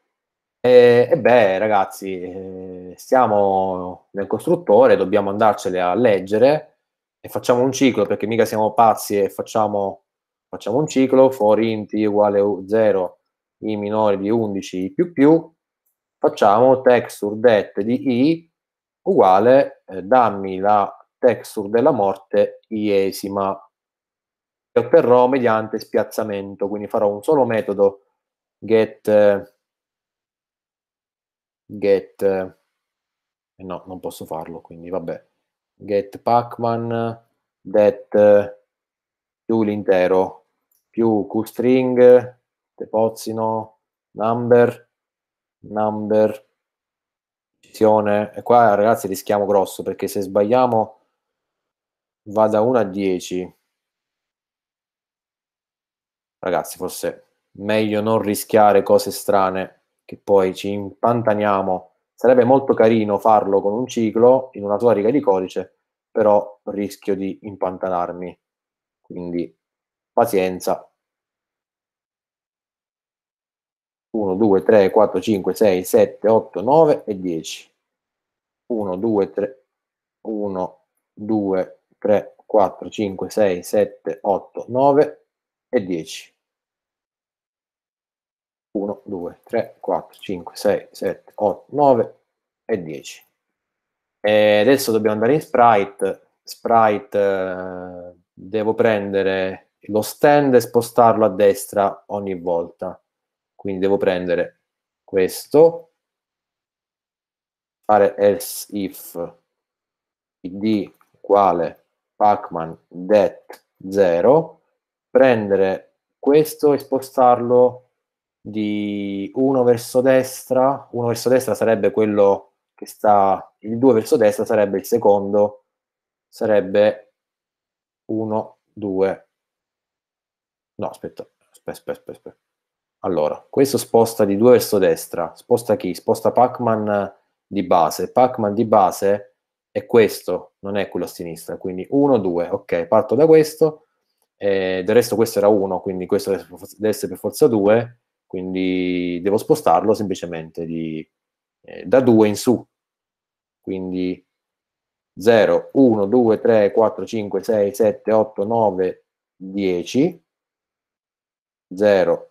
E, e beh, ragazzi, eh, siamo nel costruttore, dobbiamo andarcele a leggere e facciamo un ciclo, perché mica siamo pazzi e facciamo, facciamo un ciclo, for int uguale 0, i minori di 11, i più più, facciamo texture det di i uguale eh, dammi la texture della morte iesima che otterrò mediante spiazzamento, quindi farò un solo metodo get eh, get eh, no, non posso farlo, quindi vabbè get pacman det più l'intero più qstring tepozzino number number, gestione. E qua ragazzi rischiamo grosso perché se sbagliamo va da 1 a 10. Ragazzi, forse meglio non rischiare cose strane che poi ci impantaniamo. Sarebbe molto carino farlo con un ciclo in una sua riga di codice, però rischio di impantanarmi. Quindi pazienza, 1, 2, 3, 4, 5, 6, 7, 8, 9 e 10. 1, 2, 3, 1, 2, 3, 4, 5, 6, 7, 8, 9 e 10. 1, 2, 3, 4, 5, 6, 7, 8, 9 e 10. E adesso dobbiamo andare in sprite. Sprite eh, devo prendere lo stand e spostarlo a destra ogni volta. Quindi devo prendere questo, fare else if id uguale pacman det 0, prendere questo e spostarlo di 1 verso destra, 1 verso destra sarebbe quello che sta, il 2 verso destra sarebbe il secondo, sarebbe 1, 2, no aspetta, aspetta, aspetta, aspetta. Allora, questo sposta di 2 verso destra, sposta chi? Sposta Pac-Man di base. Pac-Man di base è questo, non è quello a sinistra, quindi 1, 2, ok, parto da questo, eh, del resto questo era 1, quindi questo deve essere per forza 2, quindi devo spostarlo semplicemente di, eh, da 2 in su. Quindi 0, 1, 2, 3, 4, 5, 6, 7, 8, 9, 10, 0,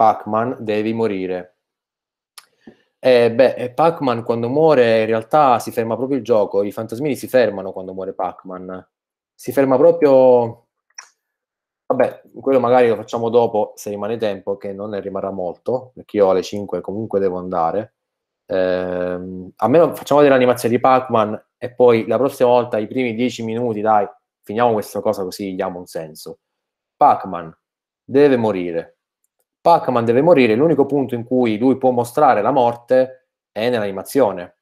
Pac-Man, devi morire. Eh, beh, Pac-Man quando muore in realtà si ferma proprio il gioco, i fantasmini si fermano quando muore Pac-Man. Si ferma proprio... Vabbè, quello magari lo facciamo dopo se rimane tempo, che non ne rimarrà molto, perché io alle 5 comunque devo andare. Eh, almeno facciamo delle animazioni di Pac-Man e poi la prossima volta, i primi 10 minuti, dai, finiamo questa cosa così diamo un senso. Pac-Man deve morire Pac-Man deve morire, l'unico punto in cui lui può mostrare la morte è nell'animazione.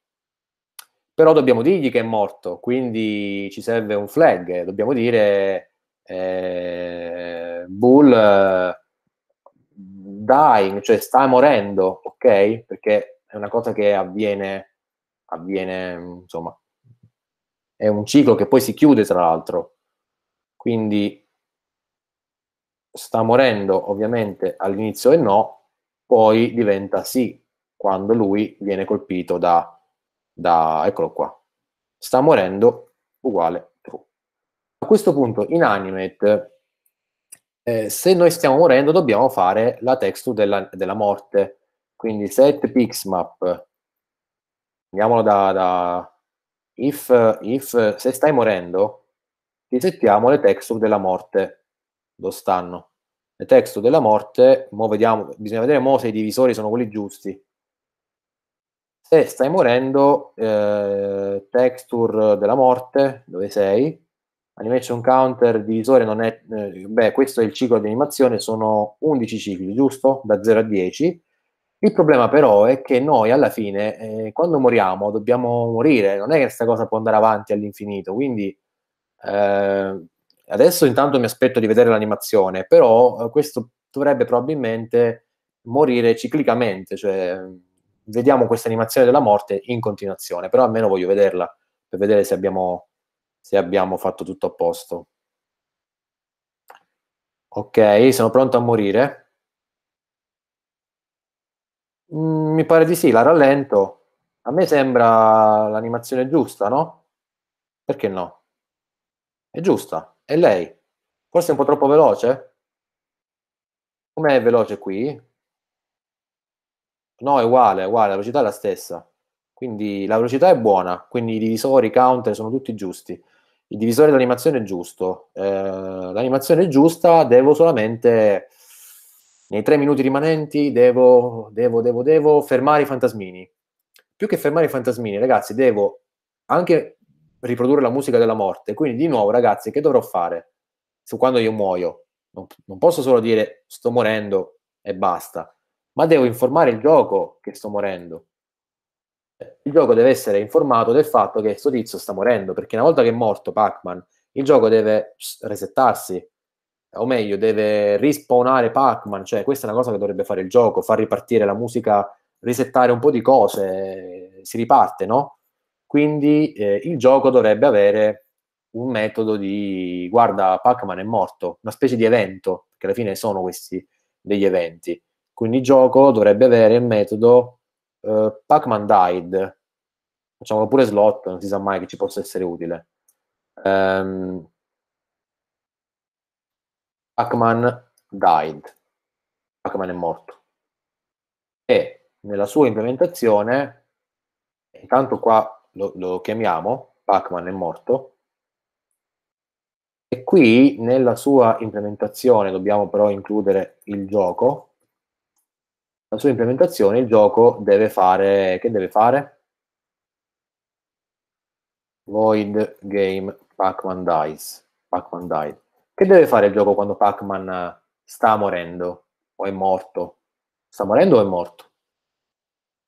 Però dobbiamo dirgli che è morto, quindi ci serve un flag, dobbiamo dire eh, Bull eh, dying, cioè sta morendo, ok? Perché è una cosa che avviene, avviene, insomma, è un ciclo che poi si chiude, tra l'altro. Quindi sta morendo ovviamente all'inizio è no, poi diventa sì quando lui viene colpito da, da eccolo qua, sta morendo uguale true. A questo punto in animate, eh, se noi stiamo morendo dobbiamo fare la texture della, della morte, quindi set pixmap, andiamolo da, da if, if, se stai morendo, ti settiamo le texture della morte lo stanno. Il testo della morte, mo vediamo, bisogna vedere mo se i divisori sono quelli giusti. Se stai morendo, eh, texture della morte, dove sei, animation counter, divisore non è... Eh, beh, questo è il ciclo di animazione, sono 11 cicli, giusto? Da 0 a 10. Il problema però è che noi alla fine, eh, quando moriamo, dobbiamo morire, non è che questa cosa può andare avanti all'infinito, quindi eh, adesso intanto mi aspetto di vedere l'animazione, però eh, questo dovrebbe probabilmente morire ciclicamente, cioè mm, vediamo questa animazione della morte in continuazione, però almeno voglio vederla per vedere se abbiamo, se abbiamo fatto tutto a posto. Ok, sono pronto a morire. Mm, mi pare di sì, la rallento. A me sembra l'animazione giusta, no? Perché no? È giusta. E lei? Forse è un po' troppo veloce? Com'è veloce qui? No, è uguale, è uguale, la velocità è la stessa. Quindi la velocità è buona, quindi i divisori, i counter sono tutti giusti. Il divisore dell'animazione è giusto. Eh, l'animazione è giusta, devo solamente nei tre minuti rimanenti devo, devo, devo, devo fermare i fantasmini. Più che fermare i fantasmini, ragazzi, devo anche riprodurre la musica della morte. Quindi, di nuovo, ragazzi, che dovrò fare su quando io muoio? Non, non posso solo dire sto morendo e basta, ma devo informare il gioco che sto morendo. Eh, il gioco deve essere informato del fatto che sto tizio sta morendo, perché una volta che è morto Pac-Man, il gioco deve resettarsi, o meglio, deve rispawnare Pac-Man, cioè questa è una cosa che dovrebbe fare il gioco, far ripartire la musica, risettare un po' di cose, eh, si riparte, no? Quindi eh, il gioco dovrebbe avere un metodo di guarda, Pac-Man è morto, una specie di evento, che alla fine sono questi degli eventi. Quindi il gioco dovrebbe avere il metodo eh, Pac-Man died. Facciamolo pure slot, non si sa mai che ci possa essere utile. Um, Pac-Man died. Pac-Man è morto. E nella sua implementazione, intanto qua lo, lo chiamiamo, Pac-Man è morto, e qui nella sua implementazione dobbiamo però includere il gioco. La sua implementazione, il gioco deve fare, che deve fare? Void game Pac-Man dies. pac died. Che deve fare il gioco quando Pac-Man sta morendo o è morto? Sta morendo o è morto?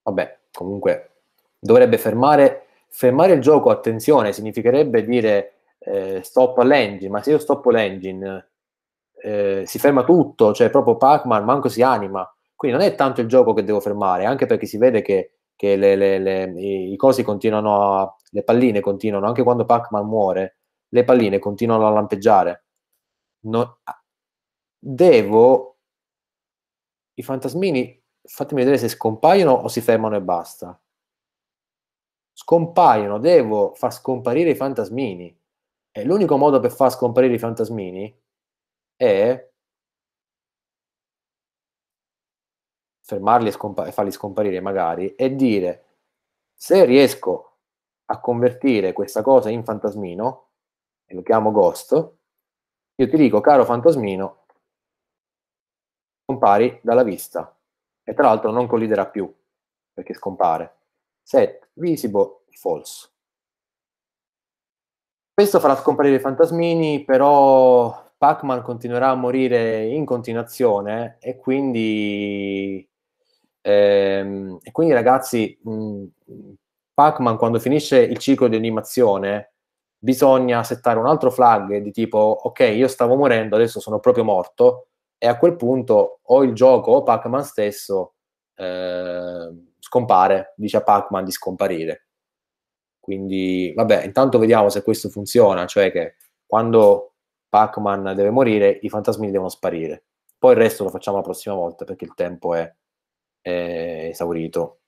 Vabbè, comunque dovrebbe fermare Fermare il gioco, attenzione, significherebbe dire eh, stop all'engine, ma se io stoppo l'engine eh, si ferma tutto, cioè proprio Pac-Man manco si anima. Quindi non è tanto il gioco che devo fermare, anche perché si vede che, che le, le, le, i cosi continuano, a, le palline continuano, anche quando Pac-Man muore, le palline continuano a lampeggiare. No, devo... I fantasmini, fatemi vedere se scompaiono o si fermano e basta scompaiono, devo far scomparire i fantasmini. E l'unico modo per far scomparire i fantasmini è fermarli e, scompa- e farli scomparire magari e dire se riesco a convertire questa cosa in fantasmino e lo chiamo ghost, io ti dico caro fantasmino, scompari dalla vista e tra l'altro non colliderà più perché scompare. Set Visible, false. Questo farà scomparire i fantasmini, però Pac-Man continuerà a morire in continuazione eh, e quindi, ehm, e quindi ragazzi, Pac-Man quando finisce il ciclo di animazione bisogna settare un altro flag di tipo ok, io stavo morendo, adesso sono proprio morto e a quel punto o il gioco o Pac-Man stesso eh, scompare, dice a Pac-Man di scomparire. Quindi, vabbè, intanto vediamo se questo funziona, cioè che quando Pac-Man deve morire, i fantasmi devono sparire. Poi il resto lo facciamo la prossima volta perché il tempo è, è esaurito.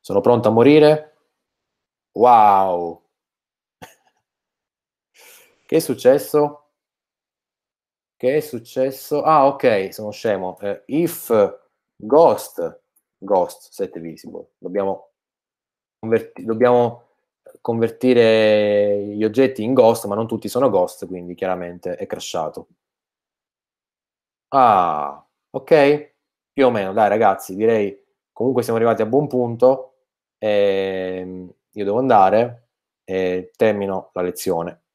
Sono pronto a morire? Wow! che è successo? Che è successo? Ah, ok, sono scemo. Eh, if Ghost, Ghost, set visible. Dobbiamo, converti- dobbiamo, convertire gli oggetti in Ghost, ma non tutti sono Ghost, quindi chiaramente è crashato. Ah, ok, più o meno, dai ragazzi, direi comunque siamo arrivati a buon punto. Ehm, io devo andare e termino la lezione.